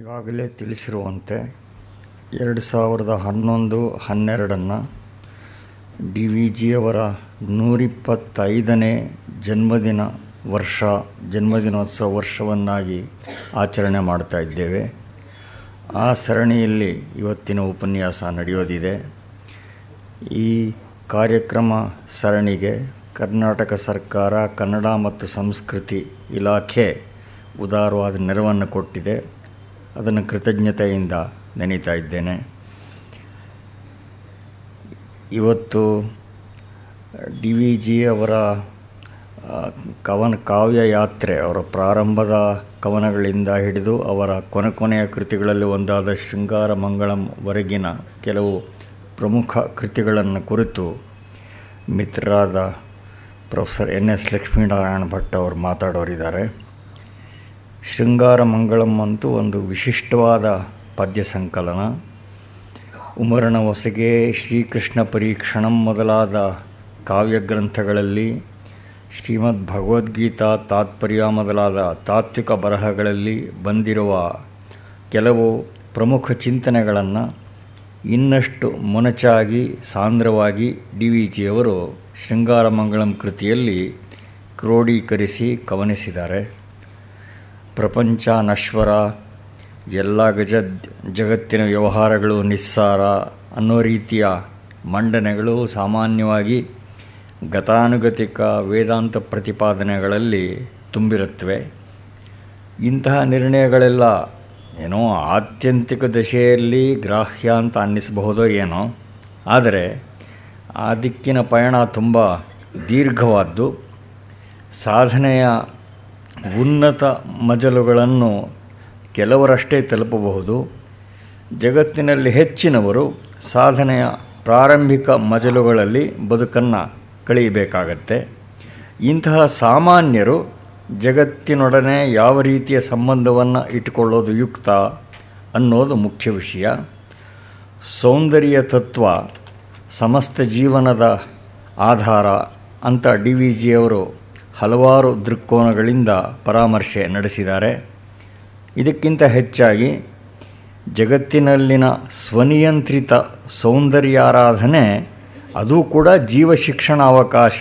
ಈಗಾಗಲೇ ತಿಳಿಸಿರುವಂತೆ ಎರಡು ಸಾವಿರದ ಹನ್ನೊಂದು ಹನ್ನೆರಡನ್ನು ಡಿ ವಿ ಜಿಯವರ ನೂರಿಪ್ಪತ್ತೈದನೇ ಜನ್ಮದಿನ ವರ್ಷ ಜನ್ಮದಿನೋತ್ಸವ ವರ್ಷವನ್ನಾಗಿ ಆಚರಣೆ ಮಾಡ್ತಾ ಇದ್ದೇವೆ ಆ ಸರಣಿಯಲ್ಲಿ ಇವತ್ತಿನ ಉಪನ್ಯಾಸ ನಡೆಯೋದಿದೆ ಈ ಕಾರ್ಯಕ್ರಮ ಸರಣಿಗೆ ಕರ್ನಾಟಕ ಸರ್ಕಾರ ಕನ್ನಡ ಮತ್ತು ಸಂಸ್ಕೃತಿ ಇಲಾಖೆ ಉದಾರವಾದ ನೆರವನ್ನು ಕೊಟ್ಟಿದೆ ಅದನ್ನು ಕೃತಜ್ಞತೆಯಿಂದ ನೆನೀತಾ ಇದ್ದೇನೆ ಇವತ್ತು ಡಿ ವಿ ಜಿ ಅವರ ಕವನ ಕಾವ್ಯ ಯಾತ್ರೆ ಅವರ ಪ್ರಾರಂಭದ ಕವನಗಳಿಂದ ಹಿಡಿದು ಅವರ ಕೊನೆ ಕೊನೆಯ ಕೃತಿಗಳಲ್ಲಿ ಒಂದಾದ ಶೃಂಗಾರ ಮಂಗಳಂವರೆಗಿನ ಕೆಲವು ಪ್ರಮುಖ ಕೃತಿಗಳನ್ನು ಕುರಿತು ಮಿತ್ರರಾದ professor N S Lakshminarayana Bhat ಅವರು ಮಾತಾಡೋರಿದ್ದಾರೆ ಶೃಂಗಾರ ಮಂಗಳಂ ಅಂತೂ ಒಂದು ವಿಶಿಷ್ಟವಾದ ಪದ್ಯ ಸಂಕಲನ ಉಮರಣ ಹೊಸಗೆ ಶ್ರೀಕೃಷ್ಣ ಪರೀಕ್ಷಣಂ ಮೊದಲಾದ ಕಾವ್ಯಗ್ರಂಥಗಳಲ್ಲಿ ಶ್ರೀಮದ್ ಭಗವದ್ಗೀತಾ ತಾತ್ಪರ್ಯ ಮೊದಲಾದ ತಾತ್ವಿಕ ಬರಹಗಳಲ್ಲಿ ಬಂದಿರುವ ಕೆಲವು ಪ್ರಮುಖ ಚಿಂತನೆಗಳನ್ನು ಇನ್ನಷ್ಟು ಮೊನಚಾಗಿ ಸಾಂದ್ರವಾಗಿ ಡಿ ವಿ ಜಿಯವರು ಮಂಗಳಂ ಕೃತಿಯಲ್ಲಿ ಕ್ರೋಢೀಕರಿಸಿ ಕವನಿಸಿದ್ದಾರೆ ಪ್ರಪಂಚ ನಶ್ವರ ಎಲ್ಲ ಗಜ ಜಗತ್ತಿನ ವ್ಯವಹಾರಗಳು ನಿಸ್ಸಾರ ಅನ್ನೋ ರೀತಿಯ ಮಂಡನೆಗಳು ಸಾಮಾನ್ಯವಾಗಿ ಗತಾನುಗತಿಕ ವೇದಾಂತ ಪ್ರತಿಪಾದನೆಗಳಲ್ಲಿ ತುಂಬಿರುತ್ತವೆ ಇಂತಹ ನಿರ್ಣಯಗಳೆಲ್ಲ ಏನೋ ಆತ್ಯಂತಿಕ ದಶೆಯಲ್ಲಿ ಗ್ರಾಹ್ಯ ಅಂತ ಅನ್ನಿಸಬಹುದೋ ಏನೋ ಆದರೆ ಆ ದಿಕ್ಕಿನ ಪಯಣ ತುಂಬ ದೀರ್ಘವಾದ್ದು ಸಾಧನೆಯ ಉನ್ನತ ಮಜಲುಗಳನ್ನು ಕೆಲವರಷ್ಟೇ ತಲುಪಬಹುದು ಜಗತ್ತಿನಲ್ಲಿ ಹೆಚ್ಚಿನವರು ಸಾಧನೆಯ ಪ್ರಾರಂಭಿಕ ಮಜಲುಗಳಲ್ಲಿ ಬದುಕನ್ನು ಕಳೆಯಬೇಕಾಗತ್ತೆ ಇಂತಹ ಸಾಮಾನ್ಯರು ಜಗತ್ತಿನೊಡನೆ ಯಾವ ರೀತಿಯ ಸಂಬಂಧವನ್ನು ಇಟ್ಟುಕೊಳ್ಳೋದು ಯುಕ್ತ ಅನ್ನೋದು ಮುಖ್ಯ ವಿಷಯ ಸೌಂದರ್ಯ ತತ್ವ ಸಮಸ್ತ ಜೀವನದ ಆಧಾರ ಅಂತ ಡಿ ವಿ ಜಿಯವರು ಹಲವಾರು ದೃಕ್ಕೋನಗಳಿಂದ ಪರಾಮರ್ಶೆ ನಡೆಸಿದ್ದಾರೆ ಇದಕ್ಕಿಂತ ಹೆಚ್ಚಾಗಿ ಜಗತ್ತಿನಲ್ಲಿನ ಸ್ವನಿಯಂತ್ರಿತ ಸೌಂದರ್ಯಾರಾಧನೆ ಅದು ಕೂಡ ಜೀವ ಶಿಕ್ಷಣ ಅವಕಾಶ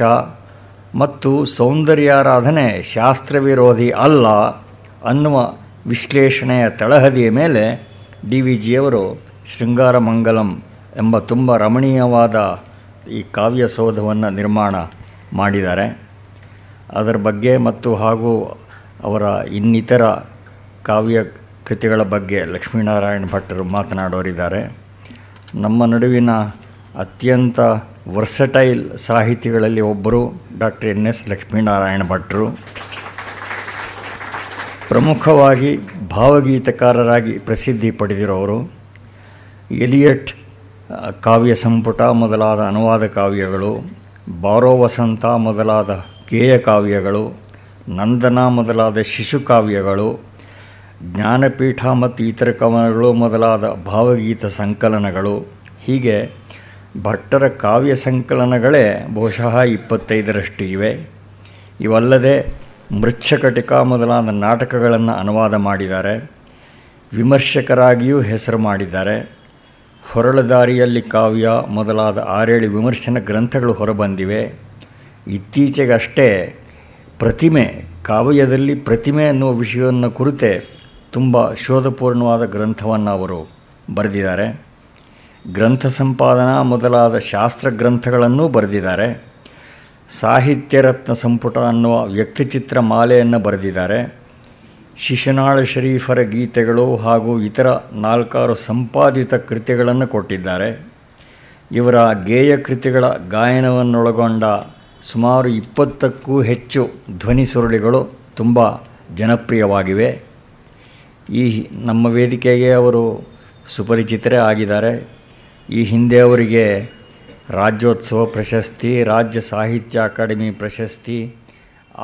ಮತ್ತು ಸೌಂದರ್ಯಾರಾಧನೆ ವಿರೋಧಿ ಅಲ್ಲ ಅನ್ನುವ ವಿಶ್ಲೇಷಣೆಯ ತಳಹದಿಯ ಮೇಲೆ ಡಿ ವಿ ಜಿಯವರು ಶೃಂಗಾರ ಮಂಗಲಂ ಎಂಬ ತುಂಬ ರಮಣೀಯವಾದ ಈ ಕಾವ್ಯ ಸೌಧವನ್ನು ನಿರ್ಮಾಣ ಮಾಡಿದ್ದಾರೆ ಅದರ ಬಗ್ಗೆ ಮತ್ತು ಹಾಗೂ ಅವರ ಇನ್ನಿತರ ಕಾವ್ಯ ಕೃತಿಗಳ ಬಗ್ಗೆ ಲಕ್ಷ್ಮೀನಾರಾಯಣ ಭಟ್ಟರು ಮಾತನಾಡೋರಿದ್ದಾರೆ ನಮ್ಮ ನಡುವಿನ ಅತ್ಯಂತ ವರ್ಸಟೈಲ್ ಸಾಹಿತಿಗಳಲ್ಲಿ ಒಬ್ಬರು ಡಾಕ್ಟರ್ ಎನ್ ಎಸ್ ಲಕ್ಷ್ಮೀನಾರಾಯಣ ಭಟ್ರು ಪ್ರಮುಖವಾಗಿ ಭಾವಗೀತಕಾರರಾಗಿ ಪ್ರಸಿದ್ಧಿ ಪಡೆದಿರೋರು ಎಲಿಯಟ್ ಕಾವ್ಯ ಸಂಪುಟ ಮೊದಲಾದ ಅನುವಾದ ಕಾವ್ಯಗಳು ಬಾರೋ ವಸಂತ ಮೊದಲಾದ ಕೇಯಕಾವ್ಯಗಳು ಕಾವ್ಯಗಳು ನಂದನ ಮೊದಲಾದ ಶಿಶುಕಾವ್ಯಗಳು ಜ್ಞಾನಪೀಠ ಮತ್ತು ಇತರ ಕವನಗಳು ಮೊದಲಾದ ಭಾವಗೀತ ಸಂಕಲನಗಳು ಹೀಗೆ ಭಟ್ಟರ ಕಾವ್ಯ ಸಂಕಲನಗಳೇ ಬಹುಶಃ ಇಪ್ಪತ್ತೈದರಷ್ಟು ಇವೆ ಇವಲ್ಲದೆ ಮೃಚ್ಛಕಟಿಕ ಮೊದಲಾದ ನಾಟಕಗಳನ್ನು ಅನುವಾದ ಮಾಡಿದ್ದಾರೆ ವಿಮರ್ಶಕರಾಗಿಯೂ ಹೆಸರು ಮಾಡಿದ್ದಾರೆ ಹೊರಳದಾರಿಯಲ್ಲಿ ಕಾವ್ಯ ಮೊದಲಾದ ಆರೇಳು ವಿಮರ್ಶನ ಗ್ರಂಥಗಳು ಹೊರಬಂದಿವೆ ಇತ್ತೀಚೆಗಷ್ಟೇ ಪ್ರತಿಮೆ ಕಾವ್ಯದಲ್ಲಿ ಪ್ರತಿಮೆ ಅನ್ನುವ ವಿಷಯವನ್ನು ಕುರಿತೆ ತುಂಬ ಶೋಧಪೂರ್ಣವಾದ ಗ್ರಂಥವನ್ನು ಅವರು ಬರೆದಿದ್ದಾರೆ ಗ್ರಂಥ ಸಂಪಾದನಾ ಮೊದಲಾದ ಶಾಸ್ತ್ರ ಗ್ರಂಥಗಳನ್ನೂ ಬರೆದಿದ್ದಾರೆ ಸಾಹಿತ್ಯ ರತ್ನ ಸಂಪುಟ ಅನ್ನುವ ವ್ಯಕ್ತಿಚಿತ್ರ ಮಾಲೆಯನ್ನು ಬರೆದಿದ್ದಾರೆ ಶಿಶುನಾಳ ಶರೀಫರ ಗೀತೆಗಳು ಹಾಗೂ ಇತರ ನಾಲ್ಕಾರು ಸಂಪಾದಿತ ಕೃತಿಗಳನ್ನು ಕೊಟ್ಟಿದ್ದಾರೆ ಇವರ ಗೇಯ ಕೃತಿಗಳ ಗಾಯನವನ್ನೊಳಗೊಂಡ ಸುಮಾರು ಇಪ್ಪತ್ತಕ್ಕೂ ಹೆಚ್ಚು ಧ್ವನಿ ಸುರುಳಿಗಳು ತುಂಬ ಜನಪ್ರಿಯವಾಗಿವೆ ಈ ನಮ್ಮ ವೇದಿಕೆಗೆ ಅವರು ಸುಪರಿಚಿತರೇ ಆಗಿದ್ದಾರೆ ಈ ಹಿಂದೆ ಅವರಿಗೆ ರಾಜ್ಯೋತ್ಸವ ಪ್ರಶಸ್ತಿ ರಾಜ್ಯ ಸಾಹಿತ್ಯ ಅಕಾಡೆಮಿ ಪ್ರಶಸ್ತಿ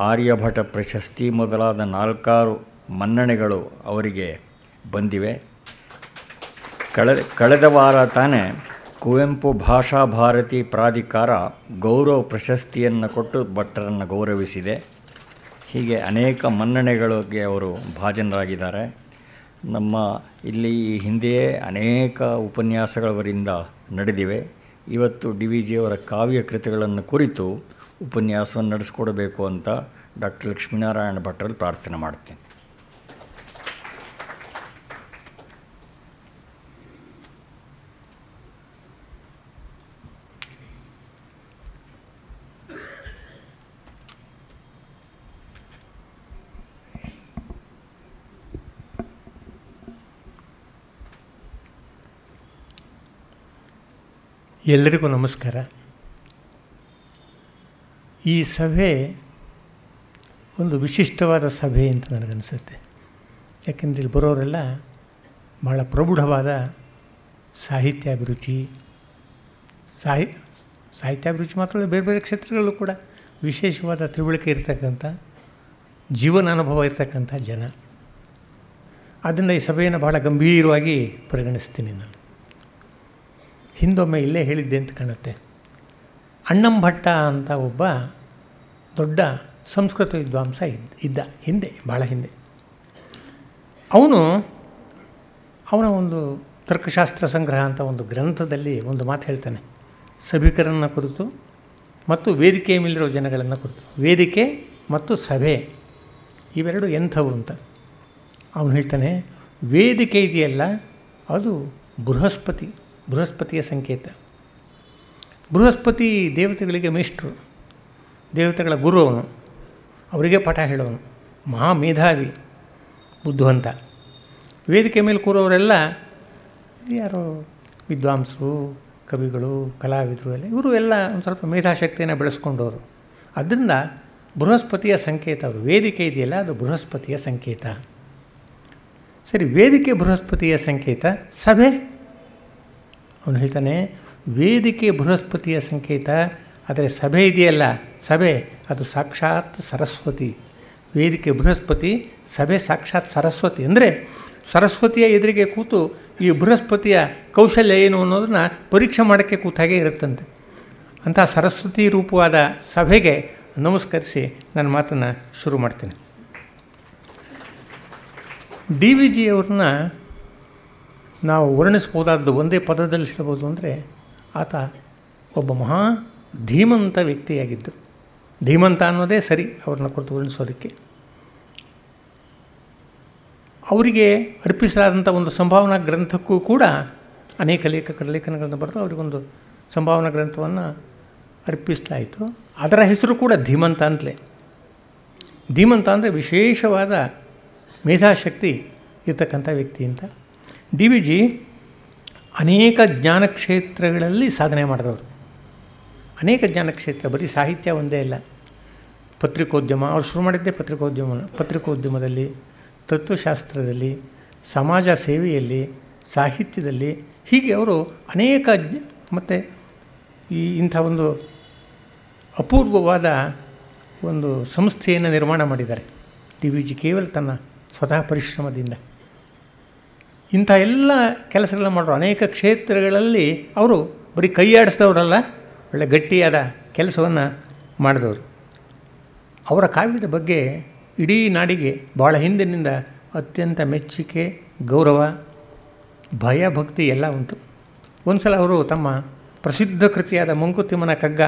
ಆರ್ಯಭಟ ಪ್ರಶಸ್ತಿ ಮೊದಲಾದ ನಾಲ್ಕಾರು ಮನ್ನಣೆಗಳು ಅವರಿಗೆ ಬಂದಿವೆ ಕಳೆದ ಕಳೆದ ವಾರ ತಾನೇ ಕುವೆಂಪು ಭಾಷಾ ಭಾರತಿ ಪ್ರಾಧಿಕಾರ ಗೌರವ ಪ್ರಶಸ್ತಿಯನ್ನು ಕೊಟ್ಟು ಭಟ್ಟರನ್ನು ಗೌರವಿಸಿದೆ ಹೀಗೆ ಅನೇಕ ಮನ್ನಣೆಗಳಿಗೆ ಅವರು ಭಾಜನರಾಗಿದ್ದಾರೆ ನಮ್ಮ ಇಲ್ಲಿ ಈ ಹಿಂದೆಯೇ ಅನೇಕ ಉಪನ್ಯಾಸಗಳವರಿಂದ ನಡೆದಿವೆ ಇವತ್ತು ಡಿ ವಿ ಜಿಯವರ ಕಾವ್ಯ ಕೃತಿಗಳನ್ನು ಕುರಿತು ಉಪನ್ಯಾಸವನ್ನು ನಡೆಸಿಕೊಡಬೇಕು ಅಂತ ಡಾಕ್ಟರ್ ಲಕ್ಷ್ಮೀನಾರಾಯಣ ಭಟ್ಟರಲ್ಲಿ ಪ್ರಾರ್ಥನೆ ಮಾಡ್ತೀನಿ ಎಲ್ಲರಿಗೂ ನಮಸ್ಕಾರ ಈ ಸಭೆ ಒಂದು ವಿಶಿಷ್ಟವಾದ ಸಭೆ ಅಂತ ನನಗನ್ಸುತ್ತೆ ಯಾಕೆಂದರೆ ಇಲ್ಲಿ ಬರೋರೆಲ್ಲ ಬಹಳ ಪ್ರಬುಢವಾದ ಸಾಹಿತ್ಯಾಭಿರುಚಿ ಸಾಹಿ ಸಾಹಿತ್ಯಾಭಿರುಚಿ ಮಾತ್ರ ಬೇರೆ ಬೇರೆ ಕ್ಷೇತ್ರಗಳಲ್ಲೂ ಕೂಡ ವಿಶೇಷವಾದ ತಿಳುವಳಿಕೆ ಇರತಕ್ಕಂಥ ಜೀವನ ಅನುಭವ ಇರತಕ್ಕಂಥ ಜನ ಅದನ್ನು ಈ ಸಭೆಯನ್ನು ಬಹಳ ಗಂಭೀರವಾಗಿ ಪರಿಗಣಿಸ್ತೀನಿ ನಾನು ಹಿಂದೊಮ್ಮೆ ಇಲ್ಲೇ ಹೇಳಿದ್ದೆ ಅಂತ ಕಾಣುತ್ತೆ ಅಣ್ಣಂಭಟ್ಟ ಅಂತ ಒಬ್ಬ ದೊಡ್ಡ ಸಂಸ್ಕೃತ ವಿದ್ವಾಂಸ ಇದ್ದ ಇದ್ದ ಹಿಂದೆ ಭಾಳ ಹಿಂದೆ ಅವನು ಅವನ ಒಂದು ತರ್ಕಶಾಸ್ತ್ರ ಸಂಗ್ರಹ ಅಂತ ಒಂದು ಗ್ರಂಥದಲ್ಲಿ ಒಂದು ಮಾತು ಹೇಳ್ತಾನೆ ಸಭಿಕರನ್ನು ಕುರಿತು ಮತ್ತು ವೇದಿಕೆ ಮೇಲಿರೋ ಜನಗಳನ್ನು ಕುರಿತು ವೇದಿಕೆ ಮತ್ತು ಸಭೆ ಇವೆರಡು ಎಂಥವು ಅಂತ ಅವನು ಹೇಳ್ತಾನೆ ವೇದಿಕೆ ಇದೆಯಲ್ಲ ಅದು ಬೃಹಸ್ಪತಿ ಬೃಹಸ್ಪತಿಯ ಸಂಕೇತ ಬೃಹಸ್ಪತಿ ದೇವತೆಗಳಿಗೆ ಮೇಷ್ಟ್ರು ದೇವತೆಗಳ ಗುರು ಅವನು ಅವರಿಗೆ ಪಾಠ ಹೇಳೋನು ಮಹಾ ಮೇಧಾವಿ ಬುದ್ಧಿವಂತ ವೇದಿಕೆ ಮೇಲೆ ಕೂರೋರೆಲ್ಲ ಯಾರು ವಿದ್ವಾಂಸರು ಕವಿಗಳು ಕಲಾವಿದರು ಎಲ್ಲ ಇವರು ಎಲ್ಲ ಒಂದು ಸ್ವಲ್ಪ ಮೇಧಾಶಕ್ತಿಯನ್ನು ಬೆಳೆಸ್ಕೊಂಡವರು ಅದರಿಂದ ಬೃಹಸ್ಪತಿಯ ಸಂಕೇತ ಅದು ವೇದಿಕೆ ಇದೆಯಲ್ಲ ಅದು ಬೃಹಸ್ಪತಿಯ ಸಂಕೇತ ಸರಿ ವೇದಿಕೆ ಬೃಹಸ್ಪತಿಯ ಸಂಕೇತ ಸಭೆ ಅವನು ಹೇಳ್ತಾನೆ ವೇದಿಕೆ ಬೃಹಸ್ಪತಿಯ ಸಂಕೇತ ಆದರೆ ಸಭೆ ಇದೆಯಲ್ಲ ಸಭೆ ಅದು ಸಾಕ್ಷಾತ್ ಸರಸ್ವತಿ ವೇದಿಕೆ ಬೃಹಸ್ಪತಿ ಸಭೆ ಸಾಕ್ಷಾತ್ ಸರಸ್ವತಿ ಅಂದರೆ ಸರಸ್ವತಿಯ ಎದುರಿಗೆ ಕೂತು ಈ ಬೃಹಸ್ಪತಿಯ ಕೌಶಲ್ಯ ಏನು ಅನ್ನೋದನ್ನು ಪರೀಕ್ಷೆ ಮಾಡೋಕ್ಕೆ ಕೂತಾಗೆ ಇರುತ್ತಂತೆ ಅಂಥ ಸರಸ್ವತಿ ರೂಪವಾದ ಸಭೆಗೆ ನಮಸ್ಕರಿಸಿ ನನ್ನ ಮಾತನ್ನು ಶುರು ಮಾಡ್ತೀನಿ ಡಿ ವಿ ಜಿಯವ್ರನ್ನ ನಾವು ವರ್ಣಿಸ್ಬೋದಾದ್ದು ಒಂದೇ ಪದದಲ್ಲಿ ಹೇಳ್ಬೋದು ಅಂದರೆ ಆತ ಒಬ್ಬ ಮಹಾ ಧೀಮಂತ ವ್ಯಕ್ತಿಯಾಗಿದ್ದು ಧೀಮಂತ ಅನ್ನೋದೇ ಸರಿ ಅವ್ರನ್ನ ಕುರಿತು ವರ್ಣಿಸೋದಕ್ಕೆ ಅವರಿಗೆ ಅರ್ಪಿಸಲಾದಂಥ ಒಂದು ಸಂಭಾವನಾ ಗ್ರಂಥಕ್ಕೂ ಕೂಡ ಅನೇಕ ಲೇಖಕರ ಲೇಖನಗಳನ್ನು ಬರೆದು ಅವರಿಗೊಂದು ಸಂಭಾವನಾ ಗ್ರಂಥವನ್ನು ಅರ್ಪಿಸಲಾಯಿತು ಅದರ ಹೆಸರು ಕೂಡ ಧೀಮಂತ ಅಂತಲೇ ಧೀಮಂತ ಅಂದರೆ ವಿಶೇಷವಾದ ಮೇಧಾಶಕ್ತಿ ಇರ್ತಕ್ಕಂಥ ವ್ಯಕ್ತಿ ಅಂತ ಡಿ ವಿ ಜಿ ಅನೇಕ ಜ್ಞಾನಕ್ಷೇತ್ರಗಳಲ್ಲಿ ಸಾಧನೆ ಮಾಡಿದವರು ಅನೇಕ ಜ್ಞಾನಕ್ಷೇತ್ರ ಬರೀ ಸಾಹಿತ್ಯ ಒಂದೇ ಇಲ್ಲ ಪತ್ರಿಕೋದ್ಯಮ ಅವ್ರು ಶುರು ಮಾಡಿದ್ದೇ ಪತ್ರಿಕೋದ್ಯಮ ಪತ್ರಿಕೋದ್ಯಮದಲ್ಲಿ ತತ್ವಶಾಸ್ತ್ರದಲ್ಲಿ ಸಮಾಜ ಸೇವೆಯಲ್ಲಿ ಸಾಹಿತ್ಯದಲ್ಲಿ ಹೀಗೆ ಅವರು ಅನೇಕ ಮತ್ತು ಈ ಇಂಥ ಒಂದು ಅಪೂರ್ವವಾದ ಒಂದು ಸಂಸ್ಥೆಯನ್ನು ನಿರ್ಮಾಣ ಮಾಡಿದ್ದಾರೆ ಡಿ ವಿ ಜಿ ಕೇವಲ ತನ್ನ ಸ್ವತಃ ಪರಿಶ್ರಮದಿಂದ ಇಂಥ ಎಲ್ಲ ಕೆಲಸಗಳನ್ನ ಮಾಡೋರು ಅನೇಕ ಕ್ಷೇತ್ರಗಳಲ್ಲಿ ಅವರು ಬರೀ ಕೈಯಾಡಿಸಿದವರಲ್ಲ ಒಳ್ಳೆ ಗಟ್ಟಿಯಾದ ಕೆಲಸವನ್ನು ಮಾಡಿದವರು ಅವರ ಕಾವ್ಯದ ಬಗ್ಗೆ ಇಡೀ ನಾಡಿಗೆ ಭಾಳ ಹಿಂದಿನಿಂದ ಅತ್ಯಂತ ಮೆಚ್ಚುಗೆ ಗೌರವ ಭಯ ಭಕ್ತಿ ಎಲ್ಲ ಉಂಟು ಒಂದು ಸಲ ಅವರು ತಮ್ಮ ಪ್ರಸಿದ್ಧ ಕೃತಿಯಾದ ಮಂಕುತಿಮ್ಮನ ಕಗ್ಗ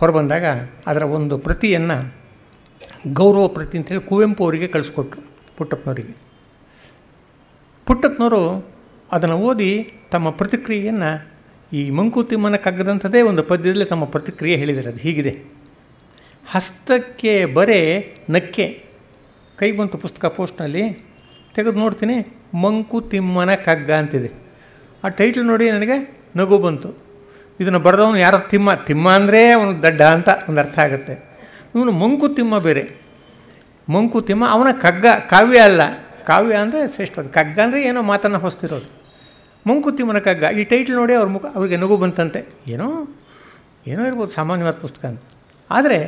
ಹೊರಬಂದಾಗ ಅದರ ಒಂದು ಪ್ರತಿಯನ್ನು ಗೌರವ ಪ್ರತಿ ಅಂತೇಳಿ ಕುವೆಂಪು ಅವರಿಗೆ ಕಳಿಸ್ಕೊಟ್ರು ಪುಟ್ಟಪ್ಪನವರಿಗೆ ಪುಟ್ಟಪ್ಪನವರು ಅದನ್ನು ಓದಿ ತಮ್ಮ ಪ್ರತಿಕ್ರಿಯೆಯನ್ನು ಈ ಮಂಕುತಿಮ್ಮನ ಕಗ್ಗದಂಥದ್ದೇ ಒಂದು ಪದ್ಯದಲ್ಲಿ ತಮ್ಮ ಪ್ರತಿಕ್ರಿಯೆ ಹೇಳಿದರೆ ಅದು ಹೀಗಿದೆ ಹಸ್ತಕ್ಕೆ ಬರೆ ನಕ್ಕೆ ಕೈ ಬಂತು ಪುಸ್ತಕ ಪೋಸ್ಟ್ನಲ್ಲಿ ತೆಗೆದು ನೋಡ್ತೀನಿ ಮಂಕುತಿಮ್ಮನ ಕಗ್ಗ ಅಂತಿದೆ ಆ ಟೈಟ್ಲ್ ನೋಡಿ ನನಗೆ ನಗು ಬಂತು ಇದನ್ನು ಬರೆದವನು ಯಾರೋ ತಿಮ್ಮ ತಿಮ್ಮ ಅಂದರೆ ಅವನು ದಡ್ಡ ಅಂತ ಒಂದು ಅರ್ಥ ಆಗುತ್ತೆ ಇವನು ಮಂಕುತಿಮ್ಮ ಬೇರೆ ಮಂಕುತಿಮ್ಮ ಅವನ ಕಗ್ಗ ಕಾವ್ಯ ಅಲ್ಲ ಕಾವ್ಯ ಅಂದರೆ ಶ್ರೇಷ್ಠವಾದ ಕಗ್ಗ ಅಂದರೆ ಏನೋ ಮಾತನ್ನು ಹೊಸ್ತಿರೋದು ಮುಂಕುತಿಮ್ಮನ ಕಗ್ಗ ಈ ಟೈಟ್ಲ್ ನೋಡಿ ಅವ್ರ ಮುಖ ಅವ್ರಿಗೆ ನಗು ಬಂತಂತೆ ಏನೋ ಏನೋ ಇರ್ಬೋದು ಸಾಮಾನ್ಯವಾದ ಪುಸ್ತಕ ಅಂತ ಆದರೆ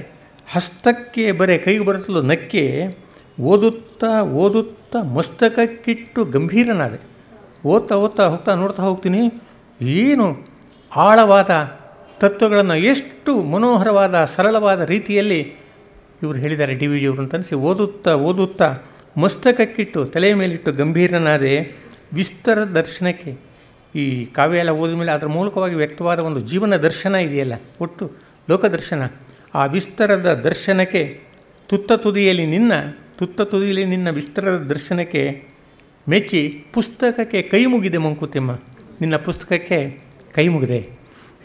ಹಸ್ತಕ್ಕೆ ಬರೆ ಕೈಗೆ ಬರುತ್ತಲು ನಕ್ಕೆ ಓದುತ್ತಾ ಓದುತ್ತಾ ಮಸ್ತಕಕ್ಕಿಟ್ಟು ಗಂಭೀರನಾದೆ ಓದ್ತಾ ಓದ್ತಾ ಹೋಗ್ತಾ ನೋಡ್ತಾ ಹೋಗ್ತೀನಿ ಏನು ಆಳವಾದ ತತ್ವಗಳನ್ನು ಎಷ್ಟು ಮನೋಹರವಾದ ಸರಳವಾದ ರೀತಿಯಲ್ಲಿ ಇವರು ಹೇಳಿದ್ದಾರೆ ಡಿ ವಿ ಜಿಯವರು ಅಂತ ಅನ್ಸಿ ಓದುತ್ತಾ ಓದುತ್ತಾ ಮಸ್ತಕಕ್ಕಿಟ್ಟು ತಲೆಯ ಮೇಲಿಟ್ಟು ಗಂಭೀರನಾದೆ ವಿಸ್ತರ ದರ್ಶನಕ್ಕೆ ಈ ಕಾವ್ಯ ಎಲ್ಲ ಓದಿದ ಮೇಲೆ ಅದರ ಮೂಲಕವಾಗಿ ವ್ಯಕ್ತವಾದ ಒಂದು ಜೀವನ ದರ್ಶನ ಇದೆಯಲ್ಲ ಒಟ್ಟು ಲೋಕದರ್ಶನ ಆ ವಿಸ್ತರದ ದರ್ಶನಕ್ಕೆ ತುತ್ತ ತುದಿಯಲ್ಲಿ ನಿನ್ನ ತುತ್ತ ತುದಿಯಲ್ಲಿ ನಿನ್ನ ವಿಸ್ತರದ ದರ್ಶನಕ್ಕೆ ಮೆಚ್ಚಿ ಪುಸ್ತಕಕ್ಕೆ ಕೈ ಮುಗಿದೆ ಮಂಕುತಿಮ್ಮ ನಿನ್ನ ಪುಸ್ತಕಕ್ಕೆ ಕೈ ಮುಗಿದೆ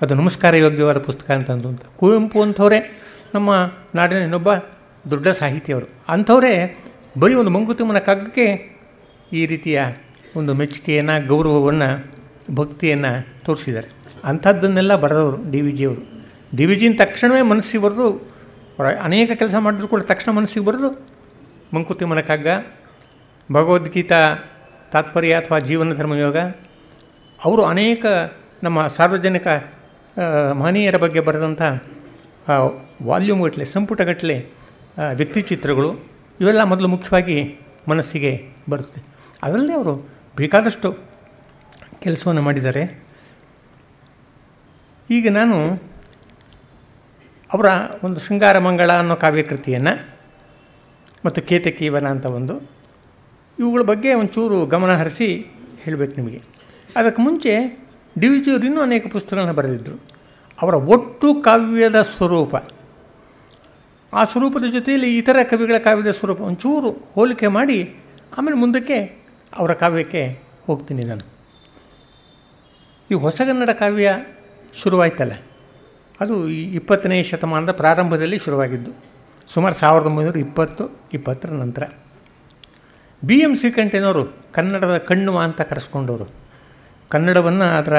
ಅದು ನಮಸ್ಕಾರ ಯೋಗ್ಯವಾದ ಪುಸ್ತಕ ಅಂತಂದು ಅಂತ ಕುವೆಂಪು ಅಂಥವರೇ ನಮ್ಮ ನಾಡಿನ ಇನ್ನೊಬ್ಬ ದೊಡ್ಡ ಸಾಹಿತಿಯವರು ಅಂಥವರೇ ಬರೀ ಒಂದು ಮಂಕುತಿಮ್ಮನ ಕಗ್ಗಕ್ಕೆ ಈ ರೀತಿಯ ಒಂದು ಮೆಚ್ಚುಗೆಯನ್ನು ಗೌರವವನ್ನು ಭಕ್ತಿಯನ್ನು ತೋರಿಸಿದ್ದಾರೆ ಅಂಥದ್ದನ್ನೆಲ್ಲ ಬರೆದವರು ಡಿ ವಿ ಜಿಯವರು ಡಿ ವಿ ಜಿನ ತಕ್ಷಣವೇ ಮನಸ್ಸಿಗೆ ಬರೆದು ಅನೇಕ ಕೆಲಸ ಮಾಡಿದ್ರು ಕೂಡ ತಕ್ಷಣ ಮನಸ್ಸಿಗೆ ಬರೆದು ಮಂಕುತಿಮ್ಮನ ಕಗ್ಗ ಭಗವದ್ಗೀತಾ ತಾತ್ಪರ್ಯ ಅಥವಾ ಜೀವನ ಧರ್ಮಯೋಗ ಅವರು ಅನೇಕ ನಮ್ಮ ಸಾರ್ವಜನಿಕ ಮಹನೀಯರ ಬಗ್ಗೆ ಬರೆದಂಥ ವಾಲ್ಯೂಮ್ಗಟ್ಟಲೆ ಸಂಪುಟಗಟ್ಟಲೆ ವ್ಯಕ್ತಿಚಿತ್ರಗಳು ಇವೆಲ್ಲ ಮೊದಲು ಮುಖ್ಯವಾಗಿ ಮನಸ್ಸಿಗೆ ಬರುತ್ತೆ ಅದರಲ್ಲಿ ಅವರು ಬೇಕಾದಷ್ಟು ಕೆಲಸವನ್ನು ಮಾಡಿದ್ದಾರೆ ಈಗ ನಾನು ಅವರ ಒಂದು ಶೃಂಗಾರ ಮಂಗಳ ಅನ್ನೋ ಕಾವ್ಯಕೃತಿಯನ್ನು ಮತ್ತು ಕೇತಕೀವನ ಅಂತ ಒಂದು ಇವುಗಳ ಬಗ್ಗೆ ಒಂಚೂರು ಗಮನ ಹರಿಸಿ ಹೇಳಬೇಕು ನಿಮಗೆ ಅದಕ್ಕೆ ಮುಂಚೆ ಡಿ ಜಿಯವರು ಇನ್ನೂ ಅನೇಕ ಪುಸ್ತಕಗಳನ್ನು ಬರೆದಿದ್ದರು ಅವರ ಒಟ್ಟು ಕಾವ್ಯದ ಸ್ವರೂಪ ಆ ಸ್ವರೂಪದ ಜೊತೆಯಲ್ಲಿ ಇತರ ಕವಿಗಳ ಕಾವ್ಯದ ಸ್ವರೂಪ ಒಂಚೂರು ಹೋಲಿಕೆ ಮಾಡಿ ಆಮೇಲೆ ಮುಂದಕ್ಕೆ ಅವರ ಕಾವ್ಯಕ್ಕೆ ಹೋಗ್ತೀನಿ ನಾನು ಈ ಹೊಸಗನ್ನಡ ಕಾವ್ಯ ಶುರುವಾಯ್ತಲ್ಲ ಅದು ಈ ಇಪ್ಪತ್ತನೇ ಶತಮಾನದ ಪ್ರಾರಂಭದಲ್ಲಿ ಶುರುವಾಗಿದ್ದು ಸುಮಾರು ಸಾವಿರದ ಒಂಬೈನೂರ ಇಪ್ಪತ್ತು ಇಪ್ಪತ್ತರ ನಂತರ ಬಿ ಎಮ್ ಶ್ರೀಕಂಠೇನವರು ಕನ್ನಡದ ಕಣ್ಣು ಅಂತ ಕರೆಸ್ಕೊಂಡವರು ಕನ್ನಡವನ್ನು ಅದರ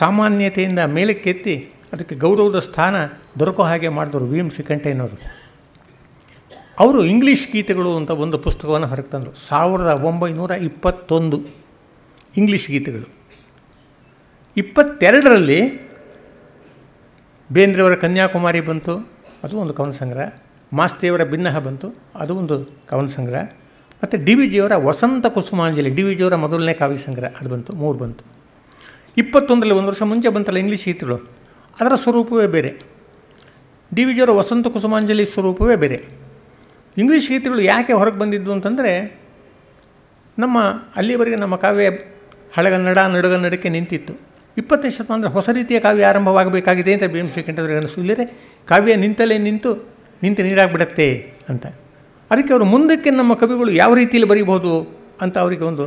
ಸಾಮಾನ್ಯತೆಯಿಂದ ಮೇಲಕ್ಕೆತ್ತಿ ಅದಕ್ಕೆ ಗೌರವದ ಸ್ಥಾನ ದೊರಕೋ ಹಾಗೆ ಮಾಡಿದ್ರು ವಿ ಎಮ್ ಶ್ರೀಕಂಠಯ್ಯನವರು ಅವರು ಇಂಗ್ಲೀಷ್ ಗೀತೆಗಳು ಅಂತ ಒಂದು ಪುಸ್ತಕವನ್ನು ಹೊರಗೆ ತಂದರು ಸಾವಿರದ ಒಂಬೈನೂರ ಇಪ್ಪತ್ತೊಂದು ಇಂಗ್ಲೀಷ್ ಗೀತೆಗಳು ಇಪ್ಪತ್ತೆರಡರಲ್ಲಿ ಬೇಂದ್ರೆಯವರ ಕನ್ಯಾಕುಮಾರಿ ಬಂತು ಅದು ಒಂದು ಕವನ ಸಂಗ್ರಹ ಮಾಸ್ತಿಯವರ ಭಿನ್ನಹ ಬಂತು ಅದು ಒಂದು ಕವನ ಸಂಗ್ರಹ ಮತ್ತು ಡಿ ವಿ ಜಿಯವರ ವಸಂತ ಕುಸುಮಾಂಜಲಿ ಡಿ ವಿ ಜಿಯವರ ಮೊದಲನೇ ಕಾವ್ಯ ಸಂಗ್ರಹ ಅದು ಬಂತು ಮೂರು ಬಂತು ಇಪ್ಪತ್ತೊಂದರಲ್ಲಿ ಒಂದು ವರ್ಷ ಮುಂಚೆ ಬಂತಲ್ಲ ಇಂಗ್ಲೀಷ್ ಗೀತೆಗಳು ಅದರ ಸ್ವರೂಪವೇ ಬೇರೆ ಡಿ ವಿ ವಸಂತ ಕುಸುಮಾಂಜಲಿ ಸ್ವರೂಪವೇ ಬೇರೆ ಇಂಗ್ಲೀಷ್ ಗೀತೆಗಳು ಯಾಕೆ ಹೊರಗೆ ಬಂದಿದ್ದು ಅಂತಂದರೆ ನಮ್ಮ ಅಲ್ಲಿವರೆಗೆ ನಮ್ಮ ಕಾವ್ಯ ಹಳೆಗನ್ನಡ ನಡುಗನ್ನಡಕ್ಕೆ ನಿಂತಿತ್ತು ಇಪ್ಪತ್ತನೇ ಶತಮಾನದ ಹೊಸ ರೀತಿಯ ಕಾವ್ಯ ಆರಂಭವಾಗಬೇಕಾಗಿದೆ ಅಂತ ಬಿ ಎಂ ಶ್ರೀಕಂಠದವ್ರಿಗೆ ಕಾವ್ಯ ನಿಂತಲೇ ನಿಂತು ನಿಂತು ನೀರಾಗ್ಬಿಡತ್ತೆ ಅಂತ ಅದಕ್ಕೆ ಅವರು ಮುಂದಕ್ಕೆ ನಮ್ಮ ಕವಿಗಳು ಯಾವ ರೀತಿಯಲ್ಲಿ ಬರೀಬಹುದು ಅಂತ ಅವರಿಗೆ ಒಂದು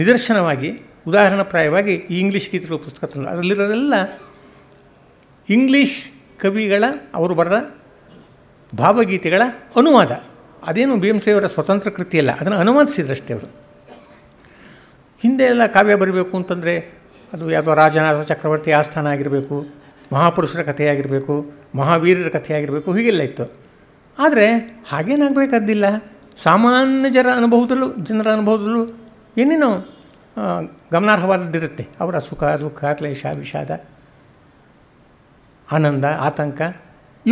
ನಿದರ್ಶನವಾಗಿ ಉದಾಹರಣಪ್ರಾಯವಾಗಿ ಈ ಇಂಗ್ಲೀಷ್ ಗೀತೆಗಳು ಪುಸ್ತಕ ತಂದರು ಅದರಲ್ಲಿರೋದೆಲ್ಲ ಇಂಗ್ಲೀಷ್ ಕವಿಗಳ ಅವರು ಬರೆದ ಭಾವಗೀತೆಗಳ ಅನುವಾದ ಅದೇನು ಭೀಮಸೇವರ ಸ್ವತಂತ್ರ ಕೃತಿಯಲ್ಲ ಅದನ್ನು ಅನುವಾದಿಸಿದ್ರಷ್ಟೇ ಅವರು ಹಿಂದೆ ಎಲ್ಲ ಕಾವ್ಯ ಬರಬೇಕು ಅಂತಂದರೆ ಅದು ಯಾವುದೋ ರಾಜನಾಥ ಚಕ್ರವರ್ತಿ ಆಸ್ಥಾನ ಆಗಿರಬೇಕು ಮಹಾಪುರುಷರ ಕಥೆಯಾಗಿರಬೇಕು ಮಹಾವೀರರ ಕಥೆಯಾಗಿರಬೇಕು ಹೀಗೆಲ್ಲ ಇತ್ತು ಆದರೆ ಹಾಗೇನಾಗಬೇಕಾದ್ದಿಲ್ಲ ಸಾಮಾನ್ಯ ಜನರ ಅನುಭವದಲ್ಲೂ ಜನರ ಅನುಭವದಲ್ಲೂ ಏನೇನೋ ಗಮನಾರ್ಹವಾದದ್ದಿರುತ್ತೆ ಅವರ ಸುಖ ದುಃಖ ಕ್ಲೇಷ ವಿಷಾದ ಆನಂದ ಆತಂಕ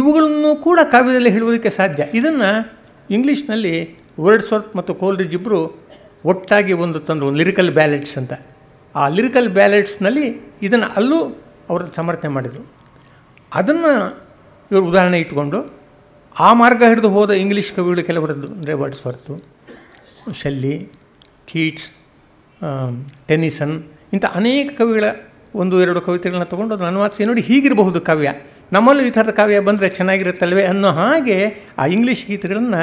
ಇವುಗಳನ್ನು ಕೂಡ ಕಾವ್ಯದಲ್ಲಿ ಹೇಳುವುದಕ್ಕೆ ಸಾಧ್ಯ ಇದನ್ನು ಇಂಗ್ಲೀಷ್ನಲ್ಲಿ ವರ್ಡ್ ಸ್ವರ್ಪ್ ಮತ್ತು ಕೋಲ್ರಿಜ್ ಇಬ್ಬರು ಒಟ್ಟಾಗಿ ಒಂದು ತಂದರು ಲಿರಿಕಲ್ ಬ್ಯಾಲೆಟ್ಸ್ ಅಂತ ಆ ಲಿರಿಕಲ್ ಬ್ಯಾಲೆಟ್ಸ್ನಲ್ಲಿ ಇದನ್ನು ಅಲ್ಲೂ ಅವರು ಸಮರ್ಥನೆ ಮಾಡಿದರು ಅದನ್ನು ಇವರು ಉದಾಹರಣೆ ಇಟ್ಟುಕೊಂಡು ಆ ಮಾರ್ಗ ಹಿಡಿದು ಹೋದ ಇಂಗ್ಲೀಷ್ ಕವಿಗಳು ಕೆಲವರದ್ದು ಅಂದರೆ ವರ್ಡ್ಸ್ ಹೊರತು ಶೆಲ್ಲಿ ಕೀಟ್ಸ್ ಟೆನಿಸನ್ ಇಂಥ ಅನೇಕ ಕವಿಗಳ ಒಂದು ಎರಡು ಕವಿತೆಗಳನ್ನ ತೊಗೊಂಡು ಅದನ್ನು ಅನುವಾದಿಸಿ ನೋಡಿ ಹೀಗಿರಬಹುದು ಕಾವ್ಯ ನಮ್ಮಲ್ಲೂ ಈ ಥರದ ಕಾವ್ಯ ಬಂದರೆ ಚೆನ್ನಾಗಿರುತ್ತಲ್ವೇ ಅನ್ನೋ ಹಾಗೆ ಆ ಇಂಗ್ಲೀಷ್ ಗೀತೆಗಳನ್ನು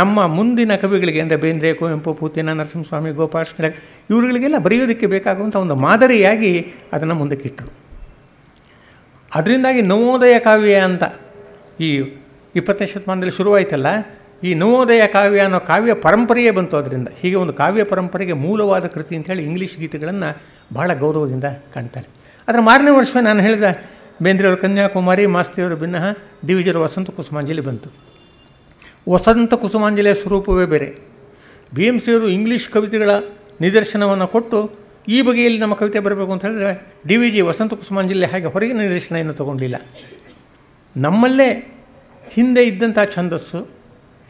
ನಮ್ಮ ಮುಂದಿನ ಕವಿಗಳಿಗೆ ಅಂದರೆ ಬೇಂದ್ರೆ ಕುವೆಂಪು ಪೂತಿನ ನರಸಿಂಹಸ್ವಾಮಿ ಗೋಪಾಶ್ಕರ ಇವರುಗಳಿಗೆಲ್ಲ ಬರೆಯೋದಕ್ಕೆ ಬೇಕಾಗುವಂಥ ಒಂದು ಮಾದರಿಯಾಗಿ ಅದನ್ನು ಮುಂದಕ್ಕಿಟ್ಟರು ಅದರಿಂದಾಗಿ ನವೋದಯ ಕಾವ್ಯ ಅಂತ ಈ ಇಪ್ಪತ್ತನೇ ಶತಮಾನದಲ್ಲಿ ಶುರುವಾಯಿತಲ್ಲ ಈ ನವೋದಯ ಕಾವ್ಯ ಅನ್ನೋ ಕಾವ್ಯ ಪರಂಪರೆಯೇ ಬಂತು ಅದರಿಂದ ಹೀಗೆ ಒಂದು ಕಾವ್ಯ ಪರಂಪರೆಗೆ ಮೂಲವಾದ ಕೃತಿ ಅಂತೇಳಿ ಇಂಗ್ಲೀಷ್ ಗೀತೆಗಳನ್ನು ಭಾಳ ಗೌರವದಿಂದ ಕಾಣ್ತಾರೆ ಆದರೆ ಮಾರನೇ ವರ್ಷ ನಾನು ಹೇಳಿದ ಬೇಂದ್ರೆಯವರು ಕನ್ಯಾಕುಮಾರಿ ಮಾಸ್ತಿಯವರು ಭಿನ್ನ ಡಿ ವಸಂತ ಕುಸುಮಾಂಜಲಿ ಬಂತು ವಸಂತ ಕುಸುಮಾಂಜಲಿಯ ಸ್ವರೂಪವೇ ಬೇರೆ ಬಿ ಎಮ್ ಸಿಯವರು ಇಂಗ್ಲೀಷ್ ಕವಿತೆಗಳ ನಿದರ್ಶನವನ್ನು ಕೊಟ್ಟು ಈ ಬಗೆಯಲ್ಲಿ ನಮ್ಮ ಕವಿತೆ ಬರಬೇಕು ಅಂತ ಹೇಳಿದ್ರೆ D V G Vasanta Kusumanjali ಹಾಗೆ ಹೊರಗೆ ನಿದರ್ಶನ ಏನು ತಗೊಂಡಿಲ್ಲ ನಮ್ಮಲ್ಲೇ ಹಿಂದೆ ಇದ್ದಂಥ ಛಂದಸ್ಸು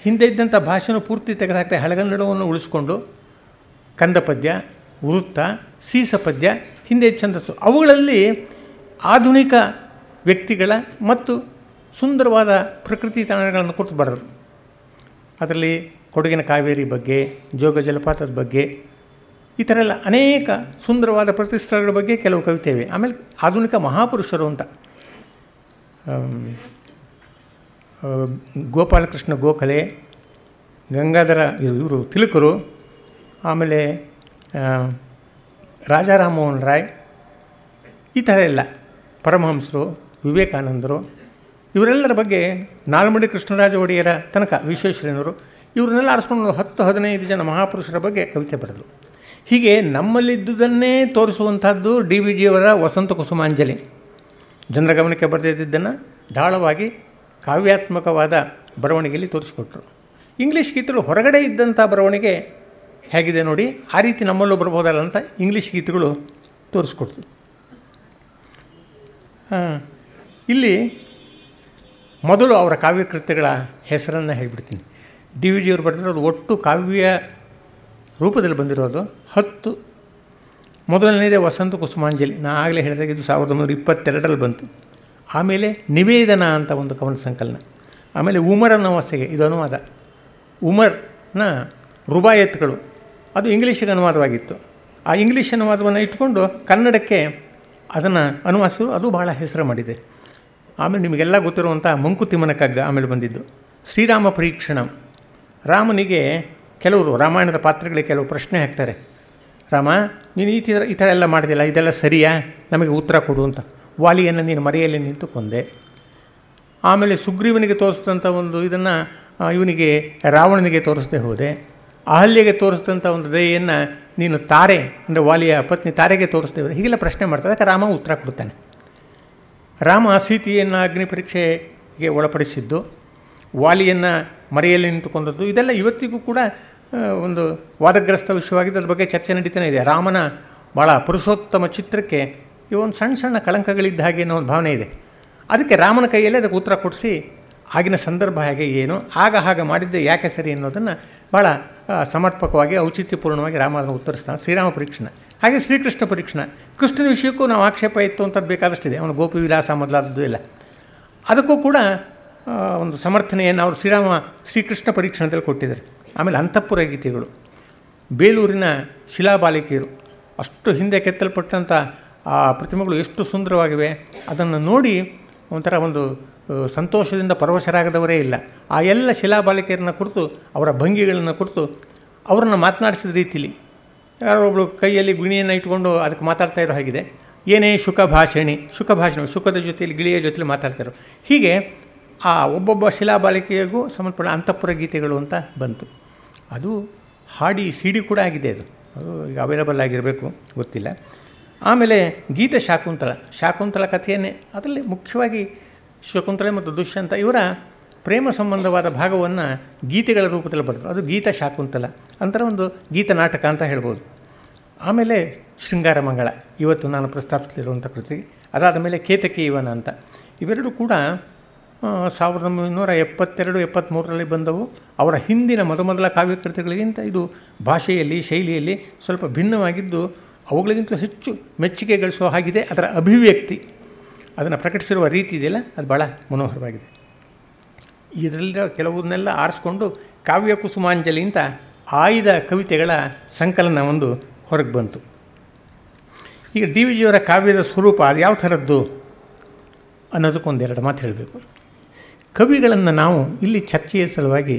ಹಿಂದೆ ಇದ್ದಂಥ ಭಾಷೆನೂ ಪೂರ್ತಿ ತೆಗೆದಾಕ್ತಾರೆ ಹಳಗನ್ನಡವನ್ನು ಉಳಿಸ್ಕೊಂಡು ಕಂದಪದ್ಯ ವೃತ್ತ ಸೀಸ ಪದ್ಯ ಹಿಂದೆ ಛಂದಸ್ಸು ಅವುಗಳಲ್ಲಿ ಆಧುನಿಕ ವ್ಯಕ್ತಿಗಳ ಮತ್ತು ಸುಂದರವಾದ ಪ್ರಕೃತಿ ತಾಣಗಳನ್ನು ಕುರಿತು ಬರೆದರು ಅದರಲ್ಲಿ ಕೊಡಗಿನ ಕಾವೇರಿ ಬಗ್ಗೆ ಜೋಗ ಜಲಪಾತದ ಬಗ್ಗೆ ಈ ಥರ ಎಲ್ಲ ಅನೇಕ ಸುಂದರವಾದ ಪ್ರತಿಷ್ಠಾನಗಳ ಬಗ್ಗೆ ಕೆಲವು ಕವಿತೆ ಇವೆ ಆಮೇಲೆ ಆಧುನಿಕ ಮಹಾಪುರುಷರು ಅಂತ ಗೋಪಾಲಕೃಷ್ಣ ಗೋಖಲೆ ಗಂಗಾಧರ ಇವರು ತಿಲಕರು ಆಮೇಲೆ ರಾಜಾರಾಮಮೋಹನ್ ರಾಯ್ ಈ ಥರ ಎಲ್ಲ ಪರಮಹಂಸರು ವಿವೇಕಾನಂದರು ಇವರೆಲ್ಲರ ಬಗ್ಗೆ ನಾಲ್ಮಡಿ ಕೃಷ್ಣರಾಜ ಒಡೆಯರ ತನಕ ವಿಶ್ವೇಶ್ವರ್ಯನವರು ಇವರನ್ನೆಲ್ಲ ಆರಿಸ್ಕೊಂಡು ಹತ್ತು ಹದಿನೈದು ಜನ ಮಹಾಪುರುಷರ ಬಗ್ಗೆ ಕವಿತೆ ಬರೆದರು ಹೀಗೆ ನಮ್ಮಲ್ಲಿದ್ದುದನ್ನೇ ತೋರಿಸುವಂಥದ್ದು ಡಿ ವಿ ಜಿಯವರ ವಸಂತ ಕುಸುಮಾಂಜಲಿ ಜನರ ಗಮನಕ್ಕೆ ಬರೆದಿದ್ದನ್ನು ದಾಳವಾಗಿ ಕಾವ್ಯಾತ್ಮಕವಾದ ಬರವಣಿಗೆಯಲ್ಲಿ ತೋರಿಸಿಕೊಟ್ರು ಇಂಗ್ಲೀಷ್ ಗೀತರು ಹೊರಗಡೆ ಇದ್ದಂಥ ಬರವಣಿಗೆ ಹೇಗಿದೆ ನೋಡಿ ಆ ರೀತಿ ನಮ್ಮಲ್ಲೂ ಬರ್ಬೋದಲ್ಲ ಅಂತ ಇಂಗ್ಲೀಷ್ ಗೀತೆಗಳು ತೋರಿಸ್ಕೊಡ್ತೀವಿ ಇಲ್ಲಿ ಮೊದಲು ಅವರ ಕಾವ್ಯ ಕೃತ್ಯಗಳ ಹೆಸರನ್ನು ಹೇಳ್ಬಿಡ್ತೀನಿ ಡಿ ವಿ ಜಿಯವರು ಬರೆದಿರೋದು ಒಟ್ಟು ಕಾವ್ಯ ರೂಪದಲ್ಲಿ ಬಂದಿರೋದು ಹತ್ತು ಮೊದಲನೇದೇ ವಸಂತ ಕುಸುಮಾಂಜಲಿ ನಾನು ಆಗಲೇ ಹೇಳಿದಾಗ ಇದು ಸಾವಿರದ ಒಂಬೈನೂರ ಇಪ್ಪತ್ತೆರಡರಲ್ಲಿ ಬಂತು ಆಮೇಲೆ ನಿವೇದನ ಅಂತ ಒಂದು ಕವನ ಸಂಕಲನ ಆಮೇಲೆ ಉಮರ ಇದು ಅನುವಾದ ಉಮರ್ನ ರುಬಾಯತ್ಗಳು ಅದು ಇಂಗ್ಲೀಷಿಗೆ ಅನುವಾದವಾಗಿತ್ತು ಆ ಇಂಗ್ಲೀಷ್ ಅನುವಾದವನ್ನು ಇಟ್ಕೊಂಡು ಕನ್ನಡಕ್ಕೆ ಅದನ್ನು ಅನುವಾಸು ಅದು ಬಹಳ ಹೆಸರು ಮಾಡಿದೆ ಆಮೇಲೆ ನಿಮಗೆಲ್ಲ ಗೊತ್ತಿರುವಂಥ ಮಂಕುತಿಮ್ಮನ ಕಗ್ಗ ಆಮೇಲೆ ಬಂದಿದ್ದು ಶ್ರೀರಾಮ ಪರೀಕ್ಷಣ ರಾಮನಿಗೆ ಕೆಲವರು ರಾಮಾಯಣದ ಪಾತ್ರಗಳಿಗೆ ಕೆಲವು ಪ್ರಶ್ನೆ ಹಾಕ್ತಾರೆ ರಾಮ ನೀನು ಈ ಥರ ಈ ಥರ ಎಲ್ಲ ಮಾಡಿದಿಲ್ಲ ಇದೆಲ್ಲ ಸರಿಯಾ ನಮಗೆ ಉತ್ತರ ಕೊಡು ಅಂತ ವಾಲಿಯನ್ನು ನೀನು ಮರೆಯಲ್ಲಿ ನಿಂತು ಕೊಂದೆ ಆಮೇಲೆ ಸುಗ್ರೀವನಿಗೆ ತೋರಿಸಿದಂಥ ಒಂದು ಇದನ್ನು ಇವನಿಗೆ ರಾವಣನಿಗೆ ತೋರಿಸದೆ ಹೋದೆ ಅಹಲ್ಯೆಗೆ ತೋರಿಸಿದಂಥ ಒಂದು ದಯೆಯನ್ನು ನೀನು ತಾರೆ ಅಂದರೆ ವಾಲಿಯ ಪತ್ನಿ ತಾರೆಗೆ ತೋರಿಸ್ತೇವೆ ಹೀಗೆಲ್ಲ ಪ್ರಶ್ನೆ ಮಾಡ್ತದೆ ಅದಕ್ಕೆ ರಾಮ ಉತ್ತರ ಕೊಡ್ತಾನೆ ರಾಮ ಸೀತೆಯನ್ನು ಅಗ್ನಿ ಪರೀಕ್ಷೆಗೆ ಒಳಪಡಿಸಿದ್ದು ವಾಲಿಯನ್ನು ಮರೆಯಲ್ಲಿ ನಿಂತುಕೊಂಡದ್ದು ಇದೆಲ್ಲ ಇವತ್ತಿಗೂ ಕೂಡ ಒಂದು ವಾದಗ್ರಸ್ತ ವಿಷಯವಾಗಿದ್ದು ಅದ್ರ ಬಗ್ಗೆ ಚರ್ಚೆ ನಡೀತಾನೆ ಇದೆ ರಾಮನ ಭಾಳ ಪುರುಷೋತ್ತಮ ಚಿತ್ರಕ್ಕೆ ಈ ಒಂದು ಸಣ್ಣ ಸಣ್ಣ ಕಳಂಕಗಳಿದ್ದ ಹಾಗೆ ಅನ್ನೋ ಒಂದು ಭಾವನೆ ಇದೆ ಅದಕ್ಕೆ ರಾಮನ ಕೈಯಲ್ಲೇ ಅದಕ್ಕೆ ಉತ್ತರ ಕೊಡಿಸಿ ಆಗಿನ ಸಂದರ್ಭ ಹಾಗೆ ಏನು ಆಗ ಹಾಗೆ ಮಾಡಿದ್ದೆ ಯಾಕೆ ಸರಿ ಅನ್ನೋದನ್ನು ಭಾಳ ಸಮರ್ಪಕವಾಗಿ ಔಚಿತ್ಯಪೂರ್ಣವಾಗಿ ರಾಮನ ಉತ್ತರಿಸ್ತಾನೆ ಶ್ರೀರಾಮ ಪರೀಕ್ಷಣ ಹಾಗೆ ಶ್ರೀಕೃಷ್ಣ ಪರೀಕ್ಷಣ ಕೃಷ್ಣನ ವಿಷಯಕ್ಕೂ ನಾವು ಆಕ್ಷೇಪ ಇತ್ತು ಅಂತದ್ದು ಬೇಕಾದಷ್ಟಿದೆ ಅವನು ಗೋಪಿ ವಿಲಾಸ ಮೊದಲಾದದ್ದು ಇಲ್ಲ ಅದಕ್ಕೂ ಕೂಡ ಒಂದು ಸಮರ್ಥನೆಯನ್ನು ಅವರು ಶ್ರೀರಾಮ ಶ್ರೀಕೃಷ್ಣ ಪರೀಕ್ಷಣದಲ್ಲಿ ಕೊಟ್ಟಿದ್ದಾರೆ ಆಮೇಲೆ ಅಂತಃಪುರ ಗೀತೆಗಳು ಬೇಲೂರಿನ ಶಿಲಾಬಾಲಿಕೆಯರು ಅಷ್ಟು ಹಿಂದೆ ಕೆತ್ತಲ್ಪಟ್ಟಂಥ ಆ ಪ್ರತಿಮೆಗಳು ಎಷ್ಟು ಸುಂದರವಾಗಿವೆ ಅದನ್ನು ನೋಡಿ ಒಂಥರ ಒಂದು ಸಂತೋಷದಿಂದ ಪರವಶರಾಗದವರೇ ಇಲ್ಲ ಆ ಎಲ್ಲ ಶಿಲಾಬಾಲಿಕೆಯರನ್ನ ಕುರಿತು ಅವರ ಭಂಗಿಗಳನ್ನು ಕುರಿತು ಅವರನ್ನು ಮಾತನಾಡಿಸಿದ ರೀತಿಲಿ ಒಬ್ಬಳು ಕೈಯಲ್ಲಿ ಗುಣಿಯನ್ನು ಇಟ್ಕೊಂಡು ಅದಕ್ಕೆ ಮಾತಾಡ್ತಾ ಇರೋ ಹಾಗಿದೆ ಏನೇ ಸುಖ ಭಾಷಣಿ ಸುಖ ಭಾಷಣ ಶುಕದ ಜೊತೆಯಲ್ಲಿ ಗಿಳಿಯ ಜೊತೆಯಲ್ಲಿ ಮಾತಾಡ್ತಾರೆ ಹೀಗೆ ಆ ಒಬ್ಬೊಬ್ಬ ಶಿಲಾಬಾಲಿಕೆಗೂ ಸಮರ್ಪಣೆ ಅಂತಃಪುರ ಗೀತೆಗಳು ಅಂತ ಬಂತು ಅದು ಹಾಡಿ ಸಿಡಿ ಕೂಡ ಆಗಿದೆ ಅದು ಅದು ಈಗ ಅವೈಲಬಲ್ ಆಗಿರಬೇಕು ಗೊತ್ತಿಲ್ಲ ಆಮೇಲೆ ಗೀತೆ ಶಾಕುಂತಲ ಶಾಕುಂತಲ ಕಥೆಯನ್ನೇ ಅದರಲ್ಲಿ ಮುಖ್ಯವಾಗಿ ಶಕುಂತಲೆ ಮತ್ತು ದುಷ್ಯಂತ ಇವರ ಪ್ರೇಮ ಸಂಬಂಧವಾದ ಭಾಗವನ್ನು ಗೀತೆಗಳ ರೂಪದಲ್ಲಿ ಬರೆದರು ಅದು ಗೀತ ಶಾಕುಂತಲ ಅಂತರ ಒಂದು ಗೀತ ನಾಟಕ ಅಂತ ಹೇಳ್ಬೋದು ಆಮೇಲೆ ಶೃಂಗಾರ ಮಂಗಳ ಇವತ್ತು ನಾನು ಪ್ರಸ್ತಾಪಿಸಲಿರುವಂಥ ಕೃತಿ ಅದಾದ ಮೇಲೆ ಕೇತಕಿ ಇವನ ಅಂತ ಇವೆರಡೂ ಕೂಡ ಸಾವಿರದ ಒಂಬೈನೂರ ಎಪ್ಪತ್ತೆರಡು ಎಪ್ಪತ್ತ್ಮೂರರಲ್ಲಿ ಬಂದವು ಅವರ ಹಿಂದಿನ ಮೊದಮೊದಲ ಕಾವ್ಯಕೃತಿಗಳಿಗಿಂತ ಇದು ಭಾಷೆಯಲ್ಲಿ ಶೈಲಿಯಲ್ಲಿ ಸ್ವಲ್ಪ ಭಿನ್ನವಾಗಿದ್ದು ಅವುಗಳಿಗಿಂತಲೂ ಹೆಚ್ಚು ಮೆಚ್ಚುಗೆ ಗಳಿಸೋ ಹಾಗಿದೆ ಅದರ ಅಭಿವ್ಯಕ್ತಿ ಅದನ್ನು ಪ್ರಕಟಿಸಿರುವ ರೀತಿ ಇದೆಯಲ್ಲ ಅದು ಭಾಳ ಮನೋಹರವಾಗಿದೆ ಇದರಲ್ಲಿ ಕೆಲವನ್ನೆಲ್ಲ ಆರಿಸ್ಕೊಂಡು ಕಾವ್ಯ ಕುಸುಮಾಂಜಲಿ ಅಂತ ಆಯ್ದ ಕವಿತೆಗಳ ಸಂಕಲನ ಒಂದು ಹೊರಗೆ ಬಂತು ಈಗ ಡಿ ವಿ ಜಿಯವರ ಕಾವ್ಯದ ಸ್ವರೂಪ ಅದು ಯಾವ ಥರದ್ದು ಎರಡು ಮಾತು ಹೇಳಬೇಕು ಕವಿಗಳನ್ನು ನಾವು ಇಲ್ಲಿ ಚರ್ಚೆಯ ಸಲುವಾಗಿ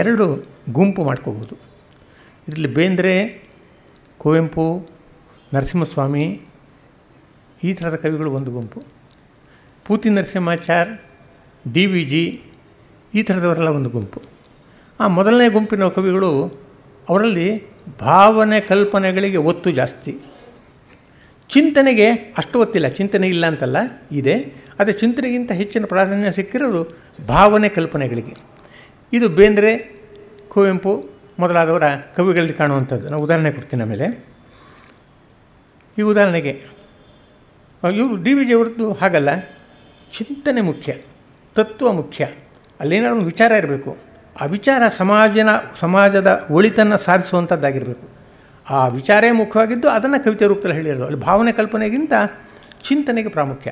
ಎರಡು ಗುಂಪು ಮಾಡ್ಕೋಬೋದು ಇದರಲ್ಲಿ ಬೇಂದ್ರೆ ಕುವೆಂಪು ನರಸಿಂಹಸ್ವಾಮಿ ಈ ಥರದ ಕವಿಗಳು ಒಂದು ಗುಂಪು Puti Narasimhachar D V G ಈ ಥರದವರೆಲ್ಲ ಒಂದು ಗುಂಪು ಆ ಮೊದಲನೇ ಗುಂಪಿನ ಕವಿಗಳು ಅವರಲ್ಲಿ ಭಾವನೆ ಕಲ್ಪನೆಗಳಿಗೆ ಒತ್ತು ಜಾಸ್ತಿ ಚಿಂತನೆಗೆ ಅಷ್ಟು ಒತ್ತಿಲ್ಲ ಚಿಂತನೆ ಇಲ್ಲ ಅಂತಲ್ಲ ಇದೆ ಆದರೆ ಚಿಂತನೆಗಿಂತ ಹೆಚ್ಚಿನ ಪ್ರಾಧಾನ್ಯ ಸಿಕ್ಕಿರೋದು ಭಾವನೆ ಕಲ್ಪನೆಗಳಿಗೆ ಇದು ಬೇಂದ್ರೆ ಕುವೆಂಪು ಮೊದಲಾದವರ ಕವಿಗಳಲ್ಲಿ ಕಾಣುವಂಥದ್ದು ನಾನು ಉದಾಹರಣೆ ಕೊಡ್ತೀನಿ ಆಮೇಲೆ ಈ ಉದಾಹರಣೆಗೆ ಇವರು ಡಿ ವಿ ಜಿ ಅವರದ್ದು ಹಾಗಲ್ಲ ಚಿಂತನೆ ಮುಖ್ಯ ತತ್ವ ಮುಖ್ಯ ಅಲ್ಲೇನಾದ್ರೂ ಒಂದು ವಿಚಾರ ಇರಬೇಕು ಆ ವಿಚಾರ ಸಮಾಜನ ಸಮಾಜದ ಒಳಿತನ್ನು ಸಾಧಿಸುವಂಥದ್ದಾಗಿರಬೇಕು ಆ ವಿಚಾರೇ ಮುಖ್ಯವಾಗಿದ್ದು ಅದನ್ನು ಕವಿತೆ ರೂಪದಲ್ಲಿ ಹೇಳಿರೋದು ಅಲ್ಲಿ ಭಾವನೆ ಕಲ್ಪನೆಗಿಂತ ಚಿಂತನೆಗೆ ಪ್ರಾಮುಖ್ಯ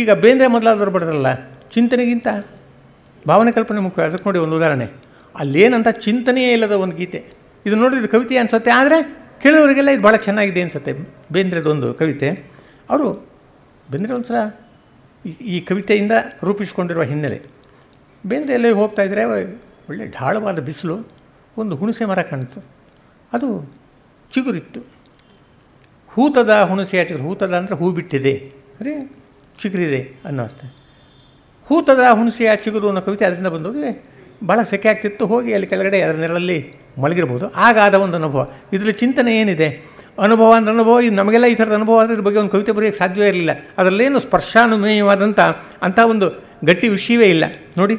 ಈಗ ಬೇಂದ್ರೆ ಮೊದಲಾದವರು ಬಡದ್ರಲ್ಲ ಚಿಂತನೆಗಿಂತ ಭಾವನೆ ಕಲ್ಪನೆ ಮುಖ್ಯ ಅದಕ್ಕೆ ನೋಡಿ ಒಂದು ಉದಾಹರಣೆ ಅಲ್ಲೇನಂತ ಚಿಂತನೆಯೇ ಇಲ್ಲದ ಒಂದು ಗೀತೆ ಇದು ನೋಡಿದ್ರೆ ಕವಿತೆ ಅನಿಸುತ್ತೆ ಆದರೆ ಕೇಳೋರಿಗೆಲ್ಲ ಇದು ಭಾಳ ಚೆನ್ನಾಗಿದೆ ಅನಿಸುತ್ತೆ ಬೇಂದ್ರೆದೊಂದು ಕವಿತೆ ಅವರು ಬೇಂದ್ರೆ ಒಂದು ಸಲ ಈ ಕವಿತೆಯಿಂದ ರೂಪಿಸಿಕೊಂಡಿರುವ ಹಿನ್ನೆಲೆ ಬೇಂದ್ರೆ ಹೋಗ್ತಾ ಇದ್ದರೆ ಒಳ್ಳೆ ಢಾಳವಾದ ಬಿಸಿಲು ಒಂದು ಹುಣಸೆ ಮರ ಕಾಣಿತು ಅದು ಚಿಗುರಿತ್ತು ಹೂತದ ಹುಣಸೆಯ ಚಿಗುರು ಹೂತದ ಅಂದರೆ ಹೂ ಬಿಟ್ಟಿದೆ ಅರೇ ಚಿಗುರಿದೆ ಅನ್ನೋ ಅಷ್ಟೆ ಹೂತದ ಹುಣಸೆಯ ಚಿಗುರು ಅನ್ನೋ ಕವಿತೆ ಅದರಿಂದ ಬಂದೋದು ಭಾಳ ಸೆಕೆ ಆಗ್ತಿತ್ತು ಹೋಗಿ ಅಲ್ಲಿ ಕೆಳಗಡೆ ಅದರ ನೆರಳಲ್ಲಿ ಮಲಗಿರ್ಬೋದು ಆಗಾದ ಒಂದು ಅನುಭವ ಇದರಲ್ಲಿ ಚಿಂತನೆ ಏನಿದೆ ಅನುಭವ ಅಂದ್ರೆ ಅನುಭವ ಇದು ನಮಗೆಲ್ಲ ಈ ಥರದ ಅನುಭವ ಆದರೆ ಇದ್ರ ಬಗ್ಗೆ ಒಂದು ಕವಿತೆ ಬರೆಯೋಕ್ಕೆ ಸಾಧ್ಯವೇ ಇರಲಿಲ್ಲ ಅದರಲ್ಲೇನು ಸ್ಪರ್ಶಾನುಮೇಯವಾದಂಥ ಅಂಥ ಒಂದು ಗಟ್ಟಿ ವಿಷಯವೇ ಇಲ್ಲ ನೋಡಿ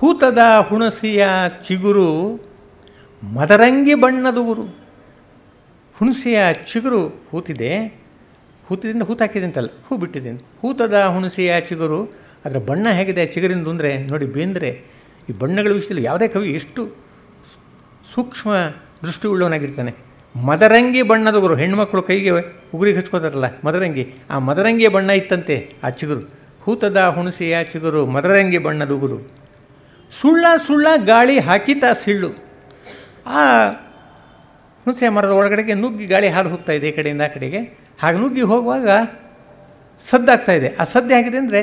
ಹೂತದ ಹುಣಸಿಯ ಚಿಗುರು ಮದರಂಗಿ ಬಣ್ಣದವರು ಹುಣಸೆಯ ಚಿಗುರು ಹೂತಿದೆ ಹೂತಿದಿಂದ ಹೂತಾಕಿದೆ ಅಂತಲ್ಲ ಹೂ ಬಿಟ್ಟಿದೆ ಹೂತದ ಹುಣಸೆಯ ಚಿಗುರು ಅದರ ಬಣ್ಣ ಹೇಗಿದೆ ಚಿಗುರಿಂದ ಅಂದರೆ ನೋಡಿ ಬೇಂದ್ರೆ ಈ ಬಣ್ಣಗಳ ವಿಷಯದಲ್ಲಿ ಯಾವುದೇ ಕವಿ ಎಷ್ಟು ಸೂಕ್ಷ್ಮ ದೃಷ್ಟಿ ಉಳ್ಳವನಾಗಿರ್ತಾನೆ ಮದರಂಗಿ ಬಣ್ಣದ ಉಗುರು ಹೆಣ್ಮಕ್ಳು ಕೈಗೆ ಉಗುರಿಗೆ ಹಚ್ಕೋತಾರಲ್ಲ ಮದರಂಗಿ ಆ ಮದರಂಗಿಯ ಬಣ್ಣ ಇತ್ತಂತೆ ಆ ಚಿಗುರು ಹೂತದ ಹುಣಸೆಯ ಚಿಗುರು ಮದರಂಗಿ ಬಣ್ಣದ ಉಗುರು ಸುಳ್ಳ ಸುಳ್ಳ ಗಾಳಿ ಹಾಕಿತ ಸಿಳ್ಳು ಆ ಹುಣಸೆಯ ಮರದ ಒಳಗಡೆಗೆ ನುಗ್ಗಿ ಗಾಳಿ ಹಾದು ಹೋಗ್ತಾ ಇದೆ ಈ ಕಡೆಯಿಂದ ಆ ಕಡೆಗೆ ಹಾಗೆ ನುಗ್ಗಿ ಹೋಗುವಾಗ ಸದ್ದಾಗ್ತಾ ಇದೆ ಆ ಸದ್ದೆ ಆಗಿದೆ ಅಂದರೆ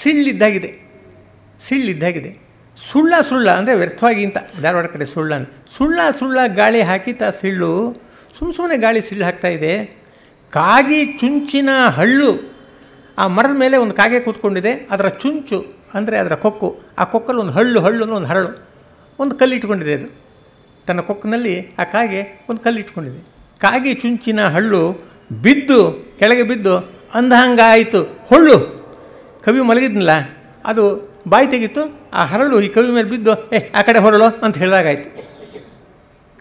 ಸಿಳ್ಳಿದ್ದಾಗಿದೆ ಸಿಳ್ಳಿದ್ದಾಗಿದೆ ಸುಳ್ಳ ಸುಳ್ಳ ಅಂದರೆ ವ್ಯರ್ಥವಾಗಿ ಇಂತ ಧಾರವಾಡ ಕಡೆ ಸುಳ್ಳ ಸುಳ್ಳ ಸುಳ್ಳ ಗಾಳಿ ಹಾಕಿತ ಸಿಳ್ಳು ಸುಮ್ ಸುಮ್ಮನೆ ಗಾಳಿ ಸಿಳ್ಳು ಹಾಕ್ತಾ ಇದೆ ಕಾಗಿ ಚುಂಚಿನ ಹಳ್ಳು ಆ ಮರದ ಮೇಲೆ ಒಂದು ಕಾಗೆ ಕೂತ್ಕೊಂಡಿದೆ ಅದರ ಚುಂಚು ಅಂದರೆ ಅದರ ಕೊಕ್ಕು ಆ ಕೊಕ್ಕಲ್ಲಿ ಒಂದು ಹಳ್ಳು ಹಳ್ಳು ಅನ್ನೋ ಒಂದು ಹರಳು ಒಂದು ಕಲ್ಲಿಟ್ಕೊಂಡಿದೆ ಅದು ತನ್ನ ಕೊಕ್ಕಿನಲ್ಲಿ ಆ ಕಾಗೆ ಒಂದು ಕಲ್ಲಿಟ್ಕೊಂಡಿದೆ ಇಟ್ಕೊಂಡಿದೆ ಕಾಗೆ ಚುಂಚಿನ ಹಳ್ಳು ಬಿದ್ದು ಕೆಳಗೆ ಬಿದ್ದು ಅಂದಹಂಗಾಯಿತು ಹೊಳ್ಳು ಕವಿ ಮಲಗಿದ್ನಲ್ಲ ಅದು ಬಾಯಿ ತೆಗೀತು ಆ ಹರಳು ಈ ಕವಿ ಮೇಲೆ ಬಿದ್ದು ಏ ಆ ಕಡೆ ಹೊರಳು ಅಂತ ಹೇಳಿದಾಗಾಯಿತು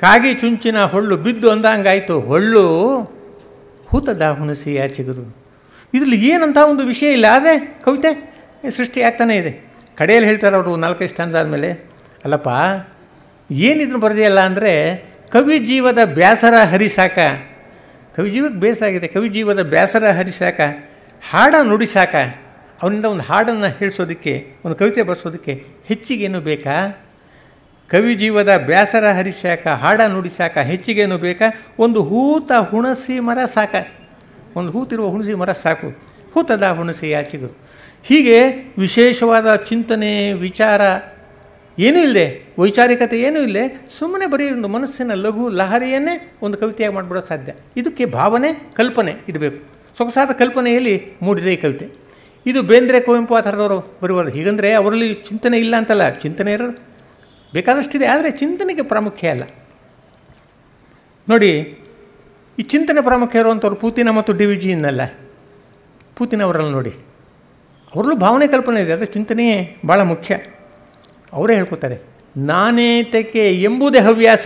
ಕಾಗಿ ಚುಂಚಿನ ಹೊಳ್ಳು ಬಿದ್ದು ಅಂದಂಗಾಯಿತು ಹೊಳ್ಳು ಹೂತದ ಹುಣಸಿ ಚಿಗುರು ಇದರಲ್ಲಿ ಏನಂತ ಒಂದು ವಿಷಯ ಇಲ್ಲ ಆದರೆ ಕವಿತೆ ಸೃಷ್ಟಿ ಆಗ್ತಾನೇ ಇದೆ ಕಡೆಯಲ್ಲಿ ಹೇಳ್ತಾರೆ ಅವರು ನಾಲ್ಕೈದು ಸ್ಟ್ಯಾಂಡ್ಸ್ ಆದಮೇಲೆ ಅಲ್ಲಪ್ಪ ಏನಿದ್ರು ಬರೆದಿಯಲ್ಲ ಅಂದರೆ ಕವಿ ಜೀವದ ಬ್ಯಾಸರ ಹರಿಸಾಕ ಕವಿ ಜೀವಕ್ಕೆ ಬೇಸಾಗಿದೆ ಕವಿ ಜೀವದ ಬ್ಯಾಸರ ಹರಿಸಾಕ ಹಾಡ ನುಡಿಸಾಕ ಅವನಿಂದ ಒಂದು ಹಾಡನ್ನು ಹೇಳಿಸೋದಕ್ಕೆ ಒಂದು ಕವಿತೆ ಬರೆಸೋದಕ್ಕೆ ಹೆಚ್ಚಿಗೇನು ಬೇಕಾ ಕವಿ ಜೀವದ ಬ್ಯಾಸರ ಹರಿಸ್ಯಾಕ ಹಾಡ ನುಡಿಸ್ಯಾಕ ಹೆಚ್ಚಿಗೇನು ಬೇಕಾ ಒಂದು ಹೂತ ಹುಣಸಿ ಮರ ಸಾಕ ಒಂದು ಹೂತಿರುವ ಹುಣಸಿ ಮರ ಸಾಕು ಹೂತದ ಹುಣಸಿ ಯಾಚಿಗರು ಹೀಗೆ ವಿಶೇಷವಾದ ಚಿಂತನೆ ವಿಚಾರ ಏನೂ ಇಲ್ಲದೆ ವೈಚಾರಿಕತೆ ಏನೂ ಇಲ್ಲದೆ ಸುಮ್ಮನೆ ಬರೀ ಒಂದು ಮನಸ್ಸಿನ ಲಘು ಲಹರಿಯನ್ನೇ ಒಂದು ಕವಿತೆಯಾಗಿ ಮಾಡಿಬಿಡೋ ಸಾಧ್ಯ ಇದಕ್ಕೆ ಭಾವನೆ ಕಲ್ಪನೆ ಇರಬೇಕು ಸೊಗಸಾದ ಕಲ್ಪನೆಯಲ್ಲಿ ಮೂಡಿದೆ ಈ ಕವಿತೆ ಇದು ಬೇಂದ್ರೆ ಕುವೆಂಪು ಆ ಥರದವರು ಬರುವರು ಹೀಗಂದರೆ ಅವರಲ್ಲಿ ಚಿಂತನೆ ಇಲ್ಲ ಅಂತಲ್ಲ ಚಿಂತನೆ ಇರೋದು ಬೇಕಾದಷ್ಟಿದೆ ಆದರೆ ಚಿಂತನೆಗೆ ಪ್ರಾಮುಖ್ಯ ಅಲ್ಲ ನೋಡಿ ಈ ಚಿಂತನೆ ಪ್ರಾಮುಖ್ಯ ಇರುವಂಥವ್ರು ಪೂತಿನ ಮತ್ತು ಡಿ ವಿ ಜಿಯನ್ನಲ್ಲ ಪೂತಿನ ನೋಡಿ ಅವರಲ್ಲೂ ಭಾವನೆ ಕಲ್ಪನೆ ಇದೆ ಅದರ ಚಿಂತನೆಯೇ ಭಾಳ ಮುಖ್ಯ ಅವರೇ ಹೇಳ್ಕೊತಾರೆ ನಾನೇತಕ್ಕೆ ಎಂಬುದೇ ಹವ್ಯಾಸ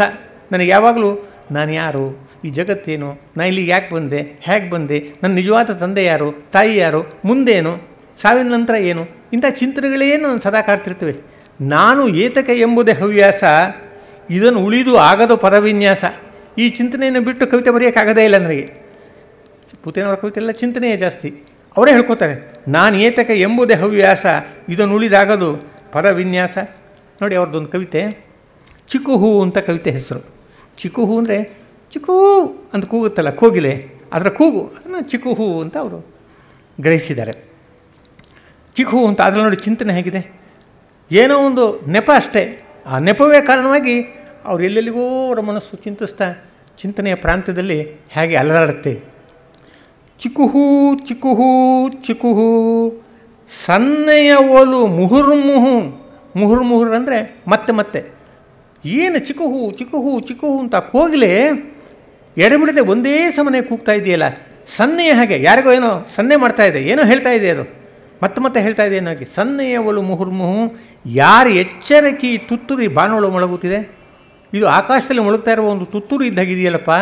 ನನಗೆ ಯಾವಾಗಲೂ ನಾನು ಯಾರು ಈ ಜಗತ್ತೇನು ನಾನು ಇಲ್ಲಿಗೆ ಯಾಕೆ ಬಂದೆ ಹೇಗೆ ಬಂದೆ ನನ್ನ ನಿಜವಾದ ತಂದೆ ಯಾರು ತಾಯಿ ಯಾರು ಮುಂದೇನು ಸಾವಿನ ನಂತರ ಏನು ಇಂಥ ಚಿಂತನೆಗಳೇನು ನಾನು ಸದಾ ಕಾಡ್ತಿರ್ತೀವಿ ನಾನು ಏತಕ ಎಂಬುದೇ ಹವ್ಯಾಸ ಇದನ್ನು ಉಳಿದು ಆಗದು ಪರವಿನ್ಯಾಸ ಈ ಚಿಂತನೆಯನ್ನು ಬಿಟ್ಟು ಕವಿತೆ ಬರೆಯೋಕ್ಕಾಗದೇ ಇಲ್ಲ ನನಗೆ ಪುತೇನವರ ಕವಿತೆ ಎಲ್ಲ ಚಿಂತನೆಯೇ ಜಾಸ್ತಿ ಅವರೇ ಹೇಳ್ಕೊತಾರೆ ನಾನು ಏತಕ ಎಂಬುದೇ ಹವ್ಯಾಸ ಇದನ್ನು ಉಳಿದಾಗದು ಪರವಿನ್ಯಾಸ ನೋಡಿ ಅವ್ರದ್ದೊಂದು ಕವಿತೆ ಚಿಕ್ಕು ಹೂವು ಅಂತ ಕವಿತೆ ಹೆಸರು ಚಿಕ್ಕು ಹೂ ಅಂದರೆ ಚಿಕ್ಕು ಅಂತ ಕೂಗುತ್ತಲ್ಲ ಕೂಗಿಲೆ ಅದರ ಕೂಗು ಅದನ್ನು ಚಿಕ್ಕು ಹೂವು ಅಂತ ಅವರು ಗ್ರಹಿಸಿದ್ದಾರೆ ಚಿಕ್ಕು ಹೂ ಅಂತ ಅದರಲ್ಲಿ ನೋಡಿ ಚಿಂತನೆ ಹೇಗಿದೆ ಏನೋ ಒಂದು ನೆಪ ಅಷ್ಟೇ ಆ ನೆಪವೇ ಕಾರಣವಾಗಿ ಅವರು ಎಲ್ಲೆಲ್ಲಿಗೋ ಅವರ ಮನಸ್ಸು ಚಿಂತಿಸ್ತಾ ಚಿಂತನೆಯ ಪ್ರಾಂತ್ಯದಲ್ಲಿ ಹೇಗೆ ಅಲದಾಡುತ್ತೆ ಚಿಕುಹು ಚಿಕುಹು ಚಿಕುಹು ಸನ್ನೆಯ ಓಲು ಮುಹುರ್ಮುಹು ಮುಹುರ್ಮುಹುರ್ ಅಂದರೆ ಮತ್ತೆ ಮತ್ತೆ ಏನು ಚಿಕುಹು ಚಿಕುಹು ಚಿಕುಹು ಅಂತ ಕೋಗಿಲೆ ಎಡಬಿಡದೆ ಒಂದೇ ಸಮನೆ ಕೂಗ್ತಾ ಇದೆಯಲ್ಲ ಸನ್ನೆಯ ಹಾಗೆ ಯಾರಿಗೋ ಏನೋ ಸನ್ನೆ ಮಾಡ್ತಾ ಇದೆ ಏನೋ ಹೇಳ್ತಾ ಇದೆ ಅದು ಮತ್ತೆ ಮತ್ತೆ ಹೇಳ್ತಾ ಇದೆ ಹಾಗೆ ಸನ್ನೆಯ ಓಲು ಮುಹುರ್ಮುಹು ಯಾರು ಎಚ್ಚರಕ್ಕೆ ಈ ತುತ್ತೂರಿ ಬಾನೋಳು ಮೊಳಗುತ್ತಿದೆ ಇದು ಆಕಾಶದಲ್ಲಿ ಮೊಳಗ್ತಾ ಇರುವ ಒಂದು ತುತ್ತೂರು ಇದ್ದಾಗಿದೆಯಲ್ಲಪ್ಪ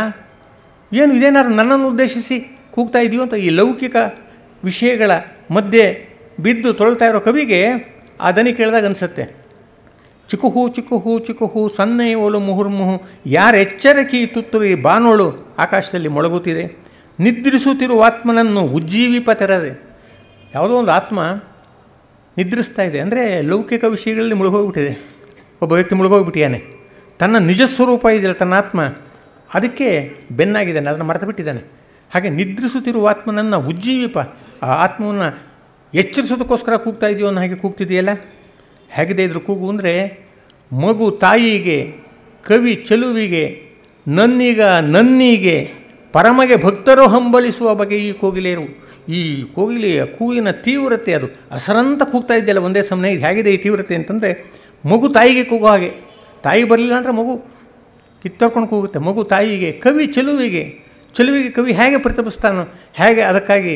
ಏನು ಇದೇನಾದ್ರು ನನ್ನನ್ನು ಉದ್ದೇಶಿಸಿ ಕೂಗ್ತಾ ಇದೆಯೋ ಅಂತ ಈ ಲೌಕಿಕ ವಿಷಯಗಳ ಮಧ್ಯೆ ಬಿದ್ದು ತೊಳ್ತಾ ಇರೋ ಕವಿಗೆ ಆ ದನಿ ಕೇಳಿದಾಗ ಅನಿಸುತ್ತೆ ಹೂ ಚಿಕ್ಕ ಹೂ ಸನ್ನೆ ಓಲು ಮುಹುರ್ಮುಹು ಯಾರ ಎಚ್ಚರಕ್ಕೆ ಈ ತುತ್ತುರಿ ಬಾನೋಳು ಆಕಾಶದಲ್ಲಿ ಮೊಳಗುತ್ತಿದೆ ನಿದ್ರಿಸುತ್ತಿರುವ ಆತ್ಮನನ್ನು ಉಜ್ಜೀವಿಪ ತೆರದೆ ಯಾವುದೋ ಒಂದು ಆತ್ಮ ನಿದ್ರಿಸ್ತಾ ಇದೆ ಅಂದರೆ ಲೌಕಿಕ ವಿಷಯಗಳಲ್ಲಿ ಮುಳುಗೋಗ್ಬಿಟ್ಟಿದೆ ಒಬ್ಬ ವ್ಯಕ್ತಿ ಮುಳುಗೋಗ್ಬಿಟ್ಟಿಯಾನೆ ತನ್ನ ನಿಜ ಇದೆಯಲ್ಲ ತನ್ನ ಆತ್ಮ ಅದಕ್ಕೆ ಬೆನ್ನಾಗಿದ್ದಾನೆ ಅದನ್ನು ಮರೆತು ಬಿಟ್ಟಿದ್ದಾನೆ ಹಾಗೆ ನಿದ್ರಿಸುತ್ತಿರುವ ನನ್ನ ಉಜ್ಜೀವಿಪ ಆ ಆತ್ಮವನ್ನು ಎಚ್ಚರಿಸೋದಕ್ಕೋಸ್ಕರ ಕೂಗ್ತಾ ಇದೆಯೋ ಅನ್ನೋ ಹಾಗೆ ಕೂಗ್ತಿದೆಯಲ್ಲ ಹೇಗಿದೆ ಇದ್ರ ಕೂಗು ಅಂದರೆ ಮಗು ತಾಯಿಗೆ ಕವಿ ಚೆಲುವಿಗೆ ನನ್ನೀಗ ನನ್ನೀಗೆ ಪರಮಗೆ ಭಕ್ತರು ಹಂಬಲಿಸುವ ಬಗ್ಗೆ ಈ ಕೋಗಿಲೆಯರು ಈ ಕೋಗಿಲೆಯ ಕೂಗಿನ ತೀವ್ರತೆ ಅದು ಅಸರಂತ ಕೂಗ್ತಾ ಇದ್ದಲ್ಲ ಒಂದೇ ಸಮಯ ಇದು ಹೇಗಿದೆ ಈ ತೀವ್ರತೆ ಅಂತಂದರೆ ಮಗು ತಾಯಿಗೆ ಕೂಗೋ ಹಾಗೆ ತಾಯಿ ಬರಲಿಲ್ಲ ಅಂದರೆ ಮಗು ಕಿತ್ತರ್ಕೊಂಡು ಕೂಗುತ್ತೆ ಮಗು ತಾಯಿಗೆ ಕವಿ ಚೆಲುವಿಗೆ ಚೆಲುವಿಗೆ ಕವಿ ಹೇಗೆ ಪ್ರತಿಭಿಸ್ತಾನೋ ಹೇಗೆ ಅದಕ್ಕಾಗಿ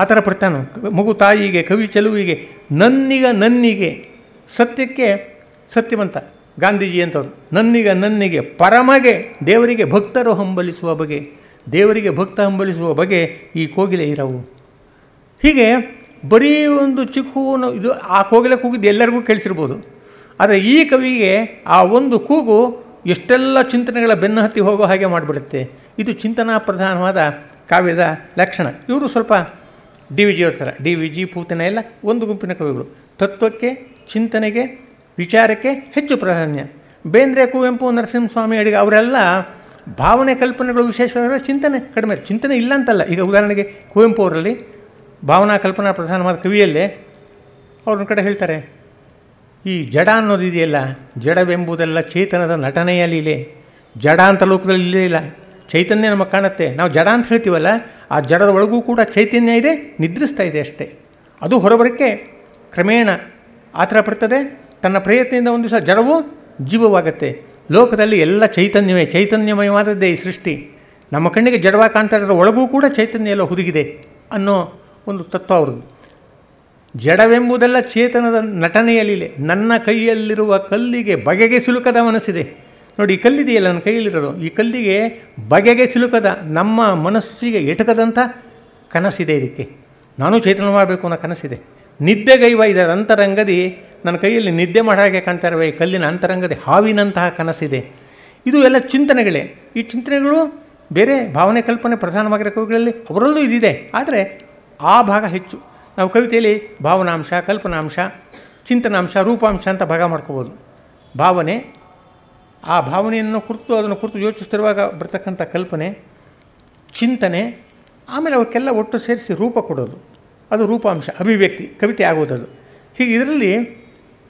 ಆ ಥರ ಪಡ್ತಾನೋ ಮಗು ತಾಯಿಗೆ ಕವಿ ಚೆಲುವಿಗೆ ನನ್ನಿಗ ನನ್ನಿಗೆ ಸತ್ಯಕ್ಕೆ ಸತ್ಯವಂತ ಗಾಂಧೀಜಿ ಅಂತವರು ನನ್ನಿಗ ನನ್ನಿಗೆ ಪರಮಗೆ ದೇವರಿಗೆ ಭಕ್ತರು ಹಂಬಲಿಸುವ ಬಗೆ ದೇವರಿಗೆ ಭಕ್ತ ಹಂಬಲಿಸುವ ಬಗೆ ಈ ಕೋಗಿಲೆ ಇರವು ಹೀಗೆ ಬರೀ ಒಂದು ಚಿಕ್ಕ ಇದು ಆ ಕೋಗಿಲೆ ಕೂಗಿದ್ದು ಎಲ್ಲರಿಗೂ ಕೇಳಿಸಿರ್ಬೋದು ಆದರೆ ಈ ಕವಿಗೆ ಆ ಒಂದು ಕೂಗು ಎಷ್ಟೆಲ್ಲ ಚಿಂತನೆಗಳ ಬೆನ್ನು ಹತ್ತಿ ಹೋಗೋ ಹಾಗೆ ಮಾಡಿಬಿಡುತ್ತೆ ಇದು ಚಿಂತನಾ ಪ್ರಧಾನವಾದ ಕಾವ್ಯದ ಲಕ್ಷಣ ಇವರು ಸ್ವಲ್ಪ ಡಿ ವಿ ಜಿ ಥರ ಡಿ ವಿ ಜಿ ಪೂತನ ಎಲ್ಲ ಒಂದು ಗುಂಪಿನ ಕವಿಗಳು ತತ್ವಕ್ಕೆ ಚಿಂತನೆಗೆ ವಿಚಾರಕ್ಕೆ ಹೆಚ್ಚು ಪ್ರಾಧಾನ್ಯ ಬೇಂದ್ರೆ ಕುವೆಂಪು ನರಸಿಂಹಸ್ವಾಮಿ ಅಡಿಗೆ ಅವರೆಲ್ಲ ಭಾವನೆ ಕಲ್ಪನೆಗಳು ವಿಶೇಷವಾಗಿರೋ ಚಿಂತನೆ ಕಡಿಮೆ ಚಿಂತನೆ ಇಲ್ಲ ಅಂತಲ್ಲ ಈಗ ಉದಾಹರಣೆಗೆ ಕುವೆಂಪು ಅವರಲ್ಲಿ ಭಾವನಾ ಕಲ್ಪನಾ ಪ್ರಧಾನವಾದ ಕವಿಯಲ್ಲೇ ಅವ್ರ ಕಡೆ ಹೇಳ್ತಾರೆ ಈ ಜಡ ಅನ್ನೋದಿದೆಯಲ್ಲ ಜಡವೆಂಬುದೆಲ್ಲ ಚೇತನದ ನಟನೆಯ ಲೀಲೆ ಜಡ ಅಂತ ಲೋಕದಲ್ಲಿ ಇಲ್ಲೇ ಇಲ್ಲ ಚೈತನ್ಯ ನಮಗೆ ಕಾಣುತ್ತೆ ನಾವು ಜಡ ಅಂತ ಹೇಳ್ತೀವಲ್ಲ ಆ ಜಡದ ಒಳಗೂ ಕೂಡ ಚೈತನ್ಯ ಇದೆ ನಿದ್ರಿಸ್ತಾ ಇದೆ ಅಷ್ಟೇ ಅದು ಹೊರಬರಕ್ಕೆ ಕ್ರಮೇಣ ಆತರ ಪಡ್ತದೆ ತನ್ನ ಪ್ರಯತ್ನದಿಂದ ಒಂದು ದಿವಸ ಜಡವು ಜೀವವಾಗುತ್ತೆ ಲೋಕದಲ್ಲಿ ಎಲ್ಲ ಚೈತನ್ಯವೇ ಚೈತನ್ಯಮಯವಾದದ್ದೇ ಈ ಸೃಷ್ಟಿ ನಮ್ಮ ಕಣ್ಣಿಗೆ ಜಡವಾಗಿ ಕಾಣ್ತಾ ಇರೋದ್ರ ಒಳಗೂ ಕೂಡ ಚೈತನ್ಯ ಎಲ್ಲ ಹುದುಗಿದೆ ಅನ್ನೋ ಒಂದು ತತ್ವ ಅವ್ರದ್ದು ಜಡವೆಂಬುದೆಲ್ಲ ಚೇತನದ ನಟನೆಯಲ್ಲಿದೆ ನನ್ನ ಕೈಯಲ್ಲಿರುವ ಕಲ್ಲಿಗೆ ಬಗೆಗೆ ಸಿಲುಕದ ಮನಸ್ಸಿದೆ ನೋಡಿ ಈ ಕಲ್ಲಿದೆಯಲ್ಲ ನನ್ನ ಕೈಯಲ್ಲಿರೋದು ಈ ಕಲ್ಲಿಗೆ ಬಗೆಗೆ ಸಿಲುಕದ ನಮ್ಮ ಮನಸ್ಸಿಗೆ ಎಟಕದಂಥ ಕನಸಿದೆ ಇದಕ್ಕೆ ನಾನು ಚೇತನ ಮಾಡಬೇಕು ಅನ್ನೋ ಕನಸಿದೆ ನಿದ್ದೆಗೈವ ಇದರ ಅಂತರಂಗದಿ ನನ್ನ ಕೈಯಲ್ಲಿ ನಿದ್ದೆ ಮಾಡೋ ಕಾಣ್ತಾ ಇರುವ ಈ ಕಲ್ಲಿನ ಅಂತರಂಗದ ಹಾವಿನಂತಹ ಕನಸಿದೆ ಇದು ಎಲ್ಲ ಚಿಂತನೆಗಳೇ ಈ ಚಿಂತನೆಗಳು ಬೇರೆ ಭಾವನೆ ಕಲ್ಪನೆ ಪ್ರಧಾನವಾಗಿರೋ ಕವಿಗಳಲ್ಲಿ ಅವರಲ್ಲೂ ಇದಿದೆ ಆದರೆ ಆ ಭಾಗ ಹೆಚ್ಚು ನಾವು ಕವಿತೆಯಲ್ಲಿ ಭಾವನಾಂಶ ಕಲ್ಪನಾಂಶ ಚಿಂತನಾಂಶ ರೂಪಾಂಶ ಅಂತ ಭಾಗ ಮಾಡ್ಕೋಬೋದು ಭಾವನೆ ಆ ಭಾವನೆಯನ್ನು ಕುರಿತು ಅದನ್ನು ಕುರಿತು ಯೋಚಿಸ್ತಿರುವಾಗ ಬರ್ತಕ್ಕಂಥ ಕಲ್ಪನೆ ಚಿಂತನೆ ಆಮೇಲೆ ಅವಕ್ಕೆಲ್ಲ ಒಟ್ಟು ಸೇರಿಸಿ ರೂಪ ಕೊಡೋದು ಅದು ರೂಪಾಂಶ ಅಭಿವ್ಯಕ್ತಿ ಕವಿತೆ ಆಗೋದದು ಹೀಗೆ ಇದರಲ್ಲಿ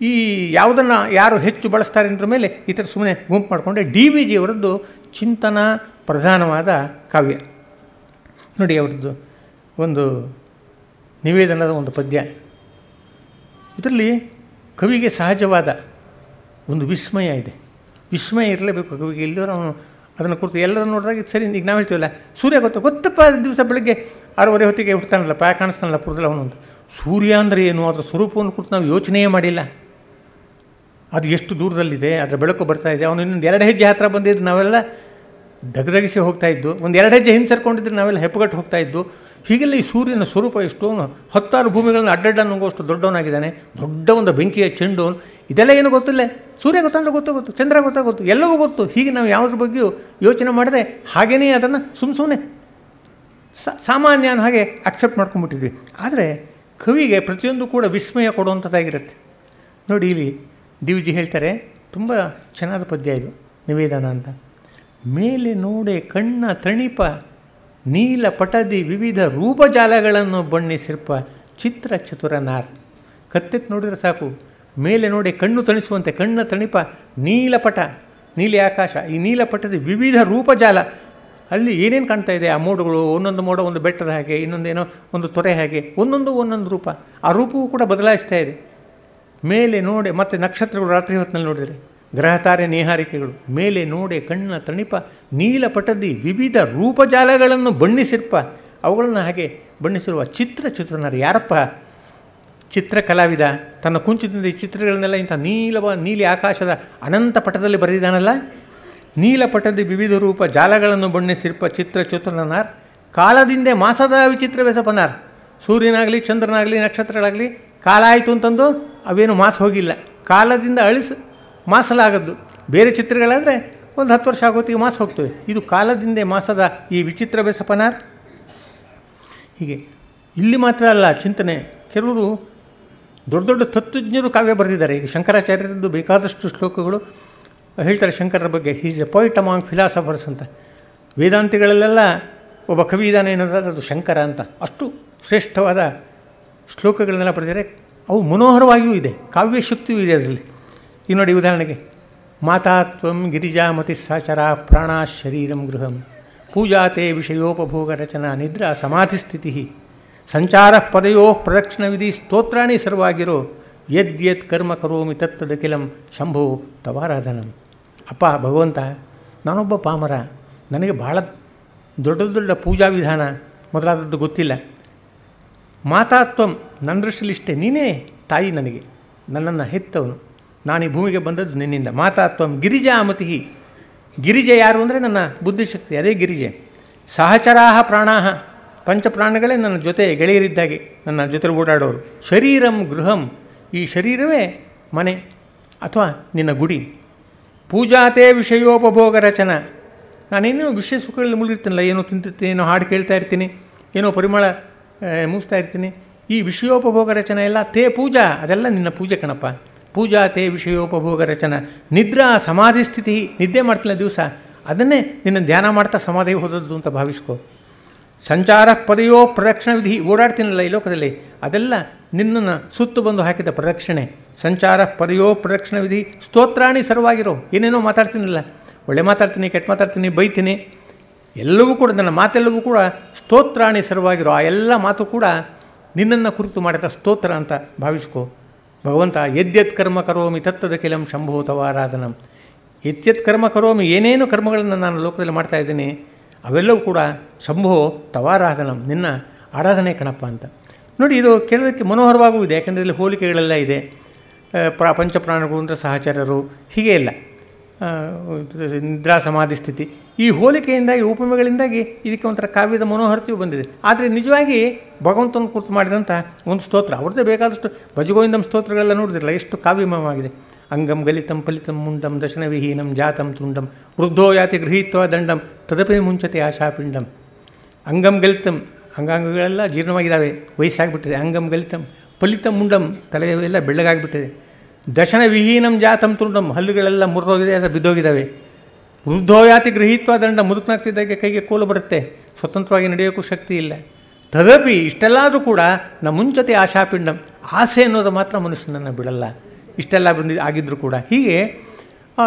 ಈ ಯಾವುದನ್ನು ಯಾರು ಹೆಚ್ಚು ಬಳಸ್ತಾರೆ ಅಂದ್ರ ಮೇಲೆ ಈ ಥರ ಸುಮ್ಮನೆ ಗುಂಪು ಮಾಡಿಕೊಂಡೆ ಡಿ ವಿ ಜಿ ಅವರದ್ದು ಚಿಂತನ ಪ್ರಧಾನವಾದ ಕಾವ್ಯ ನೋಡಿ ಅವರದ್ದು ಒಂದು ನಿವೇದನದ ಒಂದು ಪದ್ಯ ಇದರಲ್ಲಿ ಕವಿಗೆ ಸಹಜವಾದ ಒಂದು ವಿಸ್ಮಯ ಇದೆ ವಿಸ್ಮಯ ಇರಲೇಬೇಕು ಕವಿಗೆ ಎಲ್ಲರೂ ಅವನು ಅದನ್ನು ಕುರಿತು ಎಲ್ಲರೂ ನೋಡಿದಾಗ ಸರಿ ಈಗ ನಾವು ಹೇಳ್ತೀವಲ್ಲ ಸೂರ್ಯ ಗೊತ್ತು ಗೊತ್ತಪ್ಪ ದಿವಸ ಬೆಳಗ್ಗೆ ಆರೂವರೆ ಹೊತ್ತಿಗೆ ಹುಡ್ತಾನಲ್ಲಪ್ಪ ಕಾಣಿಸ್ತಾನಲ್ಲ ಪುರದಲ್ಲ ಅವನೊಂದು ಸೂರ್ಯ ಅಂದರೆ ಏನು ಅದರ ಸ್ವರೂಪವನ್ನು ಕುರಿತು ನಾವು ಯೋಚನೆಯೇ ಮಾಡಿಲ್ಲ ಅದು ಎಷ್ಟು ದೂರದಲ್ಲಿದೆ ಅದರ ಬೆಳಕು ಬರ್ತಾ ಇದೆ ಅವನು ಇನ್ನೊಂದು ಎರಡು ಹೆಜ್ಜೆ ಹತ್ತಿರ ಬಂದಿದ್ದು ನಾವೆಲ್ಲ ದಗದಗಿಸಿ ಹೋಗ್ತಾ ಇದ್ದು ಒಂದು ಎರಡು ಹೆಜ್ಜೆ ಹಿಂದೆ ಸರಿಕೊಂಡಿದ್ರು ನಾವೆಲ್ಲ ಹೆಪ್ಪುಗಟ್ಟು ಹೋಗ್ತಾ ಇದ್ದು ಹೀಗೆಲ್ಲ ಈ ಸೂರ್ಯನ ಸ್ವರೂಪ ಎಷ್ಟು ಹತ್ತಾರು ಭೂಮಿಗಳನ್ನು ಅಡ್ಡಡ್ಡ ನುಂಗುವಷ್ಟು ದೊಡ್ಡವನಾಗಿದ್ದಾನೆ ದೊಡ್ಡ ಒಂದು ಬೆಂಕಿಯ ಚೆಂಡು ಇದೆಲ್ಲ ಏನು ಗೊತ್ತಿಲ್ಲ ಸೂರ್ಯ ಗೊತ್ತಂದ್ರೆ ಗೊತ್ತು ಗೊತ್ತು ಚಂದ್ರ ಗೊತ್ತು ಎಲ್ಲವೂ ಗೊತ್ತು ಹೀಗೆ ನಾವು ಯಾವುದ್ರ ಬಗ್ಗೆಯೂ ಯೋಚನೆ ಮಾಡದೆ ಹಾಗೆಯೇ ಅದನ್ನು ಸುಮ್ಮ ಸುಮ್ಮನೆ ಸಾಮಾನ್ಯ ಹಾಗೆ ಅಕ್ಸೆಪ್ಟ್ ಮಾಡ್ಕೊಂಡ್ಬಿಟ್ಟಿದ್ವಿ ಆದರೆ ಕವಿಗೆ ಪ್ರತಿಯೊಂದು ಕೂಡ ವಿಸ್ಮಯ ಕೊಡುವಂಥದ್ದಾಗಿರುತ್ತೆ ನೋಡಿ ಇಲ್ಲಿ ಜಿ ಹೇಳ್ತಾರೆ ತುಂಬ ಚೆನ್ನಾದ ಪದ್ಯ ಇದು ನಿವೇದನ ಅಂತ ಮೇಲೆ ನೋಡೆ ಕಣ್ಣ ತಣಿಪ ನೀಲ ಪಟದಿ ವಿವಿಧ ರೂಪಜಾಲಗಳನ್ನು ಬಣ್ಣಿಸಿರ್ಪ ಚಿತ್ರ ಚತುರ ನಾರ್ ಕತ್ತೆತ್ತು ನೋಡಿದರೆ ಸಾಕು ಮೇಲೆ ನೋಡಿ ಕಣ್ಣು ತಣಿಸುವಂತೆ ಕಣ್ಣ ತಣಿಪ ನೀಲಪಟ ನೀಲಿ ಆಕಾಶ ಈ ನೀಲಪಟದಿ ವಿವಿಧ ರೂಪಜಾಲ ಅಲ್ಲಿ ಏನೇನು ಕಾಣ್ತಾ ಇದೆ ಆ ಮೋಡಗಳು ಒಂದೊಂದು ಮೋಡ ಒಂದು ಬೆಟ್ಟದ ಹಾಗೆ ಇನ್ನೊಂದೇನೋ ಒಂದು ತೊರೆ ಹಾಗೆ ಒಂದೊಂದು ಒಂದೊಂದು ರೂಪ ಆ ರೂಪವೂ ಕೂಡ ಬದಲಾಯಿಸ್ತಾ ಇದೆ ಮೇಲೆ ನೋಡೆ ಮತ್ತು ನಕ್ಷತ್ರಗಳು ರಾತ್ರಿ ಹೊತ್ತಿನಲ್ಲಿ ನೋಡಿದರೆ ಗ್ರಹತಾರೆ ನೇಹಾರಿಕೆಗಳು ಮೇಲೆ ನೋಡೆ ಕಣ್ಣ ತಣಿಪ ನೀಲಪಟದಿ ವಿವಿಧ ರೂಪಜಾಲಗಳನ್ನು ಬಣ್ಣಿಸಿರ್ಪ ಅವುಗಳನ್ನು ಹಾಗೆ ಬಣ್ಣಿಸಿರುವ ಚಿತ್ರ ಚಿತ್ರನರು ಯಾರಪ್ಪ ಚಿತ್ರಕಲಾವಿದ ತನ್ನ ಕುಂಚದಿಂದ ಈ ಚಿತ್ರಗಳನ್ನೆಲ್ಲ ಇಂಥ ನೀಲವ ನೀಲಿ ಆಕಾಶದ ಅನಂತ ಪಟದಲ್ಲಿ ಬರೆದಿದ್ದಾನಲ್ಲ ನೀಲಪಟದಿ ವಿವಿಧ ರೂಪ ಜಾಲಗಳನ್ನು ಬಣ್ಣಿಸಿರ್ಪ ಚಿತ್ರ ಚಿತ್ರನಾರ್ ಕಾಲದಿಂದೆ ಮಾಸದ ವಿಚಿತ್ರ ವ್ಯಸಪನಾರ್ ಸೂರ್ಯನಾಗಲಿ ಚಂದ್ರನಾಗಲಿ ನಕ್ಷತ್ರಗಳಾಗಲಿ ಕಾಲ ಆಯಿತು ಅಂತಂದು ಅವೇನು ಮಾಸ ಹೋಗಿಲ್ಲ ಕಾಲದಿಂದ ಅಳಿಸಿ ಮಾಸಲಾಗದ್ದು ಬೇರೆ ಚಿತ್ರಗಳಾದರೆ ಒಂದು ಹತ್ತು ವರ್ಷ ಆಗೋತ್ತಿಗೆ ಮಾಸ ಹೋಗ್ತವೆ ಇದು ಕಾಲದಿಂದೆ ಮಾಸದ ಈ ವಿಚಿತ್ರ ಬೆಸಪನಾರ್ ಹೀಗೆ ಇಲ್ಲಿ ಮಾತ್ರ ಅಲ್ಲ ಚಿಂತನೆ ಕೆಲವರು ದೊಡ್ಡ ದೊಡ್ಡ ತತ್ವಜ್ಞರು ಕಾವ್ಯ ಬರೆದಿದ್ದಾರೆ ಈಗ ಶಂಕರಾಚಾರ್ಯರದ್ದು ಬೇಕಾದಷ್ಟು ಶ್ಲೋಕಗಳು ಹೇಳ್ತಾರೆ ಶಂಕರರ ಬಗ್ಗೆ is a poet among philosophers ಅಂತ ವೇದಾಂತಿಗಳಲ್ಲೆಲ್ಲ ಒಬ್ಬ ಕವಿ ಇದ್ದಾನೆ ಏನಂದ್ರೆ ಅದು ಶಂಕರ ಅಂತ ಅಷ್ಟು ಶ್ರೇಷ್ಠವಾದ ಶ್ಲೋಕಗಳನ್ನೆಲ್ಲ ಬರೆದಿದ್ದಾರೆ ಅವು ಮನೋಹರವಾಗಿಯೂ ಇದೆ ಕಾವ್ಯಶಕ್ತಿಯೂ ಇದೆ ಅದರಲ್ಲಿ ಇನ್ನು ನೋಡಿ ಉದಾಹರಣೆಗೆ ಮಾತಾ ತ್ವಂ ಗಿರಿಜಾ ಮತಿ ಸಾಚರ ಪ್ರಾಣ ಶರೀರಂ ಗೃಹಂ ಪೂಜಾತೆ ವಿಷಯೋಪಭೋಗ ರಚನಾ ನಿದ್ರಾ ಸಮಾಧಿ ಸ್ಥಿತಿ ಸಂಚಾರ ಪದಯೋ ಪ್ರದಕ್ಷಿಣ ವಿಧಿ ಸ್ತೋತ್ರಾಣಿ ಸರ್ವಾಗಿರೋ ಯದ್ಯತ್ ಕರ್ಮ ಕರೋಮಿ ತತ್ತದಖಿಲಂ ಶಂಭೋ ತವಾರಾಧನಂ ಅಪ್ಪ ಭಗವಂತ ನಾನೊಬ್ಬ ಪಾಮರ ನನಗೆ ಭಾಳ ದೊಡ್ಡ ದೊಡ್ಡ ಪೂಜಾ ವಿಧಾನ ಮೊದಲಾದದ್ದು ಗೊತ್ತಿಲ್ಲ ಮಾತಾತ್ವಂ ನನ್ನ ನೀನೇ ತಾಯಿ ನನಗೆ ನನ್ನನ್ನು ಹೆತ್ತವನು ನಾನು ಈ ಭೂಮಿಗೆ ಬಂದದ್ದು ನಿನ್ನಿಂದ ಮಾತಾತ್ವಂ ಗಿರಿಜಾಮತಿ ಗಿರಿಜೆ ಯಾರು ಅಂದರೆ ನನ್ನ ಬುದ್ಧಿಶಕ್ತಿ ಅದೇ ಗಿರಿಜೆ ಸಹಚರಾಹ ಪ್ರಾಣಾಹ ಪಂಚಪ್ರಾಣಗಳೇ ನನ್ನ ಜೊತೆ ಗೆಳೆಯರಿದ್ದಾಗೆ ನನ್ನ ಜೊತೆ ಓಡಾಡೋರು ಶರೀರಂ ಗೃಹಂ ಈ ಶರೀರವೇ ಮನೆ ಅಥವಾ ನಿನ್ನ ಗುಡಿ ಪೂಜಾತೆ ವಿಷಯೋಪಭೋಗ ರಚನ ನಾನೇನು ವಿಷಯ ಸುಖಗಳಲ್ಲಿ ಮುಳುಗಿರ್ತೀನಲ್ಲ ಏನೋ ತಿಂತಿರ್ತೀನಿ ಏನೋ ಹಾಡು ಕೇಳ್ತಾ ಇರ್ತೀನಿ ಏನೋ ಪರಿಮಳ ಮುಗಿಸ್ತಾ ಇರ್ತೀನಿ ಈ ವಿಷಯೋಪಭೋಗ ರಚನೆ ಎಲ್ಲ ತೇ ಪೂಜಾ ಅದೆಲ್ಲ ನಿನ್ನ ಪೂಜೆ ಕಣಪ್ಪ ಪೂಜಾ ತೇ ವಿಷಯೋಪಭೋಗ ರಚನ ನಿದ್ರಾ ಸಮಾಧಿ ಸ್ಥಿತಿ ನಿದ್ದೆ ಮಾಡ್ತಿಲ್ಲ ದಿವಸ ಅದನ್ನೇ ನಿನ್ನ ಧ್ಯಾನ ಮಾಡ್ತಾ ಸಮಾಧಿ ಹೋದದ್ದು ಅಂತ ಭಾವಿಸ್ಕೋ ಸಂಚಾರ ಪದೆಯೋ ಪ್ರದಕ್ಷಿಣ ವಿಧಿ ಓಡಾಡ್ತೀನಲ್ಲ ಈ ಲೋಕದಲ್ಲಿ ಅದೆಲ್ಲ ನಿನ್ನನ್ನು ಸುತ್ತು ಬಂದು ಹಾಕಿದ ಪ್ರದಕ್ಷಿಣೆ ಸಂಚಾರ ಪದೆಯೋ ಪ್ರದಕ್ಷಿಣ ವಿಧಿ ಸ್ತೋತ್ರಾಣಿ ಸರ್ವಾಗಿರೋ ಏನೇನೋ ಮಾತಾಡ್ತೀನಲ್ಲ ಒಳ್ಳೆ ಮಾತಾಡ್ತೀನಿ ಕೆಟ್ಟ ಮಾತಾಡ್ತೀನಿ ಬೈತೀನಿ ಎಲ್ಲವೂ ಕೂಡ ನನ್ನ ಮಾತೆಲ್ಲವೂ ಕೂಡ ಸ್ತೋತ್ರಾಣಿ ಸರ್ವಾಗಿರೋ ಆ ಎಲ್ಲ ಮಾತು ಕೂಡ ನಿನ್ನನ್ನು ಕುರಿತು ಮಾಡಿದ ಸ್ತೋತ್ರ ಅಂತ ಭಾವಿಸ್ಕೋ ಭಗವಂತ ಎದ್ಯತ್ ಕರ್ಮ ಕರೋಮಿ ತತ್ತದ ಕೆಲಂ ಆರಾಧನ ಎತ್ಯತ್ ಕರ್ಮ ಕರೋಮಿ ಏನೇನು ಕರ್ಮಗಳನ್ನು ನಾನು ಲೋಕದಲ್ಲಿ ಮಾಡ್ತಾ ಇದ್ದೀನಿ ಅವೆಲ್ಲವೂ ಕೂಡ ಶಂಭೋ ತವಾರಾಧನಂ ನಿನ್ನ ಆರಾಧನೆ ಕಣಪ್ಪ ಅಂತ ನೋಡಿ ಇದು ಕೇಳೋದಕ್ಕೆ ಮನೋಹರವಾಗೂ ಇದೆ ಯಾಕೆಂದರೆ ಇಲ್ಲಿ ಹೋಲಿಕೆಗಳೆಲ್ಲ ಇದೆ ಪ್ರಾ ಪಂಚಪ್ರಾಣಗಳು ಅಂದರೆ ಸಹಚರರು ಹೀಗೆ ಇಲ್ಲ ನಿದ್ರಾ ಸಮಾಧಿ ಸ್ಥಿತಿ ಈ ಹೋಲಿಕೆಯಿಂದಾಗಿ ಉಪಮೆಗಳಿಂದಾಗಿ ಇದಕ್ಕೆ ಒಂಥರ ಕಾವ್ಯದ ಮನೋಹರತೆಯು ಬಂದಿದೆ ಆದರೆ ನಿಜವಾಗಿ ಭಗವಂತನ ಕುರಿತು ಮಾಡಿದಂಥ ಒಂದು ಸ್ತೋತ್ರ ಅವ್ರದ್ದೇ ಬೇಕಾದಷ್ಟು ಭಜಗೋವಿಂದಂ ಸ್ತೋತ್ರಗಳೆಲ್ಲ ನೋಡಿದಿರಲ್ಲ ಎಷ್ಟು ಕಾವ್ಯಮಯವಾಗಿದೆ ಅಂಗಂ ಗಲಿತಂ ಫಲಿತಂ ಮುಂಡಂ ದಶನವಿಹೀನಂ ಜಾತಂ ತುಂಡಂ ವೃದ್ಧೋ ಯಾತಿ ಗೃಹೀತ್ವ ದಂಡಂ ತದಪಿ ಮುಂಚತೆ ಆಶಾಪಿಂಡಂ ಅಂಗಂ ಗಲಿತಂ ಅಂಗಾಂಗಗಳೆಲ್ಲ ಜೀರ್ಣವಾಗಿದ್ದಾವೆ ವಯಸ್ಸಾಗಿಬಿಟ್ಟಿದೆ ಅಂಗಂ ಗಲಿತಂ ಫಲಿತಂ ಮುಂಡಂ ಎಲ್ಲ ಬೆಳ್ಳಗಾಗಿಬಿಟ್ಟಿದೆ ದಶನ ವಿಹೀನಂ ಜಾತಂ ತುಂಡಂ ಹಲ್ಲುಗಳೆಲ್ಲ ಮುರಿದೋಗಿದೆ ಅದು ಬಿದ್ದೋಗಿದ್ದಾವೆ ವೃದ್ಧೋಯಾತಿ ಗೃಹೀತ್ವ ದಂಡ ಮುದುಕನಾಗ್ತಿದ್ದಾಗೆ ಕೈಗೆ ಕೋಲು ಬರುತ್ತೆ ಸ್ವತಂತ್ರವಾಗಿ ನಡೆಯೋಕ್ಕೂ ಶಕ್ತಿ ಇಲ್ಲ ತದಪಿ ಇಷ್ಟೆಲ್ಲಾದರೂ ಕೂಡ ನಮ್ಮ ಮುಂಚತೆ ಆಶಾಪಿಂಡಂ ಆಸೆ ಅನ್ನೋದು ಮಾತ್ರ ಮನುಷ್ಯನನ್ನು ಬಿಡಲ್ಲ ಇಷ್ಟೆಲ್ಲ ಬಂದಿದ್ದು ಆಗಿದ್ದರೂ ಕೂಡ ಹೀಗೆ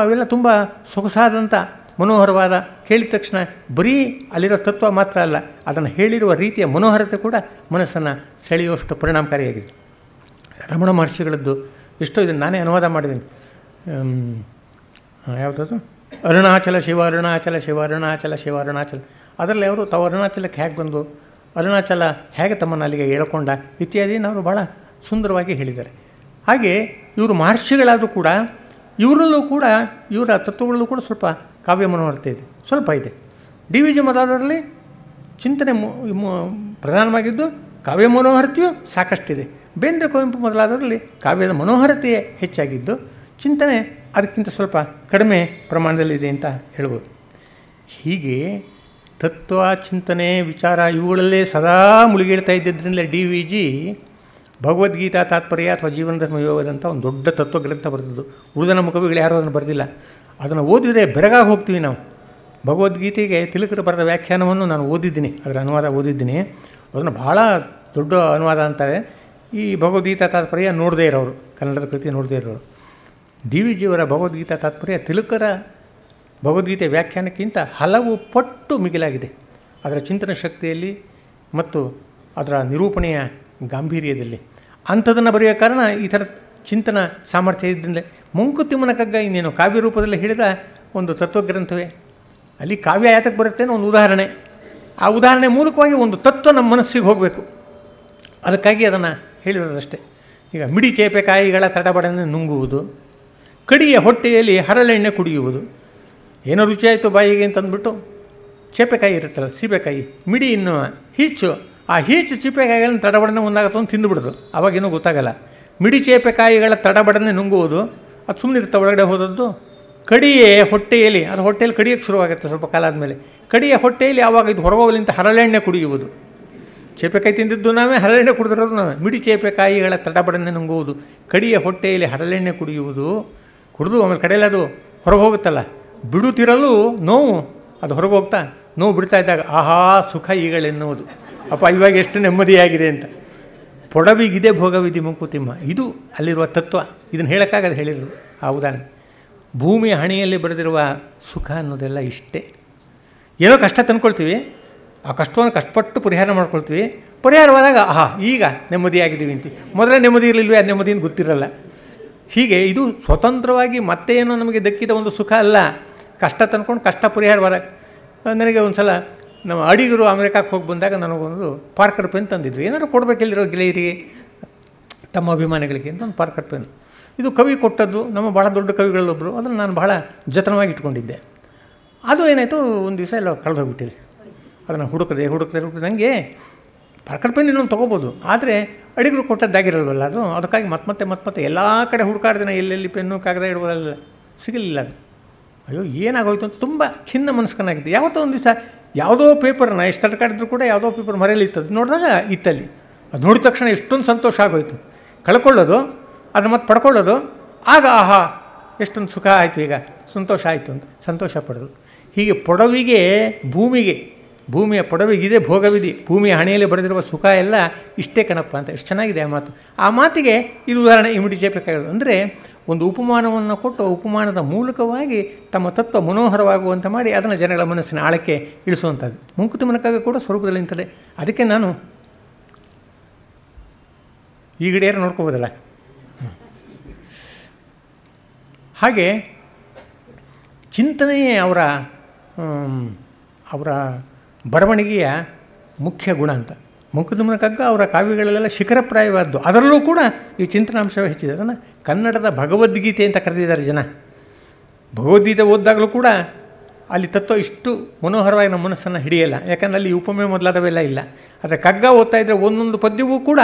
ಅವೆಲ್ಲ ತುಂಬ ಸೊಗಸಾದಂಥ ಮನೋಹರವಾದ ಕೇಳಿದ ತಕ್ಷಣ ಬರೀ ಅಲ್ಲಿರೋ ತತ್ವ ಮಾತ್ರ ಅಲ್ಲ ಅದನ್ನು ಹೇಳಿರುವ ರೀತಿಯ ಮನೋಹರತೆ ಕೂಡ ಮನಸ್ಸನ್ನು ಸೆಳೆಯುವಷ್ಟು ಪರಿಣಾಮಕಾರಿಯಾಗಿದೆ ರಮಣ ಮಹರ್ಷಿಗಳದ್ದು ಎಷ್ಟೋ ಇದನ್ನು ನಾನೇ ಅನುವಾದ ಮಾಡಿದ್ದೀನಿ ಯಾವುದದು ಅರುಣಾಚಲ ಶಿವ ಅರುಣಾಚಲ ಶಿವ ಅರುಣಾಚಲ ಶಿವ ಅರುಣಾಚಲ ಅದರಲ್ಲಿ ಅವರು ತಾವು ಅರುಣಾಚಲಕ್ಕೆ ಹೇಗೆ ಬಂದು ಅರುಣಾಚಲ ಹೇಗೆ ತಮ್ಮನ್ನು ಅಲ್ಲಿಗೆ ಹೇಳ್ಕೊಂಡ ಅವರು ಭಾಳ ಸುಂದರವಾಗಿ ಹೇಳಿದ್ದಾರೆ ಹಾಗೆ ಇವರು ಮಹರ್ಷಿಗಳಾದರೂ ಕೂಡ ಇವರಲ್ಲೂ ಕೂಡ ಇವರ ತತ್ವಗಳಲ್ಲೂ ಕೂಡ ಸ್ವಲ್ಪ ಕಾವ್ಯ ಮನೋಹರತೆ ಇದೆ ಸ್ವಲ್ಪ ಇದೆ ಡಿ ವಿ ಜಿ ಮೊದಲಾದರಲ್ಲಿ ಚಿಂತನೆ ಪ್ರಧಾನವಾಗಿದ್ದು ಕಾವ್ಯ ಮನೋಹರತೆಯೂ ಸಾಕಷ್ಟಿದೆ ಬೇಂದ್ರೆ ಕುವೆಂಪು ಮೊದಲಾದರಲ್ಲಿ ಕಾವ್ಯದ ಮನೋಹರತೆಯೇ ಹೆಚ್ಚಾಗಿದ್ದು ಚಿಂತನೆ ಅದಕ್ಕಿಂತ ಸ್ವಲ್ಪ ಕಡಿಮೆ ಪ್ರಮಾಣದಲ್ಲಿದೆ ಅಂತ ಹೇಳ್ಬೋದು ಹೀಗೆ ತತ್ವ ಚಿಂತನೆ ವಿಚಾರ ಇವುಗಳಲ್ಲೇ ಸದಾ ಮುಳುಗೇಳ್ತಾ ಇದ್ದಿದ್ದರಿಂದ ಡಿ ವಿ ಜಿ ಭಗವದ್ಗೀತಾ ತಾತ್ಪರ್ಯ ಅಥವಾ ಧರ್ಮ ಯೋಗದಂಥ ಒಂದು ದೊಡ್ಡ ತತ್ವಗ್ರಂಥ ಬರ್ತದ್ದು ಉಳಿದ ನಮ್ಮ ಕವಿಗಳು ಯಾರೂ ಅದನ್ನು ಬರೆದಿಲ್ಲ ಅದನ್ನು ಓದಿದರೆ ಬೆರಗಾಗಿ ಹೋಗ್ತೀವಿ ನಾವು ಭಗವದ್ಗೀತೆಗೆ ತಿಲಕರು ಬರೆದ ವ್ಯಾಖ್ಯಾನವನ್ನು ನಾನು ಓದಿದ್ದೀನಿ ಅದರ ಅನುವಾದ ಓದಿದ್ದೀನಿ ಅದನ್ನು ಭಾಳ ದೊಡ್ಡ ಅನುವಾದ ಅಂತಾರೆ ಈ ಭಗವದ್ಗೀತಾ ತಾತ್ಪರ್ಯ ನೋಡದೇ ಇರೋರು ಕನ್ನಡದ ಕೃತಿ ನೋಡದೇ ಇರೋರು ಡಿ ವಿ ಜಿಯವರ ಭಗವದ್ಗೀತಾ ತಾತ್ಪರ್ಯ ತಿಲುಕರ ಭಗವದ್ಗೀತೆ ವ್ಯಾಖ್ಯಾನಕ್ಕಿಂತ ಹಲವು ಪಟ್ಟು ಮಿಗಿಲಾಗಿದೆ ಅದರ ಚಿಂತನ ಶಕ್ತಿಯಲ್ಲಿ ಮತ್ತು ಅದರ ನಿರೂಪಣೆಯ ಗಾಂಭೀರ್ಯದಲ್ಲಿ ಅಂಥದನ್ನು ಬರೆಯೋ ಕಾರಣ ಈ ಥರ ಚಿಂತನ ಸಾಮರ್ಥ್ಯ ಇದ್ದಂತೆ ಮುಂಕುತಿಮ್ಮನ ಕಗ್ಗ ಇನ್ನೇನು ಕಾವ್ಯ ರೂಪದಲ್ಲಿ ಹೇಳಿದ ಒಂದು ತತ್ವಗ್ರಂಥವೇ ಅಲ್ಲಿ ಕಾವ್ಯ ಆಯತಕ್ಕೆ ಬರುತ್ತೆನೋ ಒಂದು ಉದಾಹರಣೆ ಆ ಉದಾಹರಣೆ ಮೂಲಕವಾಗಿ ಒಂದು ತತ್ವ ನಮ್ಮ ಮನಸ್ಸಿಗೆ ಹೋಗಬೇಕು ಅದಕ್ಕಾಗಿ ಅದನ್ನು ಹೇಳಿರೋದಷ್ಟೇ ಈಗ ಮಿಡಿ ಚೇಪೆ ಕಾಯಿಗಳ ತಡಬಡನೆ ನುಂಗುವುದು ಕಡಿಯ ಹೊಟ್ಟೆಯಲ್ಲಿ ಹರಳೆಣ್ಣೆ ಕುಡಿಯುವುದು ಏನೋ ರುಚಿಯಾಯಿತು ಬಾಯಿಗೆ ಅಂತಂದ್ಬಿಟ್ಟು ಚೇಪೆಕಾಯಿ ಇರುತ್ತಲ್ಲ ಸೀಬೆಕಾಯಿ ಮಿಡಿ ಇನ್ನು ಹೀಚು ಆ ಹೀಚು ಚೀಪೆಕಾಯಿಗಳನ್ನ ತಡಬಡನೆ ಒಂದಾಗತ್ತೊಂದು ತಿಂದುಬಿಡೋದು ಅವಾಗೇನೂ ಗೊತ್ತಾಗಲ್ಲ ಮಿಡಿ ಚೇಪೆಕಾಯಿಗಳ ತಡಬಡನೆ ನುಂಗುವುದು ಅದು ಸುಮ್ಮನೆ ಇರುತ್ತೆ ಒಳಗಡೆ ಹೋದದ್ದು ಕಡಿಯೇ ಹೊಟ್ಟೆಯಲ್ಲಿ ಅದು ಹೊಟ್ಟೆಯಲ್ಲಿ ಕಡಿಯೋಕ್ಕೆ ಶುರುವಾಗುತ್ತೆ ಸ್ವಲ್ಪ ಕಾಲ ಆದಮೇಲೆ ಕಡಿಯ ಹೊಟ್ಟೆಯಲ್ಲಿ ಆವಾಗ ಇದು ಹೊರಗೋಗಲಿಂತ ಹರಳೆಣ್ಣೆ ಕುಡಿಯುವುದು ಚೇಪೆಕಾಯಿ ತಿಂದಿದ್ದು ನಾವೇ ಹರಳೆಣ್ಣೆ ಕುಡಿದಿರೋದು ನಾವೇ ಮಿಡಿ ಚೇಪೆಕಾಯಿಗಳ ತಡಬಡನೆ ನುಂಗುವುದು ಕಡಿಯ ಹೊಟ್ಟೆಯಲ್ಲಿ ಹರಳೆಣ್ಣೆ ಕುಡಿಯುವುದು ಹುಡಿದು ಆಮೇಲೆ ಕಡೆಯಲ್ಲಿ ಅದು ಹೊರಗೆ ಹೋಗುತ್ತಲ್ಲ ಬಿಡುತ್ತಿರಲು ನೋವು ಅದು ಹೊರಗೆ ಹೋಗ್ತಾ ನೋವು ಬಿಡ್ತಾ ಇದ್ದಾಗ ಆಹಾ ಸುಖ ಈಗಳೆನ್ನುವುದು ಅಪ್ಪ ಇವಾಗ ಎಷ್ಟು ನೆಮ್ಮದಿಯಾಗಿದೆ ಅಂತ ಪೊಡವಿಗಿದೆ ಭೋಗವಿದೆ ಮುಂಕುತಿಮ್ಮ ಇದು ಅಲ್ಲಿರುವ ತತ್ವ ಇದನ್ನು ಹೇಳೋಕ್ಕಾಗದು ಹೇಳಿದರು ಆ ಉದಾಹರಣೆ ಭೂಮಿಯ ಹಣೆಯಲ್ಲಿ ಬರೆದಿರುವ ಸುಖ ಅನ್ನೋದೆಲ್ಲ ಇಷ್ಟೇ ಏನೋ ಕಷ್ಟ ತಂದ್ಕೊಳ್ತೀವಿ ಆ ಕಷ್ಟವನ್ನು ಕಷ್ಟಪಟ್ಟು ಪರಿಹಾರ ಮಾಡ್ಕೊಳ್ತೀವಿ ಪರಿಹಾರವಾದಾಗ ಆಹಾ ಈಗ ನೆಮ್ಮದಿಯಾಗಿದ್ದೀವಿ ಅಂತ ಮೊದಲೇ ನೆಮ್ಮದಿ ಇರಲಿಲ್ವೇ ಆ ನೆಮ್ಮದಿಯಿಂದ ಗೊತ್ತಿರಲ್ಲ ಹೀಗೆ ಇದು ಸ್ವತಂತ್ರವಾಗಿ ಮತ್ತೆ ಏನೋ ನಮಗೆ ದಕ್ಕಿದ ಒಂದು ಸುಖ ಅಲ್ಲ ಕಷ್ಟ ತಂದ್ಕೊಂಡು ಕಷ್ಟ ಪರಿಹಾರ ಬರ ನನಗೆ ಒಂದು ಸಲ ನಮ್ಮ ಅಡಿಗರು ಅಮೆರಿಕಕ್ಕೆ ಹೋಗಿ ಬಂದಾಗ ನನಗೊಂದು ಪಾರ್ಕರ್ ಪೆನ್ ತಂದಿದ್ವಿ ಏನಾದ್ರು ಕೊಡಬೇಕಿಲ್ಲಿರೋ ಗೆಳೆಯರಿಗೆ ತಮ್ಮ ಅಭಿಮಾನಿಗಳಿಗೆ ಅಂತ ಒಂದು ಪಾರ್ಕರ್ ಪೆನ್ ಇದು ಕವಿ ಕೊಟ್ಟದ್ದು ನಮ್ಮ ಭಾಳ ದೊಡ್ಡ ಕವಿಗಳಲ್ಲೊಬ್ಬರು ಅದನ್ನು ನಾನು ಭಾಳ ಜತನವಾಗಿ ಇಟ್ಕೊಂಡಿದ್ದೆ ಅದು ಏನಾಯಿತು ಒಂದು ದಿವಸ ಎಲ್ಲ ಕಳೆದೋಗ್ಬಿಟ್ಟಿದೆ ಅದನ್ನು ಹುಡುಕದೆ ಹುಡುಕದೆ ಹುಡುಕದೆ ನನಗೆ ಪ್ರಕೃತಿನ ಇನ್ನೊಂದು ತೊಗೋಬೋದು ಆದರೆ ಅಡಿಗರು ಕೊಟ್ಟದ್ದಾಗಿರಲ್ವಲ್ಲ ಅದು ಅದಕ್ಕಾಗಿ ಮತ್ತೆ ಮತ್ತೆ ಮತ್ತೆ ಮತ್ತೆ ಎಲ್ಲ ಕಡೆ ಹುಡುಕಾಡ್ದಿನ ಎಲ್ಲೆಲ್ಲಿ ಪೆನ್ನು ಕಾಗದ ಇಡುವಲ್ಲ ಸಿಗಲಿಲ್ಲ ಅದು ಅಯ್ಯೋ ಏನಾಗೋಯ್ತು ಅಂತ ತುಂಬ ಖಿನ್ನ ಮನಸ್ಕನಾಗಿದೆ ಯಾವತ್ತೋ ಒಂದು ದಿವಸ ಯಾವುದೋ ಪೇಪರ್ನ ಎಷ್ಟು ತಡ್ಕಾಡಿದ್ರು ಕೂಡ ಯಾವುದೋ ಪೇಪರ್ ಮರೆಯಲ್ಲಿ ಇತ್ತದು ನೋಡಿದಾಗ ಇತ್ತಲ್ಲಿ ಅದು ನೋಡಿದ ತಕ್ಷಣ ಎಷ್ಟೊಂದು ಸಂತೋಷ ಆಗೋಯ್ತು ಕಳ್ಕೊಳ್ಳೋದು ಅದನ್ನು ಮತ್ತೆ ಪಡ್ಕೊಳ್ಳೋದು ಆಗ ಆಹಾ ಎಷ್ಟೊಂದು ಸುಖ ಆಯಿತು ಈಗ ಸಂತೋಷ ಆಯಿತು ಅಂತ ಸಂತೋಷ ಪಡೋದು ಹೀಗೆ ಪೊಡವಿಗೆ ಭೂಮಿಗೆ ಭೂಮಿಯ ಪಡವಿಗಿದೆ ಭೋಗವಿದೆ ಭೂಮಿಯ ಹಣೆಯಲ್ಲಿ ಬರೆದಿರುವ ಸುಖ ಎಲ್ಲ ಇಷ್ಟೇ ಕಣಪ್ಪ ಅಂತ ಎಷ್ಟು ಚೆನ್ನಾಗಿದೆ ಆ ಮಾತು ಆ ಮಾತಿಗೆ ಇದು ಉದಾಹರಣೆ ಇಮಿಡಿಜೇಬೇಕಾಗಿರೋದು ಅಂದರೆ ಒಂದು ಉಪಮಾನವನ್ನು ಕೊಟ್ಟು ಉಪಮಾನದ ಮೂಲಕವಾಗಿ ತಮ್ಮ ತತ್ವ ಮನೋಹರವಾಗುವಂತೆ ಮಾಡಿ ಅದನ್ನು ಜನಗಳ ಮನಸ್ಸಿನ ಆಳಕ್ಕೆ ಇಳಿಸುವಂಥದ್ದು ಮುಂಕುತಿಮನಕ್ಕಾಗಿ ಕೂಡ ಸ್ವರೂಪದಲ್ಲಿ ನಿಂತದೆ ಅದಕ್ಕೆ ನಾನು ಈ ನೋಡ್ಕೋಬೋದಲ್ಲ ಹಾಗೆ ಚಿಂತನೆಯೇ ಅವರ ಅವರ ಬರವಣಿಗೆಯ ಮುಖ್ಯ ಗುಣ ಅಂತ ಮಂಕುದುಮನ ಕಗ್ಗ ಅವರ ಕಾವ್ಯಗಳಲ್ಲೆಲ್ಲ ಶಿಖರಪ್ರಾಯವಾದ್ದು ಅದರಲ್ಲೂ ಕೂಡ ಈ ಚಿಂತನಾಂಶವೇ ಹೆಚ್ಚಿದೆ ಅದನ್ನು ಕನ್ನಡದ ಭಗವದ್ಗೀತೆ ಅಂತ ಕರೆದಿದ್ದಾರೆ ಜನ ಭಗವದ್ಗೀತೆ ಓದಿದಾಗಲೂ ಕೂಡ ಅಲ್ಲಿ ತತ್ವ ಇಷ್ಟು ಮನೋಹರವಾಗಿ ನಮ್ಮ ಮನಸ್ಸನ್ನು ಹಿಡಿಯಲ್ಲ ಯಾಕಂದರೆ ಅಲ್ಲಿ ಉಪಮೆ ಮೊದಲಾದವೆಲ್ಲ ಇಲ್ಲ ಆದರೆ ಕಗ್ಗ ಓದ್ತಾ ಇದ್ದರೆ ಒಂದೊಂದು ಪದ್ಯವೂ ಕೂಡ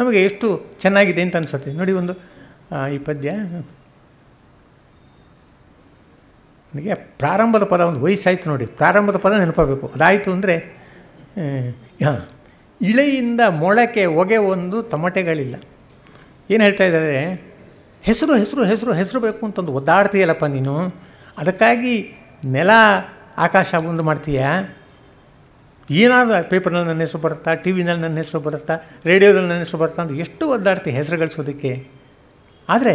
ನಮಗೆ ಎಷ್ಟು ಚೆನ್ನಾಗಿದೆ ಅಂತ ಅನಿಸುತ್ತೆ ನೋಡಿ ಒಂದು ಈ ಪದ್ಯ ನನಗೆ ಪ್ರಾರಂಭದ ಪದ ಒಂದು ವಯಸ್ಸಾಯಿತು ನೋಡಿ ಪ್ರಾರಂಭದ ಪದ ನೆನಪಬೇಕು ಅದಾಯಿತು ಅಂದರೆ ಹಾಂ ಇಳೆಯಿಂದ ಮೊಳಕೆ ಹೊಗೆ ಒಂದು ತಮಟೆಗಳಿಲ್ಲ ಏನು ಹೇಳ್ತಾ ಇದ್ದಾರೆ ಹೆಸರು ಹೆಸರು ಹೆಸರು ಹೆಸರು ಬೇಕು ಅಂತಂದು ಒದ್ದಾಡ್ತೀಯಲ್ಲಪ್ಪ ನೀನು ಅದಕ್ಕಾಗಿ ನೆಲ ಆಕಾಶ ಒಂದು ಮಾಡ್ತೀಯ ಏನಾದರೂ ಪೇಪರ್ನಲ್ಲಿ ನನ್ನ ಹೆಸರು ಬರುತ್ತಾ ಟಿ ವಿನಲ್ಲಿ ನನ್ನ ಹೆಸರು ಬರುತ್ತಾ ರೇಡಿಯೋದಲ್ಲಿ ನನ್ನ ಹೆಸರು ಬರುತ್ತಾ ಅಂತ ಎಷ್ಟು ಒದ್ದಾಡ್ತೀಯ ಹೆಸರು ಗಳಿಸೋದಕ್ಕೆ ಆದರೆ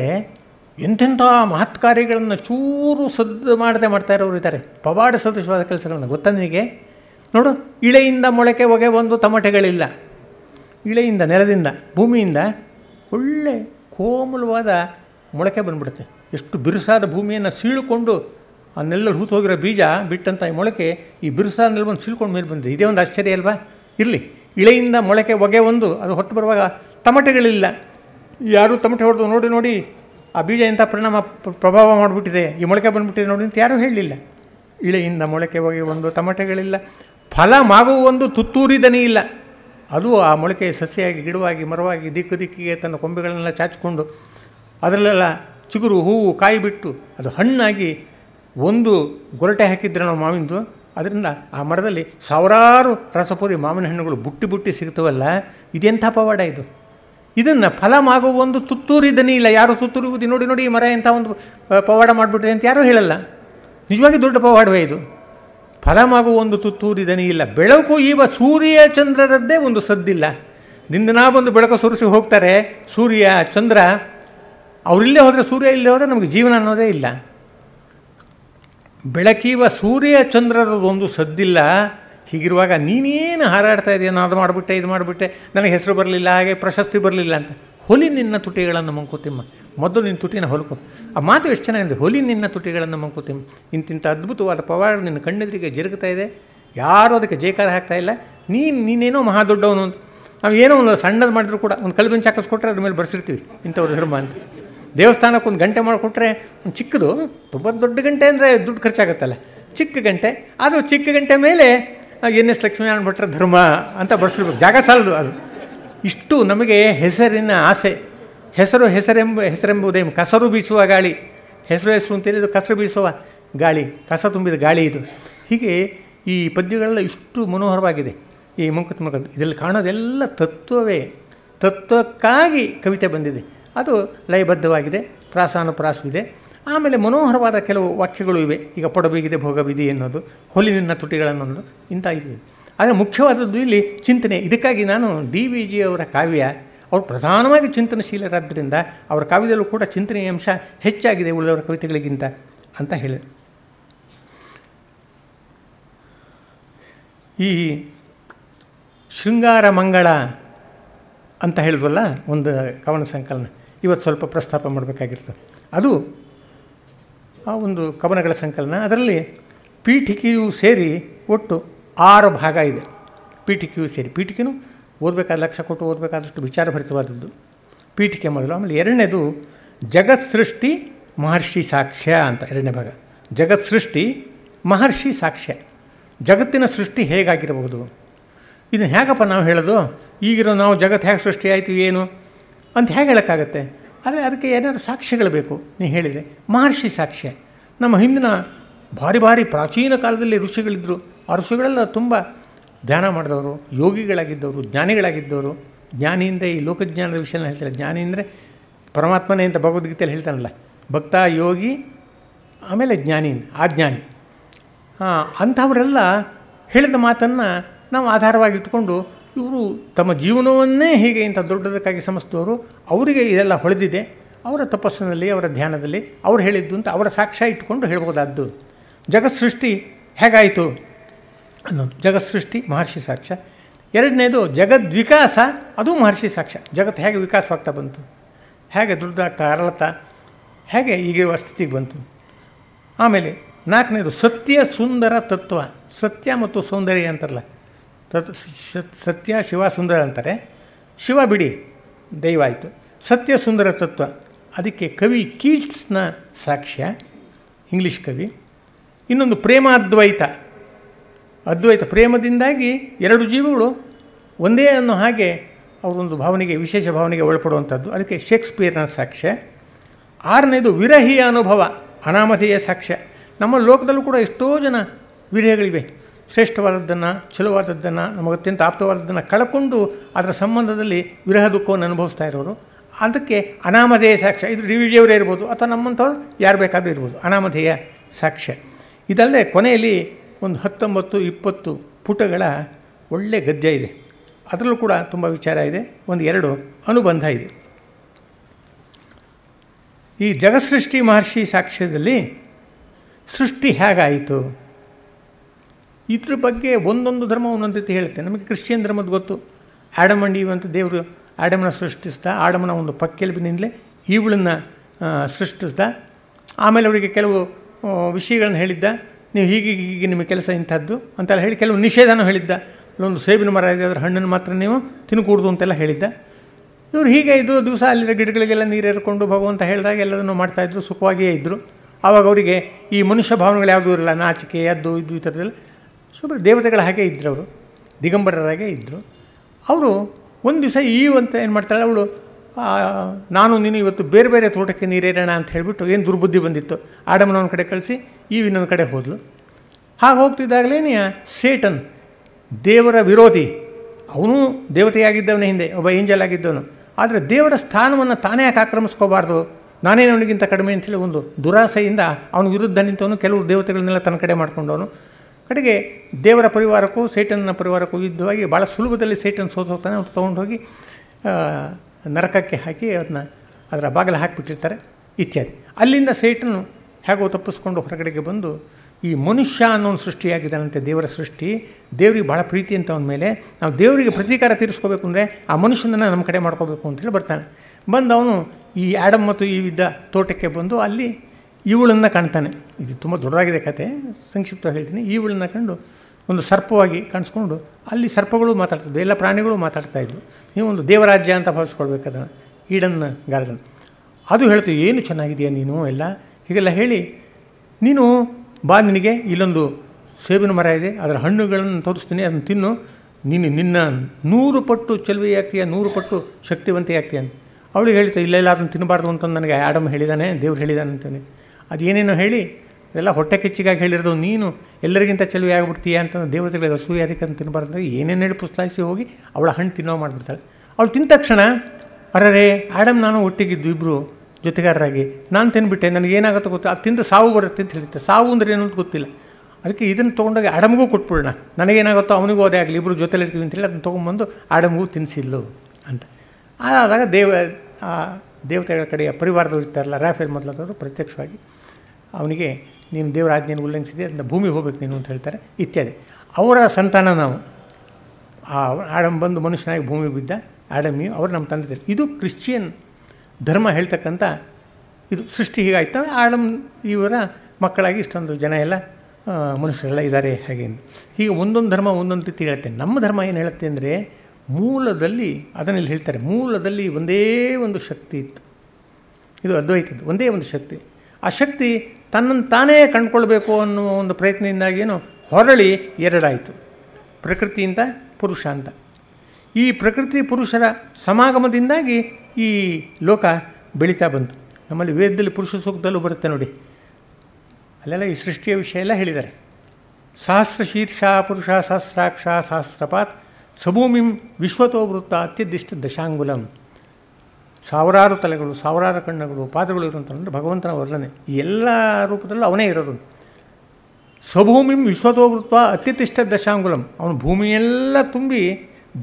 ಎಂತೆಂಥ ಮಹತ್ ಕಾರ್ಯಗಳನ್ನು ಚೂರು ಸದ್ದು ಮಾಡದೆ ಮಾಡ್ತಾ ಇರೋರು ಇದ್ದಾರೆ ಪವಾಡ ಸದೃಶವಾದ ಕೆಲಸಗಳನ್ನು ಗೊತ್ತ ನಿನಗೆ ನೋಡು ಇಳೆಯಿಂದ ಮೊಳಕೆ ಹೊಗೆ ಒಂದು ತಮಟೆಗಳಿಲ್ಲ ಇಳೆಯಿಂದ ನೆಲದಿಂದ ಭೂಮಿಯಿಂದ ಒಳ್ಳೆ ಕೋಮಲವಾದ ಮೊಳಕೆ ಬಂದ್ಬಿಡುತ್ತೆ ಎಷ್ಟು ಬಿರುಸಾದ ಭೂಮಿಯನ್ನು ಸೀಳುಕೊಂಡು ಆ ನೆಲ್ಲಲ್ಲಿ ಹೋಗಿರೋ ಬೀಜ ಬಿಟ್ಟಂಥ ಈ ಮೊಳಕೆ ಈ ಬಿರುಸಾದ ನೆಲವನ್ನು ಸೀಳ್ಕೊಂಡು ಮೇಲೆ ಬಂದಿದೆ ಇದೇ ಒಂದು ಆಶ್ಚರ್ಯ ಅಲ್ವಾ ಇರಲಿ ಇಳೆಯಿಂದ ಮೊಳಕೆ ಹೊಗೆ ಒಂದು ಅದು ಹೊತ್ತು ಬರುವಾಗ ತಮಟೆಗಳಿಲ್ಲ ಯಾರೂ ತಮಟೆ ಹೊಡೆದು ನೋಡಿ ನೋಡಿ ಆ ಬೀಜ ಎಂಥ ಪರಿಣಾಮ ಪ್ರಭಾವ ಮಾಡಿಬಿಟ್ಟಿದೆ ಈ ಮೊಳಕೆ ಬಂದುಬಿಟ್ಟಿದೆ ನೋಡಿ ಅಂತ ಯಾರೂ ಹೇಳಲಿಲ್ಲ ಇಳೆಯಿಂದ ಮೊಳಕೆ ಹೋಗಿ ಒಂದು ತಮಟೆಗಳಿಲ್ಲ ಫಲ ಒಂದು ತುತ್ತೂರಿದನೇ ಇಲ್ಲ ಅದು ಆ ಮೊಳಕೆ ಸಸಿಯಾಗಿ ಗಿಡವಾಗಿ ಮರವಾಗಿ ದಿಕ್ಕು ದಿಕ್ಕಿಗೆ ತನ್ನ ಕೊಂಬೆಗಳನ್ನೆಲ್ಲ ಚಾಚಿಕೊಂಡು ಅದರಲ್ಲೆಲ್ಲ ಚಿಗುರು ಹೂವು ಕಾಯಿ ಬಿಟ್ಟು ಅದು ಹಣ್ಣಾಗಿ ಒಂದು ಗೊರಟೆ ಹಾಕಿದ್ರೆ ನಾವು ಮಾವಿನದು ಅದರಿಂದ ಆ ಮರದಲ್ಲಿ ಸಾವಿರಾರು ರಸಪೂರಿ ಮಾವಿನ ಹಣ್ಣುಗಳು ಬುಟ್ಟಿ ಬುಟ್ಟಿ ಸಿಗ್ತವಲ್ಲ ಇದೆಂಥ ಪವಾಡ ಇದು ಇದನ್ನು ಫಲಮಾಗುವ ಒಂದು ದನಿ ಇಲ್ಲ ಯಾರು ತುತ್ತೂರಿಗುವುದು ನೋಡಿ ನೋಡಿ ಈ ಮರ ಎಂಥ ಒಂದು ಪವಾಡ ಮಾಡಿಬಿಟ್ರೆ ಅಂತ ಯಾರೂ ಹೇಳಲ್ಲ ನಿಜವಾಗಿ ದೊಡ್ಡ ಪವಾಡವೇ ಇದು ಫಲಮಾಗುವ ಒಂದು ದನಿ ಇಲ್ಲ ಬೆಳಕು ಈವ ಸೂರ್ಯ ಚಂದ್ರರದ್ದೇ ಒಂದು ಸದ್ದಿಲ್ಲ ನಾ ಬಂದು ಬೆಳಕು ಸುರಿಸಿ ಹೋಗ್ತಾರೆ ಸೂರ್ಯ ಚಂದ್ರ ಅವರಿಲ್ಲೇ ಹೋದರೆ ಸೂರ್ಯ ಇಲ್ಲೇ ಹೋದರೆ ನಮಗೆ ಜೀವನ ಅನ್ನೋದೇ ಇಲ್ಲ ಬೆಳಕೀವ ಸೂರ್ಯ ಚಂದ್ರರದೊಂದು ಸದ್ದಿಲ್ಲ ಹೀಗಿರುವಾಗ ನೀನೇನು ಹಾರಾಡ್ತಾ ಇದೆಯಾ ಅದು ಮಾಡಿಬಿಟ್ಟೆ ಇದು ಮಾಡಿಬಿಟ್ಟೆ ನನಗೆ ಹೆಸರು ಬರಲಿಲ್ಲ ಹಾಗೆ ಪ್ರಶಸ್ತಿ ಬರಲಿಲ್ಲ ಅಂತ ಹೊಲಿ ನಿನ್ನ ತುಟಿಗಳನ್ನು ಮಂಕುತಿಮ್ಮ ಮೊದಲು ನಿನ್ನ ತುಟಿನ ಹೊಲ್ಕೊ ಆ ಮಾತು ಎಷ್ಟು ಚೆನ್ನಾಗಿದೆ ಹೊಲಿ ನಿನ್ನ ತುಟಿಗಳನ್ನು ಮಂಕುತಿಮ್ಮ ಇಂತಿಂಥ ಅದ್ಭುತವಾದ ಪವಾಡ ನಿನ್ನ ಕಣ್ಣೆದ್ರಿಗೆ ಜರುಗ್ತಾ ಇದೆ ಯಾರೂ ಅದಕ್ಕೆ ಜೇಕಾರ ಹಾಕ್ತಾ ಇಲ್ಲ ನೀನು ನೀನೇನೋ ಮಹಾ ದೊಡ್ಡವನು ಅಂತ ನಾವು ಏನೋ ಒಂದು ಸಣ್ಣದು ಮಾಡಿದ್ರು ಕೂಡ ಒಂದು ಕಲ್ಬಿನ ಕೊಟ್ಟರೆ ಅದ್ರ ಮೇಲೆ ಬರ್ಸಿರ್ತೀವಿ ಇಂಥವ್ರ ಧರ್ಮ ಅಂತ ದೇವಸ್ಥಾನಕ್ಕೆ ಒಂದು ಗಂಟೆ ಮಾಡಿಕೊಟ್ರೆ ಒಂದು ಚಿಕ್ಕದು ತುಂಬ ದೊಡ್ಡ ಗಂಟೆ ಅಂದರೆ ದುಡ್ಡು ಖರ್ಚಾಗುತ್ತಲ್ಲ ಚಿಕ್ಕ ಗಂಟೆ ಆದರೂ ಚಿಕ್ಕ ಗಂಟೆ ಮೇಲೆ ಎನ್ ಎಸ್ ಲಕ್ಷ್ಮೀನಾರಾಯಣ ಭಟ್ರ ಧರ್ಮ ಅಂತ ಬರ್ಸಿರ್ಬೇಕು ಜಾಗ ಸಾಲದು ಅದು ಇಷ್ಟು ನಮಗೆ ಹೆಸರಿನ ಆಸೆ ಹೆಸರು ಹೆಸರೆಂಬ ಹೆಸರೆಂಬುದೇ ಕಸರು ಬೀಸುವ ಗಾಳಿ ಹೆಸರು ಹೆಸರು ಅಂತೇಳಿ ಇದು ಕಸರು ಬೀಸುವ ಗಾಳಿ ಕಸ ತುಂಬಿದ ಗಾಳಿ ಇದು ಹೀಗೆ ಈ ಪದ್ಯಗಳೆಲ್ಲ ಇಷ್ಟು ಮನೋಹರವಾಗಿದೆ ಈ ಮಂಕುತ್ ಮಂಕುತ್ ಇದರಲ್ಲಿ ಕಾಣೋದೆಲ್ಲ ತತ್ವವೇ ತತ್ವಕ್ಕಾಗಿ ಕವಿತೆ ಬಂದಿದೆ ಅದು ಲಯಬದ್ಧವಾಗಿದೆ ಪ್ರಾಸಾನುಪ್ರಾಸವಿದೆ ಆಮೇಲೆ ಮನೋಹರವಾದ ಕೆಲವು ವಾಕ್ಯಗಳು ಇವೆ ಈಗ ಪೊಡಬಿಗಿದೆ ಭೋಗವಿದೆ ಅನ್ನೋದು ಹೊಲಿನ ತುಟಿಗಳನ್ನೊಂದು ಇಂಥ ಇದೆ ಆದರೆ ಮುಖ್ಯವಾದದ್ದು ಇಲ್ಲಿ ಚಿಂತನೆ ಇದಕ್ಕಾಗಿ ನಾನು ಡಿ ವಿ ಜಿ ಅವರ ಕಾವ್ಯ ಅವರು ಪ್ರಧಾನವಾಗಿ ಚಿಂತನಶೀಲರಾದ್ದರಿಂದ ಅವರ ಕಾವ್ಯದಲ್ಲೂ ಕೂಡ ಚಿಂತನೆಯ ಅಂಶ ಹೆಚ್ಚಾಗಿದೆ ಉಳಿದವರ ಕವಿತೆಗಳಿಗಿಂತ ಅಂತ ಹೇಳಿದೆ ಈ ಶೃಂಗಾರ ಮಂಗಳ ಅಂತ ಹೇಳಿದ್ವಲ್ಲ ಒಂದು ಕವನ ಸಂಕಲನ ಇವತ್ತು ಸ್ವಲ್ಪ ಪ್ರಸ್ತಾಪ ಮಾಡಬೇಕಾಗಿರ್ತದೆ ಅದು ಆ ಒಂದು ಕವನಗಳ ಸಂಕಲನ ಅದರಲ್ಲಿ ಪೀಠಿಕೆಯು ಸೇರಿ ಒಟ್ಟು ಆರು ಭಾಗ ಇದೆ ಪೀಠಿಕೆಯು ಸೇರಿ ಪೀಠಿಕೆಯೂ ಓದಬೇಕಾದ ಲಕ್ಷ ಕೊಟ್ಟು ಓದಬೇಕಾದಷ್ಟು ವಿಚಾರಭರಿತವಾದದ್ದು ಪೀಠಿಕೆ ಮೊದಲು ಆಮೇಲೆ ಎರಡನೇದು ಜಗತ್ ಸೃಷ್ಟಿ ಮಹರ್ಷಿ ಸಾಕ್ಷ್ಯ ಅಂತ ಎರಡನೇ ಭಾಗ ಜಗತ್ ಸೃಷ್ಟಿ ಮಹರ್ಷಿ ಸಾಕ್ಷ್ಯ ಜಗತ್ತಿನ ಸೃಷ್ಟಿ ಹೇಗಾಗಿರಬಹುದು ಇದನ್ನು ಹೇಗಪ್ಪ ನಾವು ಹೇಳೋದು ಈಗಿರೋ ನಾವು ಜಗತ್ತು ಹೇಗೆ ಆಯಿತು ಏನು ಅಂತ ಹೇಗೆ ಹೇಳೋಕ್ಕಾಗತ್ತೆ ಆದರೆ ಅದಕ್ಕೆ ಏನಾದರೂ ಸಾಕ್ಷ್ಯಗಳು ಬೇಕು ನೀವು ಹೇಳಿದರೆ ಮಹರ್ಷಿ ಸಾಕ್ಷ್ಯ ನಮ್ಮ ಹಿಂದಿನ ಭಾರಿ ಭಾರಿ ಪ್ರಾಚೀನ ಕಾಲದಲ್ಲಿ ಋಷಿಗಳಿದ್ದರು ಆ ಋಷಿಗಳೆಲ್ಲ ತುಂಬ ಧ್ಯಾನ ಮಾಡಿದವರು ಯೋಗಿಗಳಾಗಿದ್ದವರು ಜ್ಞಾನಿಗಳಾಗಿದ್ದವರು ಜ್ಞಾನಿ ಅಂದರೆ ಈ ಲೋಕಜ್ಞಾನದ ವಿಷಯನ ಹೇಳ್ತಾರೆ ಜ್ಞಾನಿ ಅಂದರೆ ಪರಮಾತ್ಮನೇ ಅಂತ ಭಗವದ್ಗೀತೆಯಲ್ಲಿ ಹೇಳ್ತಾನಲ್ಲ ಭಕ್ತ ಯೋಗಿ ಆಮೇಲೆ ಜ್ಞಾನಿ ಆ ಜ್ಞಾನಿ ಅಂಥವರೆಲ್ಲ ಹೇಳಿದ ಮಾತನ್ನು ನಾವು ಆಧಾರವಾಗಿ ಇಟ್ಕೊಂಡು ಇವರು ತಮ್ಮ ಜೀವನವನ್ನೇ ಹೀಗೆ ಇಂಥ ದೊಡ್ಡದಕ್ಕಾಗಿ ಸಮಸ್ತವರು ಅವರಿಗೆ ಇದೆಲ್ಲ ಹೊಳೆದಿದೆ ಅವರ ತಪಸ್ಸಿನಲ್ಲಿ ಅವರ ಧ್ಯಾನದಲ್ಲಿ ಅವ್ರು ಹೇಳಿದ್ದು ಅಂತ ಅವರ ಸಾಕ್ಷ್ಯ ಇಟ್ಕೊಂಡು ಹೇಳ್ಬೋದಾದ್ದು ಜಗತ್ಸೃಷ್ಟಿ ಹೇಗಾಯಿತು ಅನ್ನೋದು ಜಗತ್ಸೃಷ್ಟಿ ಮಹರ್ಷಿ ಸಾಕ್ಷ್ಯ ಎರಡನೇದು ಜಗದ್ವಿಕಾಸ ಅದು ಮಹರ್ಷಿ ಸಾಕ್ಷ್ಯ ಜಗತ್ತು ಹೇಗೆ ವಿಕಾಸವಾಗ್ತಾ ಬಂತು ಹೇಗೆ ದುಡ್ಡಾಗ್ತಾ ಅರಳತಾ ಹೇಗೆ ಈಗಿರುವ ಸ್ಥಿತಿಗೆ ಬಂತು ಆಮೇಲೆ ನಾಲ್ಕನೇದು ಸತ್ಯ ಸುಂದರ ತತ್ವ ಸತ್ಯ ಮತ್ತು ಸೌಂದರ್ಯ ಅಂತಾರಲ್ಲ ತತ್ ಸತ್ಯ ಶಿವ ಸುಂದರ ಅಂತಾರೆ ಶಿವ ಬಿಡಿ ದೈವ ಆಯಿತು ಸತ್ಯ ಸುಂದರ ತತ್ವ ಅದಕ್ಕೆ ಕವಿ ಕೀಟ್ಸ್ನ ಸಾಕ್ಷ್ಯ ಇಂಗ್ಲೀಷ್ ಕವಿ ಇನ್ನೊಂದು ಪ್ರೇಮ ಅದ್ವೈತ ಅದ್ವೈತ ಪ್ರೇಮದಿಂದಾಗಿ ಎರಡು ಜೀವಗಳು ಒಂದೇ ಅನ್ನೋ ಹಾಗೆ ಅವರೊಂದು ಭಾವನೆಗೆ ವಿಶೇಷ ಭಾವನೆಗೆ ಒಳಪಡುವಂಥದ್ದು ಅದಕ್ಕೆ ಶೇಕ್ಸ್ಪಿಯರ್ನ ಸಾಕ್ಷ್ಯ ಆರನೇದು ವಿರಹಿಯ ಅನುಭವ ಅನಾಮಧೇಯ ಸಾಕ್ಷ್ಯ ನಮ್ಮ ಲೋಕದಲ್ಲೂ ಕೂಡ ಎಷ್ಟೋ ಜನ ವಿರಹಗಳಿವೆ ಶ್ರೇಷ್ಠವಾದದ್ದನ್ನು ನಮಗೆ ಅತ್ಯಂತ ಆಪ್ತವಾದದ್ದನ್ನು ಕಳ್ಕೊಂಡು ಅದರ ಸಂಬಂಧದಲ್ಲಿ ವಿರಹ ದುಃಖವನ್ನು ಅನುಭವಿಸ್ತಾ ಇರೋರು ಅದಕ್ಕೆ ಅನಾಮಧೇಯ ಸಾಕ್ಷ್ಯ ಇದು ಡಿ ವಿಜಿಯವರೇ ಇರ್ಬೋದು ಅಥವಾ ನಮ್ಮಂಥವ್ರು ಯಾರು ಬೇಕಾದರೂ ಇರ್ಬೋದು ಅನಾಮಧೇಯ ಸಾಕ್ಷ್ಯ ಇದಲ್ಲದೆ ಕೊನೆಯಲ್ಲಿ ಒಂದು ಹತ್ತೊಂಬತ್ತು ಇಪ್ಪತ್ತು ಪುಟಗಳ ಒಳ್ಳೆ ಗದ್ಯ ಇದೆ ಅದರಲ್ಲೂ ಕೂಡ ತುಂಬ ವಿಚಾರ ಇದೆ ಒಂದು ಎರಡು ಅನುಬಂಧ ಇದೆ ಈ ಜಗಸೃಷ್ಟಿ ಮಹರ್ಷಿ ಸಾಕ್ಷ್ಯದಲ್ಲಿ ಸೃಷ್ಟಿ ಹೇಗಾಯಿತು ಇದ್ರ ಬಗ್ಗೆ ಒಂದೊಂದು ಧರ್ಮ ಒಂದೊಂದು ರೀತಿ ಹೇಳುತ್ತೆ ನಮಗೆ ಕ್ರಿಶ್ಚಿಯನ್ ಧರ್ಮದ ಗೊತ್ತು ಆಡಮ್ ಅಂಡ್ ಇವ್ ಅಂತ ದೇವರು ಆಡಮನ ಸೃಷ್ಟಿಸ್ದ ಆಡಮನ ಒಂದು ಪಕ್ಕೆಲುಬಿನಿಂದಲೇ ಇವುಗಳನ್ನು ಸೃಷ್ಟಿಸ್ದ ಆಮೇಲೆ ಅವರಿಗೆ ಕೆಲವು ವಿಷಯಗಳನ್ನು ಹೇಳಿದ್ದ ನೀವು ಹೀಗೆ ಹೀಗೆ ನಿಮ್ಮ ಕೆಲಸ ಇಂಥದ್ದು ಅಂತೆಲ್ಲ ಹೇಳಿ ಕೆಲವು ನಿಷೇಧನೂ ಹೇಳಿದ್ದ ಇಲ್ಲೊಂದು ಸೇಬಿನ ಮರ ಇದೆ ಅದರ ಹಣ್ಣನ್ನು ಮಾತ್ರ ನೀವು ತಿನ್ಕೂಡ್ದು ಅಂತೆಲ್ಲ ಹೇಳಿದ್ದ ಇವರು ಹೀಗೆ ಇದ್ದರು ದಿವಸ ಅಲ್ಲಿರೋ ಗಿಡಗಳಿಗೆಲ್ಲ ನೀರು ಎರ್ಕೊಂಡು ಭಗವಂತ ಹೇಳಿದಾಗ ಎಲ್ಲದನ್ನು ಮಾಡ್ತಾಯಿದ್ರು ಸುಖವಾಗಿಯೇ ಇದ್ದರು ಆವಾಗ ಅವರಿಗೆ ಈ ಮನುಷ್ಯ ಭಾವನೆಗಳು ಯಾವುದೂ ಇರಲ್ಲ ನಾಚಿಕೆ ಅದು ಇದು ಈ ಥರದಲ್ಲಿ ಸುಮ್ಮನೆ ದೇವತೆಗಳ ಹಾಗೆ ಇದ್ದರು ಅವರು ದಿಗಂಬರರಾಗೆ ಇದ್ದರು ಅವರು ಒಂದು ದಿವಸ ಈ ಅಂತ ಏನು ಮಾಡ್ತಾಳೆ ಅವಳು ನಾನು ನೀನು ಇವತ್ತು ಬೇರೆ ಬೇರೆ ತೋಟಕ್ಕೆ ನೀರೇರೋಣ ಅಂತ ಹೇಳಿಬಿಟ್ಟು ಏನು ದುರ್ಬುದ್ಧಿ ಬಂದಿತ್ತು ಒಂದು ಕಡೆ ಕಳಿಸಿ ಈ ಇನ್ನೊಂದು ಕಡೆ ಹೋದ್ಲು ಹಾಗೆ ಹೋಗ್ತಿದ್ದಾಗಲೇ ಸೇಟನ್ ದೇವರ ವಿರೋಧಿ ಅವನು ದೇವತೆಯಾಗಿದ್ದವನ ಹಿಂದೆ ಒಬ್ಬ ಏಂಜಲ್ ಆಗಿದ್ದವನು ಆದರೆ ದೇವರ ಸ್ಥಾನವನ್ನು ತಾನೇ ಯಾಕೆ ಆಕ್ರಮಿಸ್ಕೋಬಾರ್ದು ನಾನೇ ಅವನಿಗಿಂತ ಕಡಿಮೆ ಅಂತೇಳಿ ಒಂದು ದುರಾಸೆಯಿಂದ ಅವನ ವಿರುದ್ಧ ನಿಂತವನು ಕೆಲವು ದೇವತೆಗಳನ್ನೆಲ್ಲ ತನ್ನ ಕಡೆ ಮಾಡ್ಕೊಂಡವನು ಕಡೆಗೆ ದೇವರ ಪರಿವಾರಕ್ಕೂ ಸೇಟನ್ನ ಪರಿವಾರಕ್ಕೂ ಯುದ್ಧವಾಗಿ ಭಾಳ ಸುಲಭದಲ್ಲಿ ಸೇಟನ್ ಸೋತೋಗ್ತಾನೆ ಅವ್ರು ತೊಗೊಂಡೋಗಿ ನರಕಕ್ಕೆ ಹಾಕಿ ಅದನ್ನ ಅದರ ಬಾಗಿಲು ಹಾಕಿಬಿಟ್ಟಿರ್ತಾರೆ ಇತ್ಯಾದಿ ಅಲ್ಲಿಂದ ಸೇಟನ್ನು ಹೇಗೋ ತಪ್ಪಿಸ್ಕೊಂಡು ಹೊರಗಡೆಗೆ ಬಂದು ಈ ಮನುಷ್ಯ ಒಂದು ಸೃಷ್ಟಿಯಾಗಿದ್ದಾನಂತೆ ದೇವರ ಸೃಷ್ಟಿ ದೇವರಿಗೆ ಭಾಳ ಪ್ರೀತಿ ಅಂತ ಅವನ ಮೇಲೆ ನಾವು ದೇವರಿಗೆ ಪ್ರತೀಕಾರ ತೀರಿಸ್ಕೋಬೇಕು ಅಂದರೆ ಆ ಮನುಷ್ಯನನ್ನು ನಮ್ಮ ಕಡೆ ಮಾಡ್ಕೋಬೇಕು ಅಂತೇಳಿ ಬರ್ತಾನೆ ಬಂದು ಅವನು ಈ ಆ್ಯಡಮ್ ಮತ್ತು ಈ ವಿದ್ಯ ತೋಟಕ್ಕೆ ಬಂದು ಅಲ್ಲಿ ಇವುಳನ್ನು ಕಾಣ್ತಾನೆ ಇದು ತುಂಬ ದೊಡ್ಡದಾಗಿದೆ ಕತೆ ಸಂಕ್ಷಿಪ್ತ ಹೇಳ್ತೀನಿ ಇವಳನ್ನು ಕಂಡು ಒಂದು ಸರ್ಪವಾಗಿ ಕಾಣಿಸ್ಕೊಂಡು ಅಲ್ಲಿ ಸರ್ಪಗಳು ಮಾತಾಡ್ತಿದ್ವು ಎಲ್ಲ ಪ್ರಾಣಿಗಳು ಮಾತಾಡ್ತಾ ಇದ್ವು ನೀವು ಒಂದು ದೇವರಾಜ್ಯ ಅಂತ ಭಾವಿಸ್ಕೊಳ್ಬೇಕು ಅದನ್ನು ಈಡನ್ ಗಾರ್ಡನ್ ಅದು ಹೇಳ್ತು ಏನು ಚೆನ್ನಾಗಿದೆಯಾ ನೀನು ಎಲ್ಲ ಹೀಗೆಲ್ಲ ಹೇಳಿ ನೀನು ಬಾ ನಿನಗೆ ಇಲ್ಲೊಂದು ಸೇಬಿನ ಮರ ಇದೆ ಅದರ ಹಣ್ಣುಗಳನ್ನು ತೋರಿಸ್ತೀನಿ ಅದನ್ನು ತಿನ್ನು ನೀನು ನಿನ್ನ ನೂರು ಪಟ್ಟು ಆಗ್ತೀಯ ನೂರು ಪಟ್ಟು ಶಕ್ತಿವಂತೆ ಆಗ್ತೀಯ ಅವಳಿಗೆ ಹೇಳ್ತಾ ಇಲ್ಲ ಇಲ್ಲ ಅದನ್ನು ತಿನ್ನಬಾರ್ದು ಅಂತ ನನಗೆ ಆಡಮ್ ಹೇಳಿದಾನೆ ದೇವ್ರು ಹೇಳಿದಾನೆ ಅಂತಾನೆ ಅದೇನೇನೋ ಹೇಳಿ ಇದೆಲ್ಲ ಹೊಟ್ಟೆ ಕಿಚ್ಚಿಗಾಗಿ ಹೇಳಿರೋದು ನೀನು ಎಲ್ಲರಿಗಿಂತ ಚೆಲುವೆ ಆಗಿಬಿಡ್ತೀಯ ಅಂತ ದೇವತೆಗಳಿಗೆ ಸೂರ್ಯ ಅದಕ್ಕೆ ಅಂತ ತಿನ್ನಬಾರ್ದು ಏನೇನು ಹೇಳಿ ಪುಸ್ತಾಯಿಸಿ ಹೋಗಿ ಅವಳ ಹಣ್ಣು ತಿನ್ನೋ ಮಾಡಿಬಿಡ್ತಾಳೆ ಅವಳು ತಿಂದ ತಕ್ಷಣ ಅರೇ ಆ್ಯಡಮ್ ನಾನು ಒಟ್ಟಿಗಿದ್ದು ಇಬ್ಬರು ಜೊತೆಗಾರರಾಗಿ ನಾನು ತಿನ್ಬಿಟ್ಟೆ ನನಗೇನಾಗುತ್ತೆ ಗೊತ್ತಿಲ್ಲ ಅದು ತಿಂದು ಸಾವು ಬರುತ್ತೆ ಅಂತ ಹೇಳುತ್ತೆ ಸಾವು ಅಂದರೆ ಏನು ಅಂತ ಗೊತ್ತಿಲ್ಲ ಅದಕ್ಕೆ ಇದನ್ನು ತೊಗೊಂಡೋಗಿ ಆಡಮ್ಗೂ ಕೊಟ್ಬಿಡೋಣ ನನಗೇನಾಗುತ್ತೋ ಅವನಿಗೂ ಅದೇ ಆಗಲಿ ಇಬ್ಬರು ಜೊತೆಲಿರ್ತೀವಿ ಅಂತೇಳಿ ಅದನ್ನು ತೊಗೊಂಬಂದು ಆಡಮ್ಗೂ ತಿನ್ನಿಸಿಲ್ಲು ಅಂತ ಆದಾಗ ದೇವ ದೇವತೆಗಳ ಕಡೆಯ ಪರಿವಾರದವ್ರು ಇರ್ತಾರಲ್ಲ ರಾಫೇಲ್ ಮೊದಲಾದವರು ಪ್ರತ್ಯಕ್ಷವಾಗಿ ಅವನಿಗೆ ನೀನು ದೇವರ ಆಜ್ಞೆಯನ್ನು ಉಲ್ಲಂಘಿಸಿದೆ ಅದನ್ನ ಭೂಮಿ ಹೋಗ್ಬೇಕು ನೀನು ಅಂತ ಹೇಳ್ತಾರೆ ಇತ್ಯಾದಿ ಅವರ ಸಂತಾನ ನಾವು ಆ ಆಡಮ್ ಬಂದು ಮನುಷ್ಯನಾಗಿ ಭೂಮಿ ಬಿದ್ದ ಆಡಮಿ ಅವರು ನಮ್ಮ ತಂದೆ ಇದು ಕ್ರಿಶ್ಚಿಯನ್ ಧರ್ಮ ಹೇಳ್ತಕ್ಕಂಥ ಇದು ಸೃಷ್ಟಿ ಹೀಗಾಯ್ತು ಆಡಮ್ ಇವರ ಮಕ್ಕಳಾಗಿ ಇಷ್ಟೊಂದು ಜನ ಎಲ್ಲ ಮನುಷ್ಯರೆಲ್ಲ ಇದ್ದಾರೆ ಹಾಗೆ ಹೀಗೆ ಒಂದೊಂದು ಧರ್ಮ ಒಂದೊಂದು ರೀತಿ ಹೇಳುತ್ತೆ ನಮ್ಮ ಧರ್ಮ ಏನು ಹೇಳುತ್ತೆ ಅಂದರೆ ಮೂಲದಲ್ಲಿ ಅದನ್ನು ಇಲ್ಲಿ ಹೇಳ್ತಾರೆ ಮೂಲದಲ್ಲಿ ಒಂದೇ ಒಂದು ಶಕ್ತಿ ಇತ್ತು ಇದು ಅದ್ವೈತದ್ದು ಒಂದೇ ಒಂದು ಶಕ್ತಿ ಆ ಶಕ್ತಿ ತನ್ನನ್ನು ತಾನೇ ಕಂಡುಕೊಳ್ಬೇಕು ಅನ್ನುವ ಒಂದು ಪ್ರಯತ್ನದಿಂದಾಗೇನು ಹೊರಳಿ ಎರಡಾಯಿತು ಪ್ರಕೃತಿ ಅಂತ ಪುರುಷ ಅಂತ ಈ ಪ್ರಕೃತಿ ಪುರುಷರ ಸಮಾಗಮದಿಂದಾಗಿ ಈ ಲೋಕ ಬೆಳೀತಾ ಬಂತು ನಮ್ಮಲ್ಲಿ ವೇದದಲ್ಲಿ ಪುರುಷ ಸೂಕ್ತದಲ್ಲೂ ಬರುತ್ತೆ ನೋಡಿ ಅಲ್ಲೆಲ್ಲ ಈ ಸೃಷ್ಟಿಯ ವಿಷಯ ಎಲ್ಲ ಹೇಳಿದ್ದಾರೆ ಸಹಸ್ರ ಶೀರ್ಷ ಪುರುಷ ಸಹಸ್ರಾಕ್ಷ ಸಹಸ್ರಪಾತ್ ಸಭೂಮಿಂ ವಿಶ್ವತೋವೃತ್ತ ಅತ್ಯದಿಷ್ಟ ದಶಾಂಗುಲಂ ಸಾವಿರಾರು ತಲೆಗಳು ಸಾವಿರಾರು ಕಣ್ಣುಗಳು ಪಾದಗಳು ಇರುವಂಥದ್ದು ಭಗವಂತನ ವರ್ಣನೆ ಎಲ್ಲ ರೂಪದಲ್ಲೂ ಅವನೇ ಇರೋದು ಸ್ವಭೂಮಿ ವಿಶ್ವದೋವೃತ್ವ ಅತ್ಯತಿಷ್ಠ ದಶಾಂಗುಲಂ ಅವನು ಭೂಮಿಯೆಲ್ಲ ತುಂಬಿ